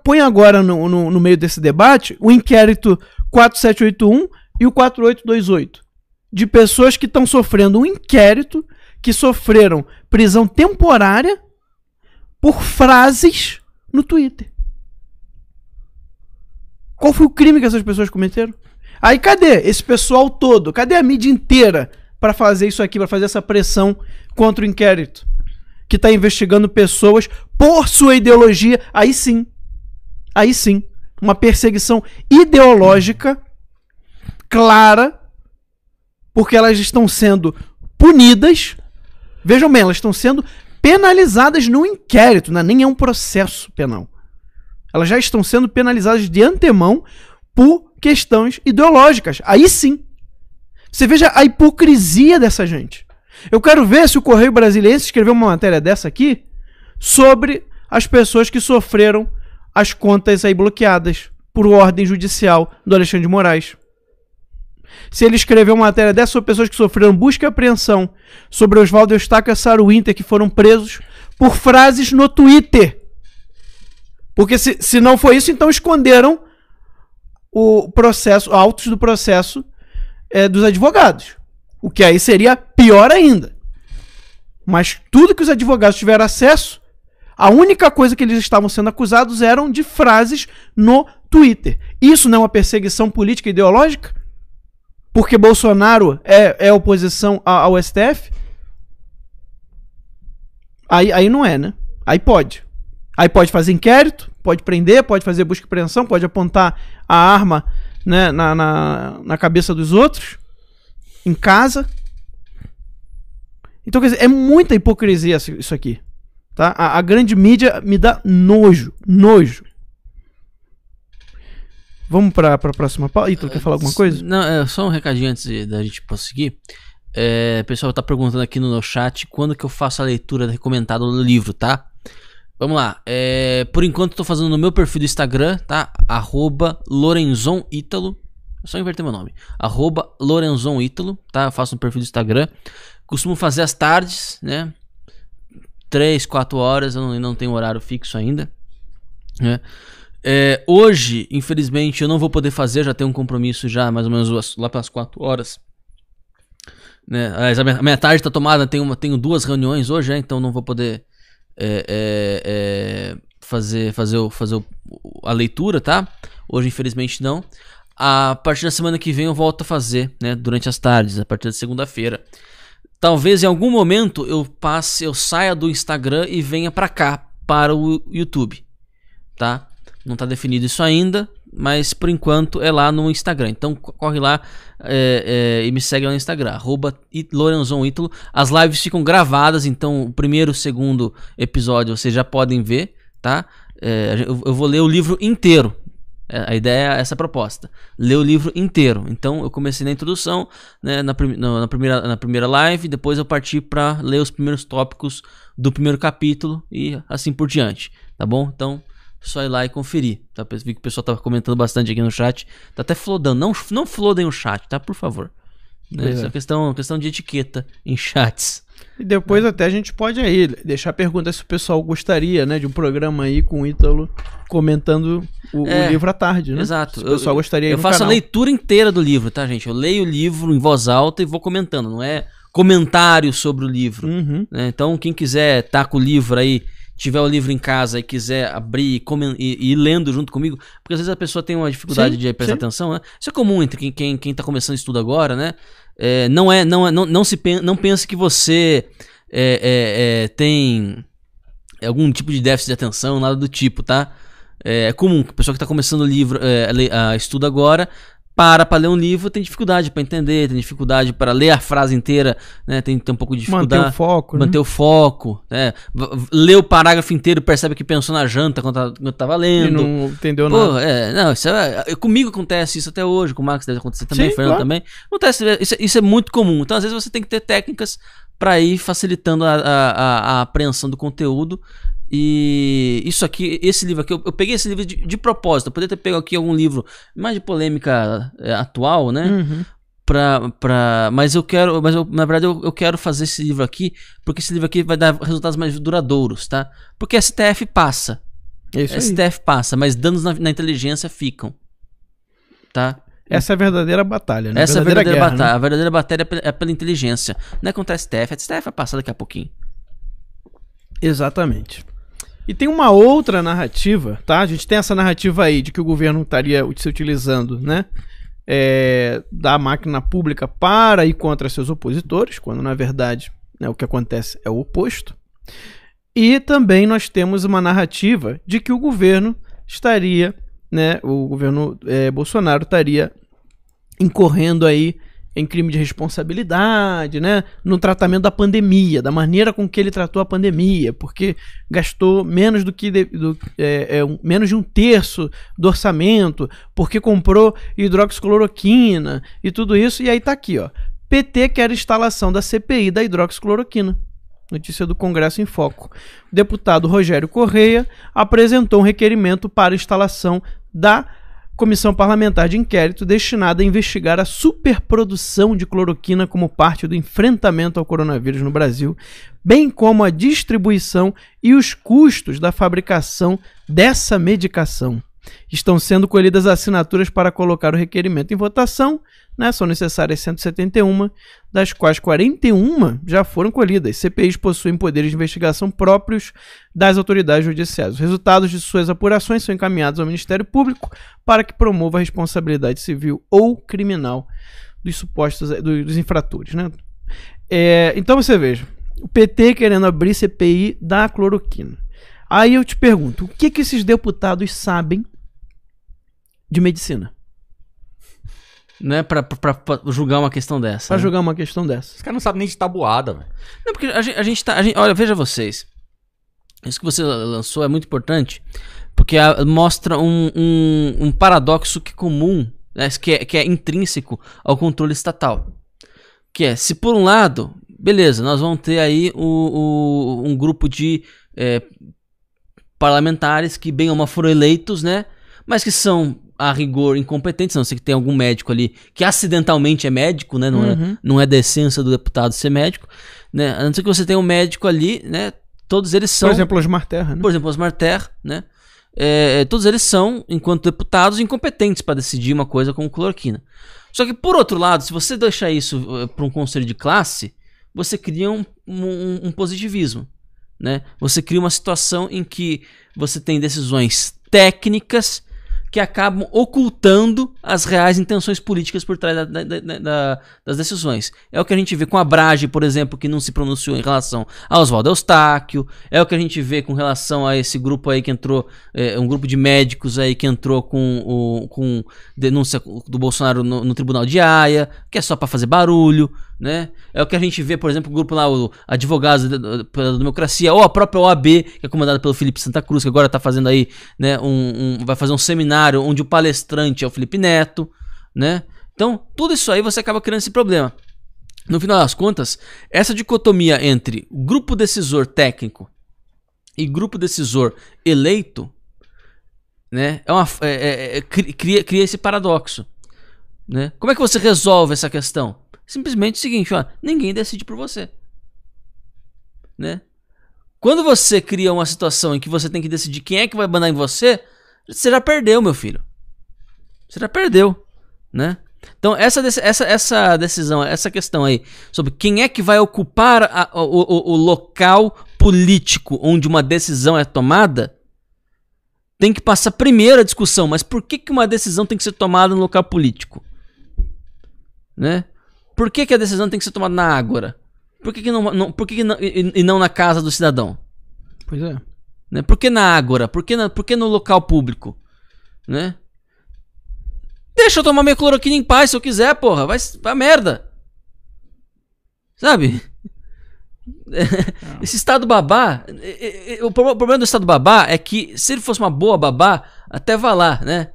põe agora no, no, no meio desse debate o inquérito 4781 e o 4828 de pessoas que estão sofrendo um inquérito, que sofreram prisão temporária por frases no Twitter. Qual foi o crime que essas pessoas cometeram? Aí cadê esse pessoal todo? Cadê a mídia inteira para fazer isso aqui, para fazer essa pressão contra o inquérito? que está investigando pessoas por sua ideologia, aí sim. Aí sim. Uma perseguição ideológica clara, porque elas estão sendo punidas. Vejam bem, elas estão sendo penalizadas no inquérito, não né, nem é um processo penal. Elas já estão sendo penalizadas de antemão por questões ideológicas. Aí sim. Você veja a hipocrisia dessa gente. Eu quero ver se o Correio Brasiliense escreveu uma matéria dessa aqui sobre as pessoas que sofreram as contas aí bloqueadas por ordem judicial do Alexandre de Moraes. Se ele escreveu uma matéria dessa sobre pessoas que sofreram busca e apreensão sobre Oswaldo Eustáquio e Saru Winter, que foram presos por frases no Twitter. Porque se, se não foi isso, então esconderam o processo, autos do processo é, dos advogados. O que aí seria pior ainda. Mas tudo que os advogados tiveram acesso, a única coisa que eles estavam sendo acusados eram de frases no Twitter. Isso não é uma perseguição política e ideológica? Porque Bolsonaro é, é oposição ao STF? Aí, aí não é, né? Aí pode. Aí pode fazer inquérito, pode prender, pode fazer busca e apreensão, pode apontar a arma né, na, na, na cabeça dos outros em casa. Então, quer dizer, é muita hipocrisia isso aqui. Tá? A, a grande mídia me dá nojo. Nojo. Vamos para a próxima pauta. Ítalo, quer falar alguma coisa? Não, é só um recadinho antes da gente prosseguir. É, o pessoal tá perguntando aqui no chat quando que eu faço a leitura recomendada do livro, tá? Vamos lá. É, por enquanto, estou fazendo no meu perfil do Instagram, tá? Arroba Lorenzon Ítalo. É só inverter meu nome. Arroba Lorenzon Ítalo, tá? Eu faço um perfil do Instagram. Costumo fazer às tardes, né? 3, 4 horas, eu não, não tenho horário fixo ainda. Né? É, hoje, infelizmente, eu não vou poder fazer, já tenho um compromisso já mais ou menos lá pelas 4 horas. Né? Aliás, a minha, a minha tarde está tomada, tenho, uma, tenho duas reuniões hoje, né? então não vou poder é, é, é fazer, fazer, fazer, fazer a leitura, tá? Hoje, infelizmente, não. A partir da semana que vem eu volto a fazer, né? Durante as tardes, a partir da segunda-feira. Talvez em algum momento eu passe, eu saia do Instagram e venha para cá, para o YouTube, tá? Não tá definido isso ainda, mas por enquanto é lá no Instagram. Então corre lá é, é, e me segue lá no Instagram, arroba Lorenzonítolo. As lives ficam gravadas, então o primeiro e o segundo episódio vocês já podem ver, tá? É, eu, eu vou ler o livro inteiro, é, a ideia é essa proposta. Ler o livro inteiro. Então eu comecei na introdução, né, na, prim na, primeira, na primeira live, depois eu parti para ler os primeiros tópicos do primeiro capítulo e assim por diante. Tá bom? Então só ir lá e conferir. Tá? Vi que o pessoal tava comentando bastante aqui no chat. Tá até flodando. Não, não flodem o chat, tá? Por favor. Né? É. Isso é questão, questão de etiqueta em chats. E depois é. até a gente pode aí deixar perguntas se o pessoal gostaria, né, de um programa aí com o Ítalo comentando o, é, o livro à tarde, né? Exato. Se o pessoal eu, gostaria Eu faço canal. a leitura inteira do livro, tá, gente? Eu leio o livro em voz alta e vou comentando, não é comentário sobre o livro. Uhum. Né? Então, quem quiser tá com o livro aí, tiver o livro em casa e quiser abrir e, e, e lendo junto comigo, porque às vezes a pessoa tem uma dificuldade sim, de prestar sim. atenção, né? Isso é comum entre quem, quem, quem tá começando estudo agora, né? É, não é, não é, não, não se não pense que você é, é, é, tem algum tipo de déficit de atenção, nada do tipo, tá? É, é comum, o pessoa que está começando o livro, é, a estudo agora, para para ler um livro, tem dificuldade para entender, tem dificuldade para ler a frase inteira, né? Tem, tem um pouco de dificuldade. Né? Manter o foco. Manter né? o foco. né ler o parágrafo inteiro, percebe que pensou na janta quando, eu tá, tava lendo. E não entendeu Pô, nada. É, não, isso é, é comigo acontece isso até hoje, com o Max deve acontecer também, Sim, Fernando claro. também. Acontece, é, isso, é, isso é muito comum. Então, às vezes, você tem que ter técnicas para ir facilitando a, a, a, a, apreensão do conteúdo e isso aqui, esse livro aqui, eu, eu peguei esse livro de, de propósito. Eu poderia ter pego aqui algum livro mais de polêmica é, atual, né? Uhum. Pra, pra, mas eu quero, mas eu, na verdade eu, eu, quero fazer esse livro aqui, porque esse livro aqui vai dar resultados mais duradouros, tá? Porque STF passa. É isso STF aí. passa, mas danos na, na inteligência ficam. Tá? Essa é a verdadeira batalha, né? Essa é a verdadeira guerra, batalha. Né? A verdadeira batalha é pela, é pela inteligência. Não é contra a STF, a STF vai passar daqui a pouquinho. Exatamente. E tem uma outra narrativa, tá? A gente tem essa narrativa aí de que o governo estaria se utilizando, né? É, da máquina pública para e contra seus opositores, quando na verdade né, o que acontece é o oposto. E também nós temos uma narrativa de que o governo estaria, né, o governo é, Bolsonaro estaria incorrendo aí em crime de responsabilidade, né? No tratamento da pandemia, da maneira com que ele tratou a pandemia, porque gastou menos do que de, do, é, é, um, menos de um terço do orçamento, porque comprou hidroxicloroquina e tudo isso. E aí tá aqui, ó. PT quer instalação da CPI da hidroxicloroquina. Notícia do Congresso em Foco. O deputado Rogério Correia apresentou um requerimento para instalação da comissão parlamentar de inquérito destinada a investigar a superprodução de cloroquina como parte do enfrentamento ao coronavírus no Brasil, bem como a distribuição e os custos da fabricação dessa medicação. Estão sendo colhidas assinaturas para colocar o requerimento em votação né, são necessárias 171, das quais 41 já foram colhidas. CPIs possuem poderes de investigação próprios das autoridades judiciais. Os resultados de suas apurações são encaminhados ao Ministério Público para que promova a responsabilidade civil ou criminal dos supostos eh, dos infratores. Né? É, então você veja, o PT querendo abrir CPI da cloroquina. Aí eu te pergunto, o que, que esses deputados sabem de medicina? né, pra, pra, pra julgar uma questão dessa. Pra né? julgar uma questão dessa. Os caras não sabem nem de tabuada, velho. Não, porque a gente, a gente tá. A gente, olha, veja vocês. Isso que você lançou é muito importante, porque a, mostra um, um, um, paradoxo que é comum, né, que, é, que é intrínseco ao controle estatal. Que é, se por um lado, beleza, nós vamos ter aí o, o um grupo de é, parlamentares que bem ou mal foram eleitos, né? Mas que são a rigor incompetentes, não sei que tem algum médico ali que acidentalmente é médico, né? Não, é, uhum. é, não é da essência do deputado ser médico, né? A não ser que você tenha um médico ali, né? Todos eles são. Por exemplo, Osmar Terra, né? Por exemplo, Osmar Terra, né? É, todos eles são, enquanto deputados, incompetentes para decidir uma coisa como cloroquina. Só que, por outro lado, se você deixar isso eh, para um conselho de classe, você cria um, um, um positivismo. Né? Você cria uma situação em que você tem decisões técnicas que acabam ocultando as reais intenções políticas por trás da, da, da, das decisões. É o que a gente vê com a Brage, por exemplo, que não se pronunciou em relação a Oswaldo Eustáquio. É o que a gente vê com relação a esse grupo aí que entrou, é, um grupo de médicos aí que entrou com, o, com denúncia do Bolsonaro no, no Tribunal de Haia, que é só para fazer barulho. Né? É o que a gente vê, por exemplo, o grupo lá, o Advogados pela Democracia, ou a própria OAB, que é comandada pelo Felipe Santa Cruz, que agora está fazendo aí, né, um, um, vai fazer um seminário onde o palestrante é o Felipe Neto, né? Então, tudo isso aí você acaba criando esse problema. No final das contas, essa dicotomia entre grupo decisor técnico e grupo decisor eleito, né, é uma, é, é, é cria, cria esse paradoxo. Né? Como é que você resolve essa questão? Simplesmente o seguinte, ó, ninguém decide por você. Né? Quando você cria uma situação em que você tem que decidir quem é que vai mandar em você, você já perdeu, meu filho. Você já perdeu, né? Então, essa, essa, essa decisão, essa questão aí, sobre quem é que vai ocupar a, o, o, o local político onde uma decisão é tomada, tem que passar primeiro a discussão. Mas por que, que uma decisão tem que ser tomada no local político? Né? Por que, que a decisão tem que ser tomada na Ágora? Por que, que não, não por que, que não, e, e, não na casa do cidadão? Pois é. Né? Por que na Ágora? Por que, na, por que no local público? Né? Deixa eu tomar minha cloroquina em paz se eu quiser, porra. Vai, vai merda. Sabe? É. Esse estado babá. O problema do estado babá é que se ele fosse uma boa babá, até vá lá, né?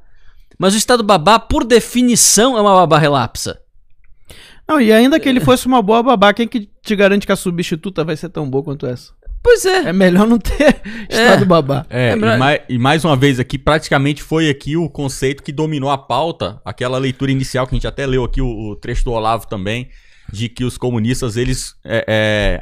Mas o estado babá, por definição, é uma babá relapsa. Não, e ainda que ele fosse uma boa babá, quem que te garante que a substituta vai ser tão boa quanto essa? Pois é. É melhor não ter é. estado é. babá. É, é e, mais, e, mais, uma vez aqui, praticamente foi aqui o conceito que dominou a pauta, aquela leitura inicial que a gente até leu aqui, o, o trecho do Olavo também, de que os comunistas, eles, é, é,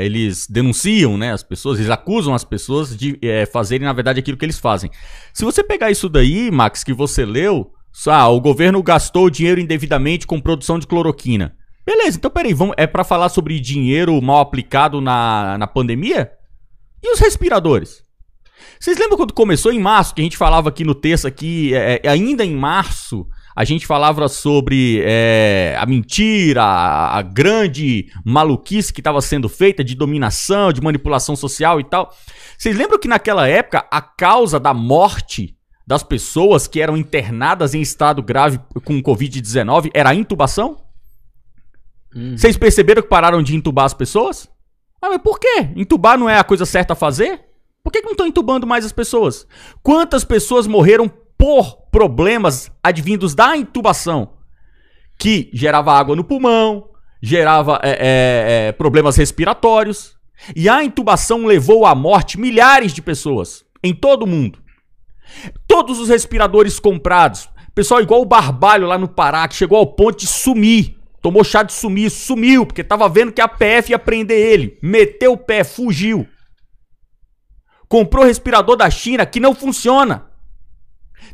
é eles denunciam né, as pessoas, eles acusam as pessoas de fazerem, na verdade, aquilo que eles fazem. Se você pegar isso daí, Max, que você leu, ah, o governo gastou dinheiro indevidamente com produção de cloroquina. Beleza, então peraí, vamos, é para falar sobre dinheiro mal aplicado na, na pandemia? E os respiradores? Vocês lembram quando começou em março, que a gente falava aqui no texto aqui, é, é, é, ainda em março, a gente falava sobre é, a mentira, a, a grande maluquice que estava sendo feita de dominação, de manipulação social e tal. Vocês lembram que naquela época a causa da morte das pessoas que eram internadas em estado grave com Covid-19 era a intubação? Uhum. Vocês perceberam que pararam de intubar as pessoas? Ah, mas por quê? Intubar não é a coisa certa a fazer? Por que, que não estão intubando mais as pessoas? Quantas pessoas morreram por problemas advindos da intubação? Que gerava água no pulmão, gerava é, é, é, problemas respiratórios. E a intubação levou à morte milhares de pessoas em todo o mundo. Todos os respiradores comprados. Pessoal, igual o Barbalho lá no Pará, que chegou ao ponto de sumir. Tomou chá de sumir, sumiu, porque tava vendo que a PF ia prender ele. Meteu o pé, fugiu. Comprou respirador da China que não funciona.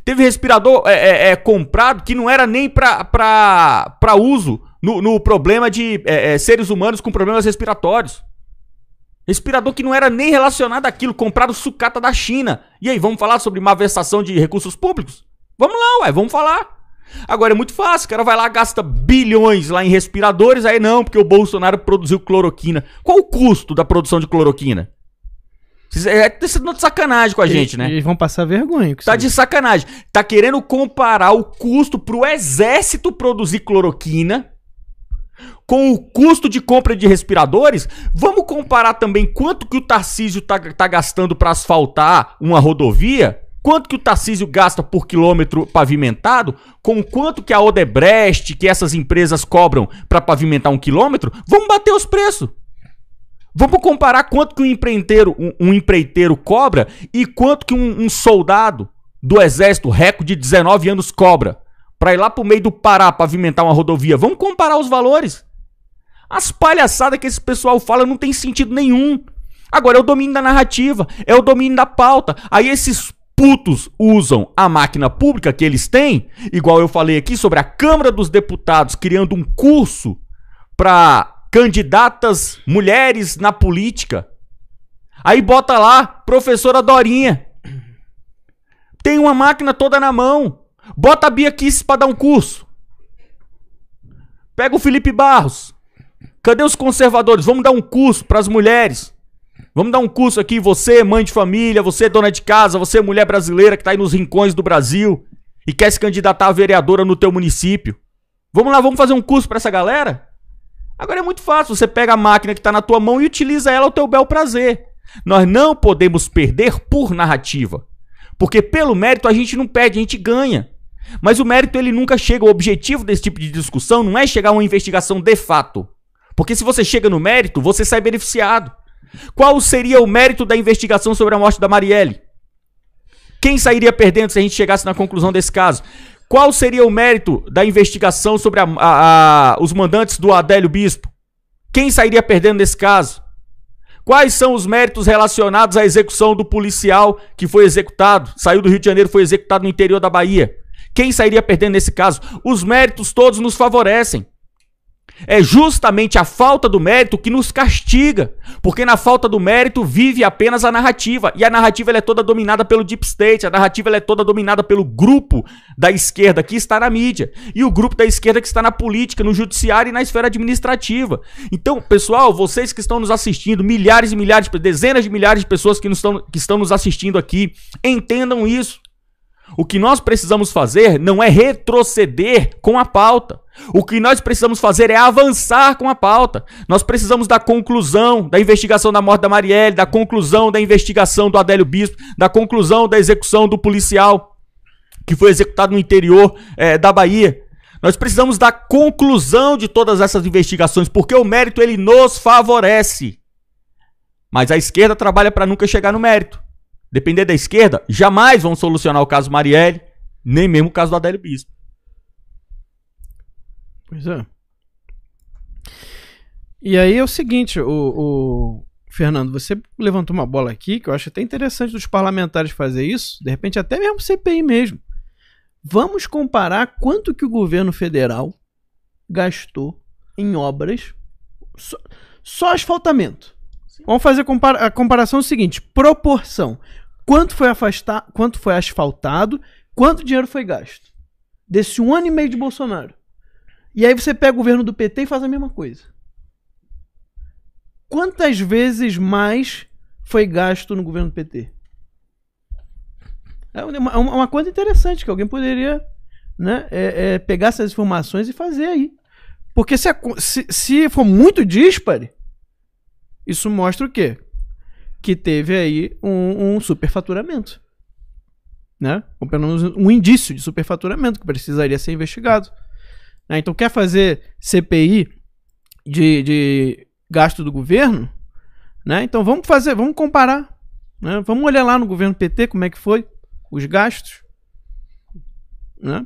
Teve respirador é, é, é, comprado que não era nem para uso no, no, problema de é, é, seres humanos com problemas respiratórios. Respirador que não era nem relacionado àquilo, compraram sucata da China. E aí, vamos falar sobre malversação de recursos públicos? Vamos lá, ué, vamos falar. Agora é muito fácil, o cara vai lá, gasta bilhões lá em respiradores, aí não, porque o Bolsonaro produziu cloroquina. Qual o custo da produção de cloroquina? É, tá sendo de sacanagem com a gente, né? Eles vão passar vergonha. Com tá de sacanagem. Tá querendo comparar o custo pro exército produzir cloroquina com o custo de compra de respiradores, vamos comparar também quanto que o Tarcísio está tá gastando para asfaltar uma rodovia, quanto que o Tarcísio gasta por quilômetro pavimentado, com quanto que a Odebrecht, que essas empresas cobram para pavimentar um quilômetro, vamos bater os preços. Vamos comparar quanto que um empreiteiro, um, um empreiteiro cobra e quanto que um, um soldado do exército, recorde de 19 anos, cobra para ir lá pro meio do Pará pavimentar uma rodovia. Vamos comparar os valores. As palhaçadas que esse pessoal fala não tem sentido nenhum. Agora é o domínio da narrativa, é o domínio da pauta. Aí esses putos usam a máquina pública que eles têm, igual eu falei aqui sobre a Câmara dos Deputados criando um curso para candidatas mulheres na política. Aí bota lá, professora Dorinha. Tem uma máquina toda na mão. Bota a Bia Kicis pra dar um curso. Pega o Felipe Barros. Cadê os conservadores? Vamos dar um curso para as mulheres. Vamos dar um curso aqui, você, mãe de família, você, dona de casa, você, mulher brasileira que está aí nos rincões do Brasil e quer se candidatar a vereadora no teu município. Vamos lá, vamos fazer um curso para essa galera? Agora é muito fácil, você pega a máquina que está na tua mão e utiliza ela ao teu bel prazer. Nós não podemos perder por narrativa. Porque pelo mérito a gente não perde, a gente ganha. Mas o mérito ele nunca chega. O objetivo desse tipo de discussão não é chegar a uma investigação de fato. Porque se você chega no mérito, você sai beneficiado. Qual seria o mérito da investigação sobre a morte da Marielle? Quem sairia perdendo se a gente chegasse na conclusão desse caso? Qual seria o mérito da investigação sobre a, a, a, os mandantes do Adélio Bispo? Quem sairia perdendo nesse caso? Quais são os méritos relacionados à execução do policial que foi executado, saiu do Rio de Janeiro, foi executado no interior da Bahia? Quem sairia perdendo nesse caso? Os méritos todos nos favorecem. É justamente a falta do mérito que nos castiga, porque na falta do mérito vive apenas a narrativa, e a narrativa é toda dominada pelo deep state, a narrativa é toda dominada pelo grupo da esquerda que está na mídia, e o grupo da esquerda que está na política, no judiciário e na esfera administrativa. Então, pessoal, vocês que estão nos assistindo, milhares e milhares, dezenas de milhares de pessoas que, nos estão, que estão nos assistindo aqui, entendam isso. O que nós precisamos fazer não é retroceder com a pauta. O que nós precisamos fazer é avançar com a pauta. Nós precisamos da conclusão da investigação da morte da Marielle, da conclusão da investigação do Adélio Bispo, da conclusão da execução do policial que foi executado no interior é, da Bahia. Nós precisamos da conclusão de todas essas investigações, porque o mérito ele nos favorece. Mas a esquerda trabalha para nunca chegar no mérito depender da esquerda, jamais vão solucionar o caso Marielle, nem mesmo o caso do Adélio Bispo. Pois é. E aí é o seguinte, o, o, Fernando, você levantou uma bola aqui que eu acho até interessante dos parlamentares fazer isso, de repente até mesmo CPI mesmo. Vamos comparar quanto que o governo federal gastou em obras só, só asfaltamento. Vamos fazer compara a comparação é seguinte: proporção quanto foi afastar, quanto foi asfaltado, quanto dinheiro foi gasto. Desse um ano e meio de Bolsonaro. E aí você pega o governo do PT e faz a mesma coisa. Quantas vezes mais foi gasto no governo do PT? É uma, é é uma coisa interessante que alguém poderia né, é, é, pegar essas informações e fazer aí. Porque se, se, se for muito dispare, isso mostra o quê? que teve aí um, um superfaturamento. Né? Ou pelo menos um indício de superfaturamento que precisaria ser investigado. Né? Então, quer fazer CPI de, de gasto do governo? Né? Então, vamos fazer, vamos comparar. Né? Vamos olhar lá no governo PT como é que foi os gastos. Né?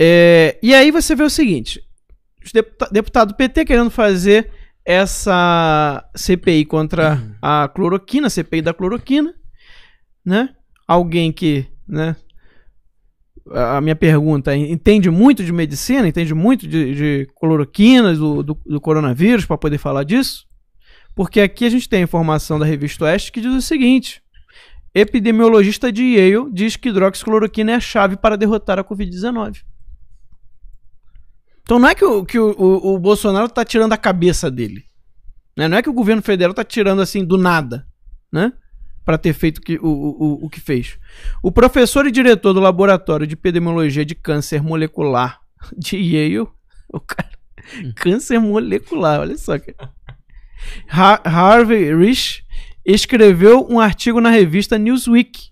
É, e aí você vê o seguinte: os deputa deputado PT querendo fazer essa CPI contra a cloroquina, CPI da cloroquina, né? Alguém que, né? A minha pergunta, entende muito de medicina, entende muito de, de cloroquina, do, do, do coronavírus, para poder falar disso? Porque aqui a gente tem a informação da revista Oeste que diz o seguinte: epidemiologista de Yale diz que hidroxicloroquina é a chave para derrotar a Covid-19. Então não é que o, que o, o, o Bolsonaro tá tirando a cabeça dele. Né? Não é que o governo federal tá tirando assim do nada, né? Para ter feito que, o, o, o que fez. O professor e diretor do Laboratório de Epidemiologia de Câncer Molecular de Yale, o cara, hum. câncer molecular, olha só. Ha Harvey Rich escreveu um artigo na revista Newsweek.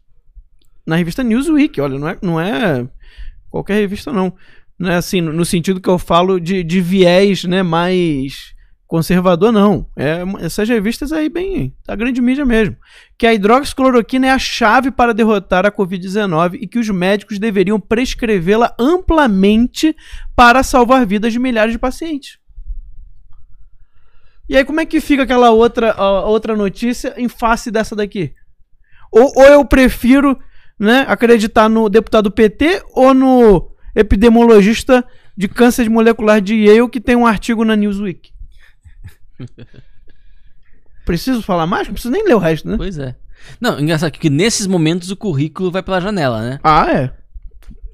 Na revista Newsweek, olha, não é, não é qualquer revista, não né, assim, no sentido que eu falo de, de viés né, mais conservador, não. É, essas revistas aí, bem, da grande mídia mesmo. Que a hidroxicloroquina é a chave para derrotar a Covid-19 e que os médicos deveriam prescrevê-la amplamente para salvar vidas de milhares de pacientes. E aí, como é que fica aquela outra, a, outra notícia em face dessa daqui? Ou, ou eu prefiro né, acreditar no deputado PT ou no epidemiologista de câncer molecular de Yale que tem um artigo na Newsweek. Preciso falar mais? Não preciso nem ler o resto, né? Pois é. Não, engraçado que nesses momentos o currículo vai pela janela, né? Ah, é.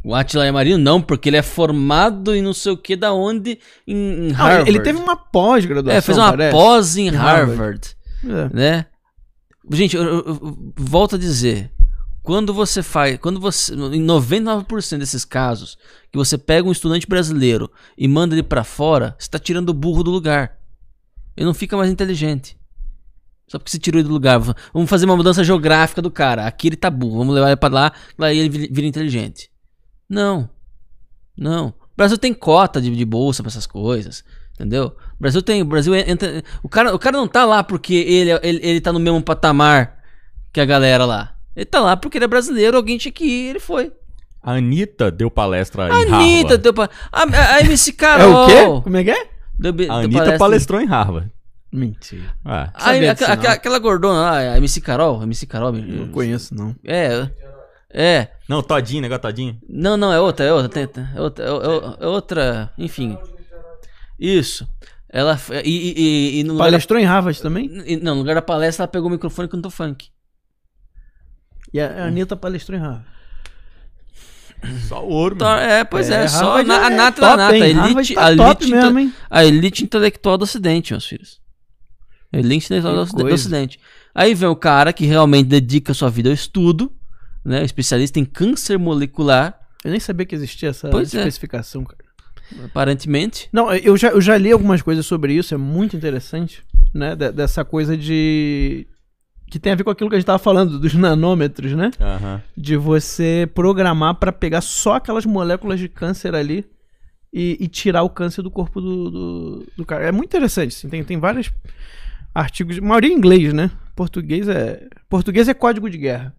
O Attila Marino não, porque ele é formado em não sei o que da onde em, ah, Harvard. ele teve uma pós-graduação, É, fez uma parece. pós em Harvard, Harvard. É. né? Gente, eu, eu, eu, volto a dizer, quando você faz, quando você, em 99% desses casos, que você pega um estudante brasileiro e manda ele para fora, você está tirando o burro do lugar. Ele não fica mais inteligente. Só porque você tirou ele do lugar. Vamos fazer uma mudança geográfica do cara. Aqui ele tá burro, vamos levar ele para lá, lá ele vira inteligente. Não. Não. O Brasil tem cota de, de bolsa para essas coisas. Entendeu? O Brasil tem. O Brasil entra. O cara, o cara não tá lá porque ele, é, ele, ele tá no mesmo patamar que a galera lá. Ele tá lá porque ele é brasileiro, alguém tinha que ir, ele foi. A Anitta deu palestra em Anitta A Anitta deu palestra. A, MC Carol. é o quê? Como é que é? Deu, a Anitta palestra. palestrou em Harvard. Mentira. Ah, a, a, a, aquela gordona lá, a MC Carol. A MC Carol. Não conheço, não. É. É. Não, Todinho, negócio né, Todinho. Não, não, é outra, é outra. É outra, é, é, é outra enfim. Isso. Ela. E, e, e, e Palestrou em Harvard também? Não, no lugar da palestra ela pegou o microfone e cantou funk. E a Anitta palestrou em Harvard. Só ouro, tá, É, pois é, é só é a, na, a nata top, da nata. A elite, tá a, elite mesmo, hein? a elite intelectual do ocidente, meus filhos. A elite intelectual do, do ocidente. Aí vem o cara que realmente dedica sua vida ao estudo, né? Especialista em câncer molecular. Eu nem sabia que existia essa pois é. especificação, é. cara. Aparentemente. Não, eu já, eu já li algumas coisas sobre isso, é muito interessante, né? dessa coisa de, que tem a ver com aquilo que a gente estava falando dos nanômetros, né? Uhum. De você programar para pegar só aquelas moléculas de câncer ali e, e tirar o câncer do corpo do, do, do cara. É muito interessante, assim, tem, tem vários artigos, maioria em inglês, né? Português é português é código de guerra.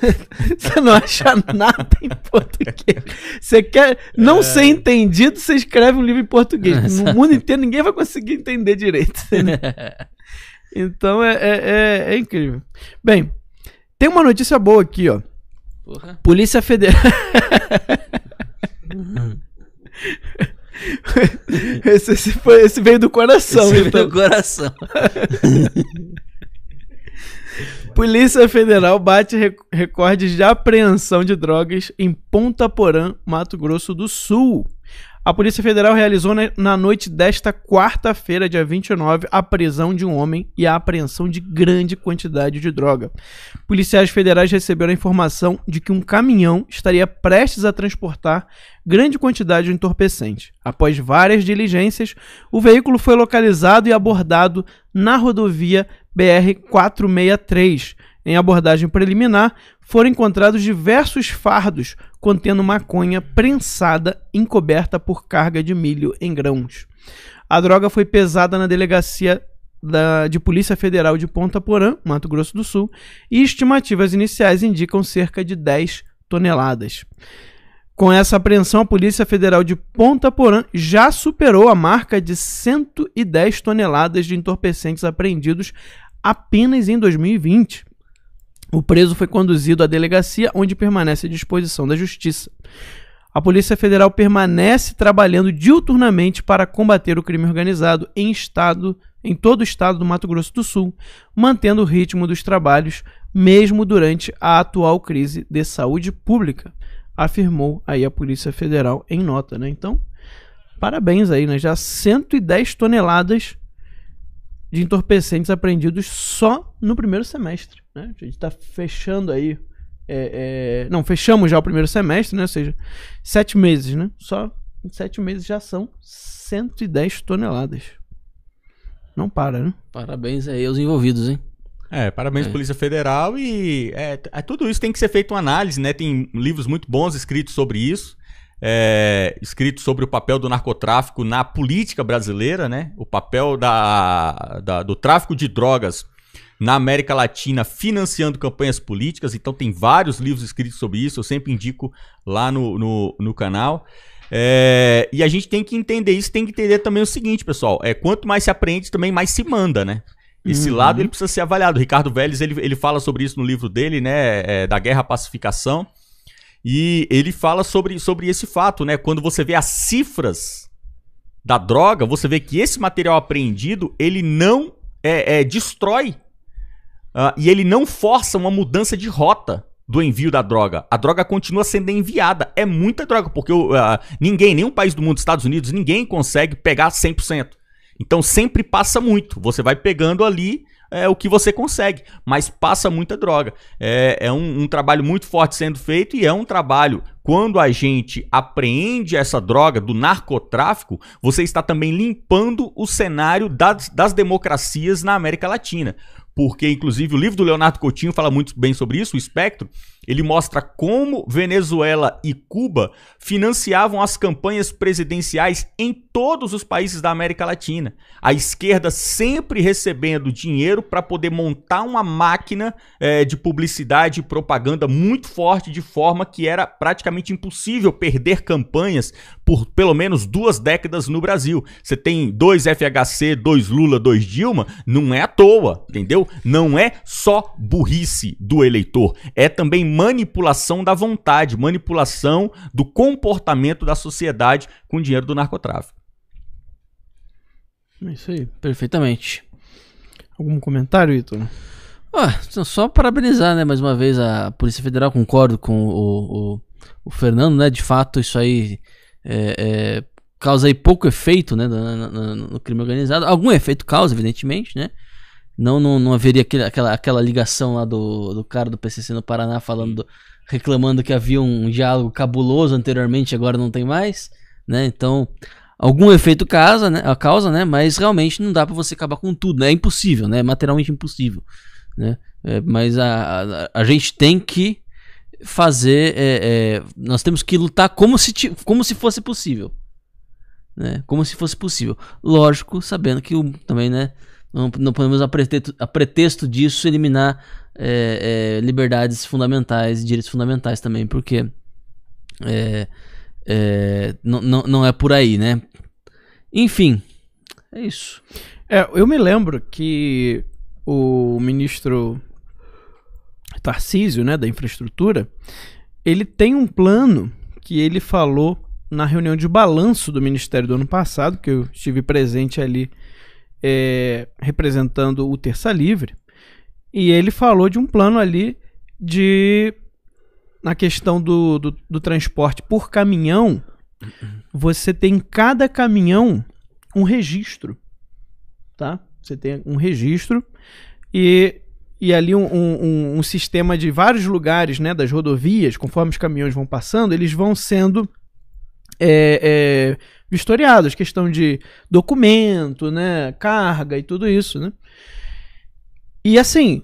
Você não acha nada em português. Você quer não é. ser entendido, você escreve um livro em português. No mundo inteiro ninguém vai conseguir entender direito. Né? Então é, é, é, é incrível. Bem, tem uma notícia boa aqui, ó. Porra. Polícia Federal. esse, esse, foi, esse, veio do coração. Esse então. veio do coração. Polícia Federal bate rec recordes de apreensão de drogas em Ponta Porã, Mato Grosso do Sul. A Polícia Federal realizou na noite desta quarta-feira, dia 29, a prisão de um homem e a apreensão de grande quantidade de droga. Policiais federais receberam a informação de que um caminhão estaria prestes a transportar grande quantidade de entorpecente. Após várias diligências, o veículo foi localizado e abordado na rodovia BR 463. Em abordagem preliminar, foram encontrados diversos fardos contendo maconha prensada encoberta por carga de milho em grãos. A droga foi pesada na delegacia da, de Polícia Federal de Ponta Porã, Mato Grosso do Sul, e estimativas iniciais indicam cerca de 10 toneladas. Com essa apreensão, a Polícia Federal de Ponta Porã já superou a marca de 110 toneladas de entorpecentes apreendidos apenas em 2020. O preso foi conduzido à delegacia, onde permanece à disposição da justiça. A Polícia Federal permanece trabalhando diuturnamente para combater o crime organizado em estado, em todo o estado do Mato Grosso do Sul, mantendo o ritmo dos trabalhos mesmo durante a atual crise de saúde pública, afirmou aí a Polícia Federal em nota, né? Então, parabéns aí, né? Já 110 toneladas de entorpecentes apreendidos só no primeiro semestre. Né? A gente está fechando aí. É, é, não, fechamos já o primeiro semestre, né? Ou seja, sete meses, né? Só em sete meses já são 110 toneladas. Não para, né? Parabéns aí aos envolvidos, hein? É, parabéns, é. Polícia Federal. E é, é, tudo isso tem que ser feito uma análise, né? Tem livros muito bons escritos sobre isso. É, escrito sobre o papel do narcotráfico na política brasileira, né? O papel da, da do tráfico de drogas na América Latina financiando campanhas políticas. Então tem vários livros escritos sobre isso, eu sempre indico lá no, no, no canal. É, e a gente tem que entender isso, tem que entender também o seguinte, pessoal. É quanto mais se aprende, também mais se manda, né? Esse uhum. lado ele precisa ser avaliado. O Ricardo Vélez ele, ele fala sobre isso no livro dele, né? É, da Guerra à Pacificação. E ele fala sobre, sobre esse fato, né? Quando você vê as cifras da droga, você vê que esse material apreendido ele não é, é destrói Uh, e ele não força uma mudança de rota do envio da droga. A droga continua sendo enviada. É muita droga, porque uh, ninguém, nenhum país do mundo, Estados Unidos, ninguém consegue pegar 100%. Então sempre passa muito. Você vai pegando ali é, o que você consegue, mas passa muita droga. É, é um, um, trabalho muito forte sendo feito e é um trabalho. Quando a gente apreende essa droga do narcotráfico, você está também limpando o cenário das, das democracias na América Latina porque inclusive o livro do Leonardo Coutinho fala muito bem sobre isso, o Espectro, ele mostra como Venezuela e Cuba financiavam as campanhas presidenciais em todos os países da América Latina. A esquerda sempre recebendo dinheiro para poder montar uma máquina é, de publicidade e propaganda muito forte, de forma que era praticamente impossível perder campanhas por pelo menos duas décadas no Brasil. Você tem dois FHC, dois Lula, dois Dilma, não é à toa, entendeu? Não é só burrice do eleitor, é também manipulação da vontade, manipulação do com comportamento da sociedade com o dinheiro do narcotráfico. É isso aí, perfeitamente. Algum comentário, Ito? Ah, só parabenizar, né, mais uma vez a Polícia Federal, concordo com o, o, o Fernando, né, de fato isso aí é, é, causa aí pouco efeito, né, no, no, no, crime organizado, algum efeito causa, evidentemente, né, não, não, não haveria aquele, aquela, aquela ligação lá do, do cara do PCC no Paraná falando do, reclamando que havia um diálogo cabuloso anteriormente, agora não tem mais, né? Então, algum efeito causa, né? A causa, né? Mas realmente não dá para você acabar com tudo, né? É impossível, né? É materialmente impossível, né? É, mas a, a, a, gente tem que fazer, é, é, nós temos que lutar como se como se fosse possível, né? Como se fosse possível. Lógico, sabendo que o, também, né? Não, não podemos a pretexto, a pretexto disso eliminar é, é, liberdades fundamentais, e direitos fundamentais também, porque é, é, não é por aí, né? Enfim, é isso. É, eu me lembro que o ministro Tarcísio, né, da infraestrutura, ele tem um plano que ele falou na reunião de balanço do Ministério do ano passado, que eu estive presente ali é, representando o Terça Livre. E ele falou de um plano ali de. Na questão do, do, do transporte por caminhão, você tem em cada caminhão um registro. Tá? Você tem um registro e, e ali um, um, um sistema de vários lugares né, das rodovias, conforme os caminhões vão passando, eles vão sendo é, é, vistoriados, questão de documento, né, carga e tudo isso, né? E assim,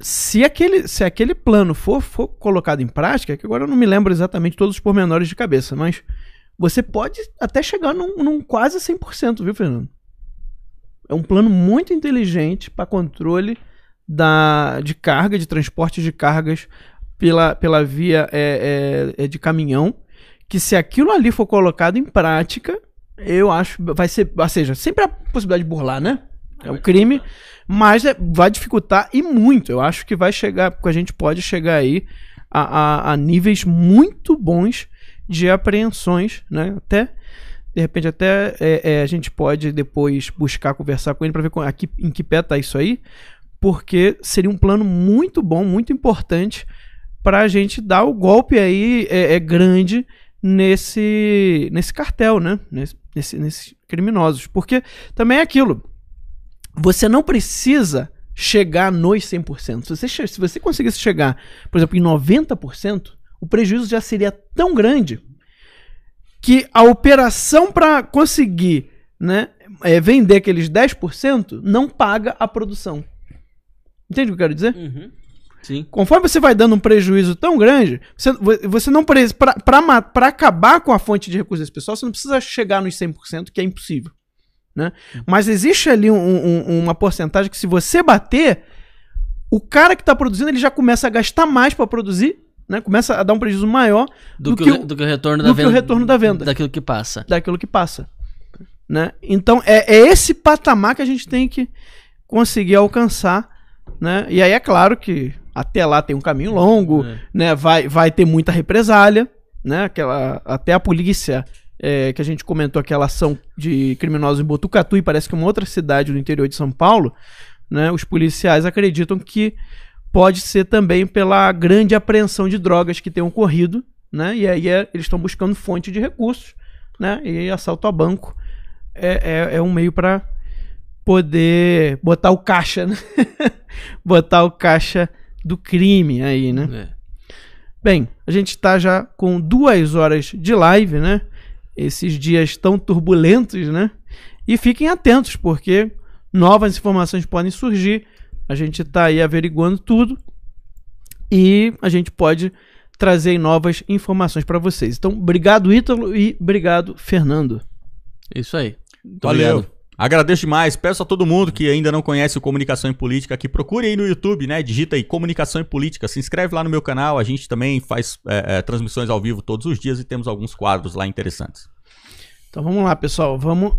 se aquele, se aquele plano for, for colocado em prática, é que agora eu não me lembro exatamente todos os pormenores de cabeça, mas você pode até chegar num, num quase 100%, viu, Fernando? É um plano muito inteligente para controle da, de carga, de transporte de cargas pela, pela via é, é, é de caminhão, que se aquilo ali for colocado em prática, eu acho vai ser, ou seja, sempre a possibilidade de burlar, né? É um crime, mas é, vai dificultar e muito. Eu acho que vai chegar, porque a gente pode chegar aí a, a, a níveis muito bons de apreensões, né? Até de repente até é, é, a gente pode depois buscar conversar com ele para ver com, aqui, em que pé tá isso aí, porque seria um plano muito bom, muito importante para a gente dar o golpe aí é, é, grande nesse nesse cartel, né? Nesse, nesse, nesses criminosos, porque também é aquilo. Você não precisa chegar nos 100%. Se você, se você conseguisse chegar, por exemplo, em 90%, o prejuízo já seria tão grande que a operação para conseguir né, é, vender aqueles 10% não paga a produção. Entende o que eu quero dizer? Uhum. Sim. Conforme você vai dando um prejuízo tão grande, você, você não precisa. Para acabar com a fonte de recursos desse pessoal, você não precisa chegar nos 100%, que é impossível. Né? Uhum. Mas existe ali um, um, uma porcentagem que, se você bater, o cara que está produzindo ele já começa a gastar mais para produzir, né? começa a dar um prejuízo maior do, do que, o, do que o retorno do da venda. Do que o retorno da venda. Daquilo que passa. Daquilo que passa. Né? Então, é, é esse patamar que a gente tem que conseguir alcançar. Né? E aí é claro que até lá tem um caminho longo, é. né? vai, vai ter muita represália. Né? Aquela, até a polícia é, que a gente comentou aquela ação de criminosos em Botucatu e parece que uma outra cidade do interior de São Paulo, né, os policiais acreditam que pode ser também pela grande apreensão de drogas que tem ocorrido, né, e aí é, eles estão buscando fonte de recursos, né, e assalto a banco é, é, é um meio para poder botar o caixa, né? botar o caixa do crime aí, né? É. Bem, a gente está já com duas horas de live, né? esses dias tão turbulentos, né? E fiquem atentos, porque novas informações podem surgir. A gente está aí averiguando tudo e a gente pode trazer novas informações para vocês. Então, obrigado, Ítalo, e obrigado, Fernando. É isso aí. Muito Valeu. Obrigado. Agradeço demais. Peço a todo mundo que ainda não conhece o Comunicação em Política que procure aí no YouTube, né? Digita aí Comunicação em Política. Se inscreve lá no meu canal. A gente também faz é, é, transmissões ao vivo todos os dias e temos alguns quadros lá interessantes. Então vamos lá, pessoal. Vamos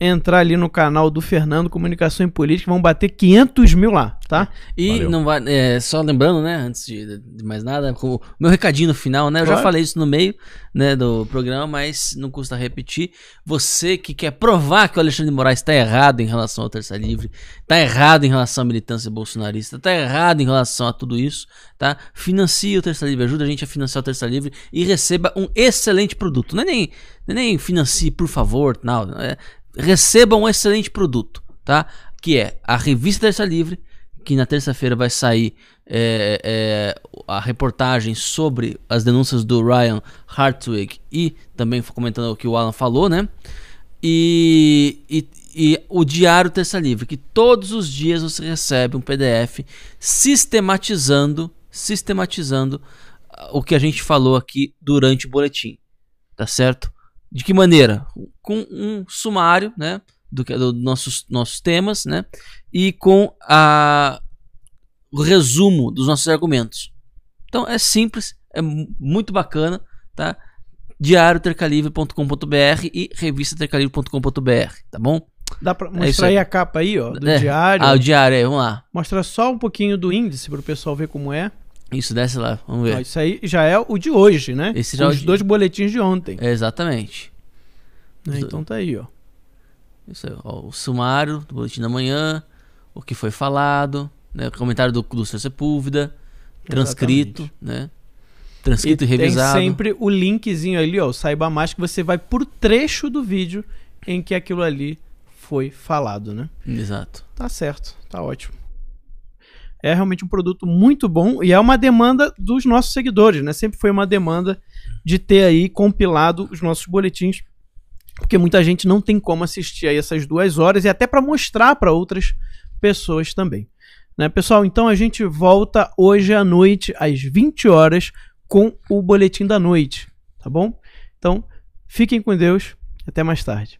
entrar ali no canal do Fernando Comunicação e Política, vão bater 500 mil lá, tá? E Valeu. não vai, é, só lembrando, né, antes de, de mais nada, o meu recadinho no final, né, eu claro. já falei isso no meio, né, do programa, mas não custa repetir. Você que quer provar que o Alexandre de Moraes está errado em relação ao Terça Livre, está errado em relação à militância bolsonarista, está errado em relação a tudo isso, tá? Financie o Terça Livre, ajuda a gente a financiar o Terça Livre e receba um excelente produto. Não é nem, não é nem financie, por favor, não, é, recebam um excelente produto, tá? Que é a revista Terça Livre, que na terça-feira vai sair é, é, a reportagem sobre as denúncias do Ryan Hartwig e também comentando o que o Alan falou, né? E, e, e o Diário Terça Livre, que todos os dias você recebe um PDF sistematizando, sistematizando ah, o que a gente falou aqui durante o boletim, tá certo? De que maneira? Com um sumário, né? Do que nossos nossos temas, né? E com a o resumo dos nossos argumentos. Então é simples, é muito bacana, tá? diariotercalivre.com.br e revistatercalivre.com.br, tá bom? Dá pra é mostrar é aí. aí a capa aí, ó, do é. diário. Ah, o diário, aí, é, vamos lá. Mostrar só um pouquinho do índice para o pessoal ver como é. Isso, desce lá, vamos ver. isso aí já é o de hoje, né? Esse já é Os é dois de... boletins de ontem. É, exatamente. É, então tá aí, ó. Isso aí, ó, o sumário do boletim da manhã, o que foi falado, né? O comentário do, do Sepúlveda, transcrito, exatamente. né? Transcrito e, e revisado. Tem sempre o linkzinho ali, ó, Saiba Mais, que você vai por trecho do vídeo em que aquilo ali foi falado, né? Exato. Tá certo, tá ótimo é realmente um produto muito bom e é uma demanda dos nossos seguidores, né? Sempre foi uma demanda de ter aí compilado os nossos boletins, porque muita gente não tem como assistir aí essas duas horas e até para mostrar para outras pessoas também. Né, pessoal, então a gente volta hoje à noite, às 20 horas, com o Boletim da Noite, tá bom? Então, fiquem com Deus, até mais tarde.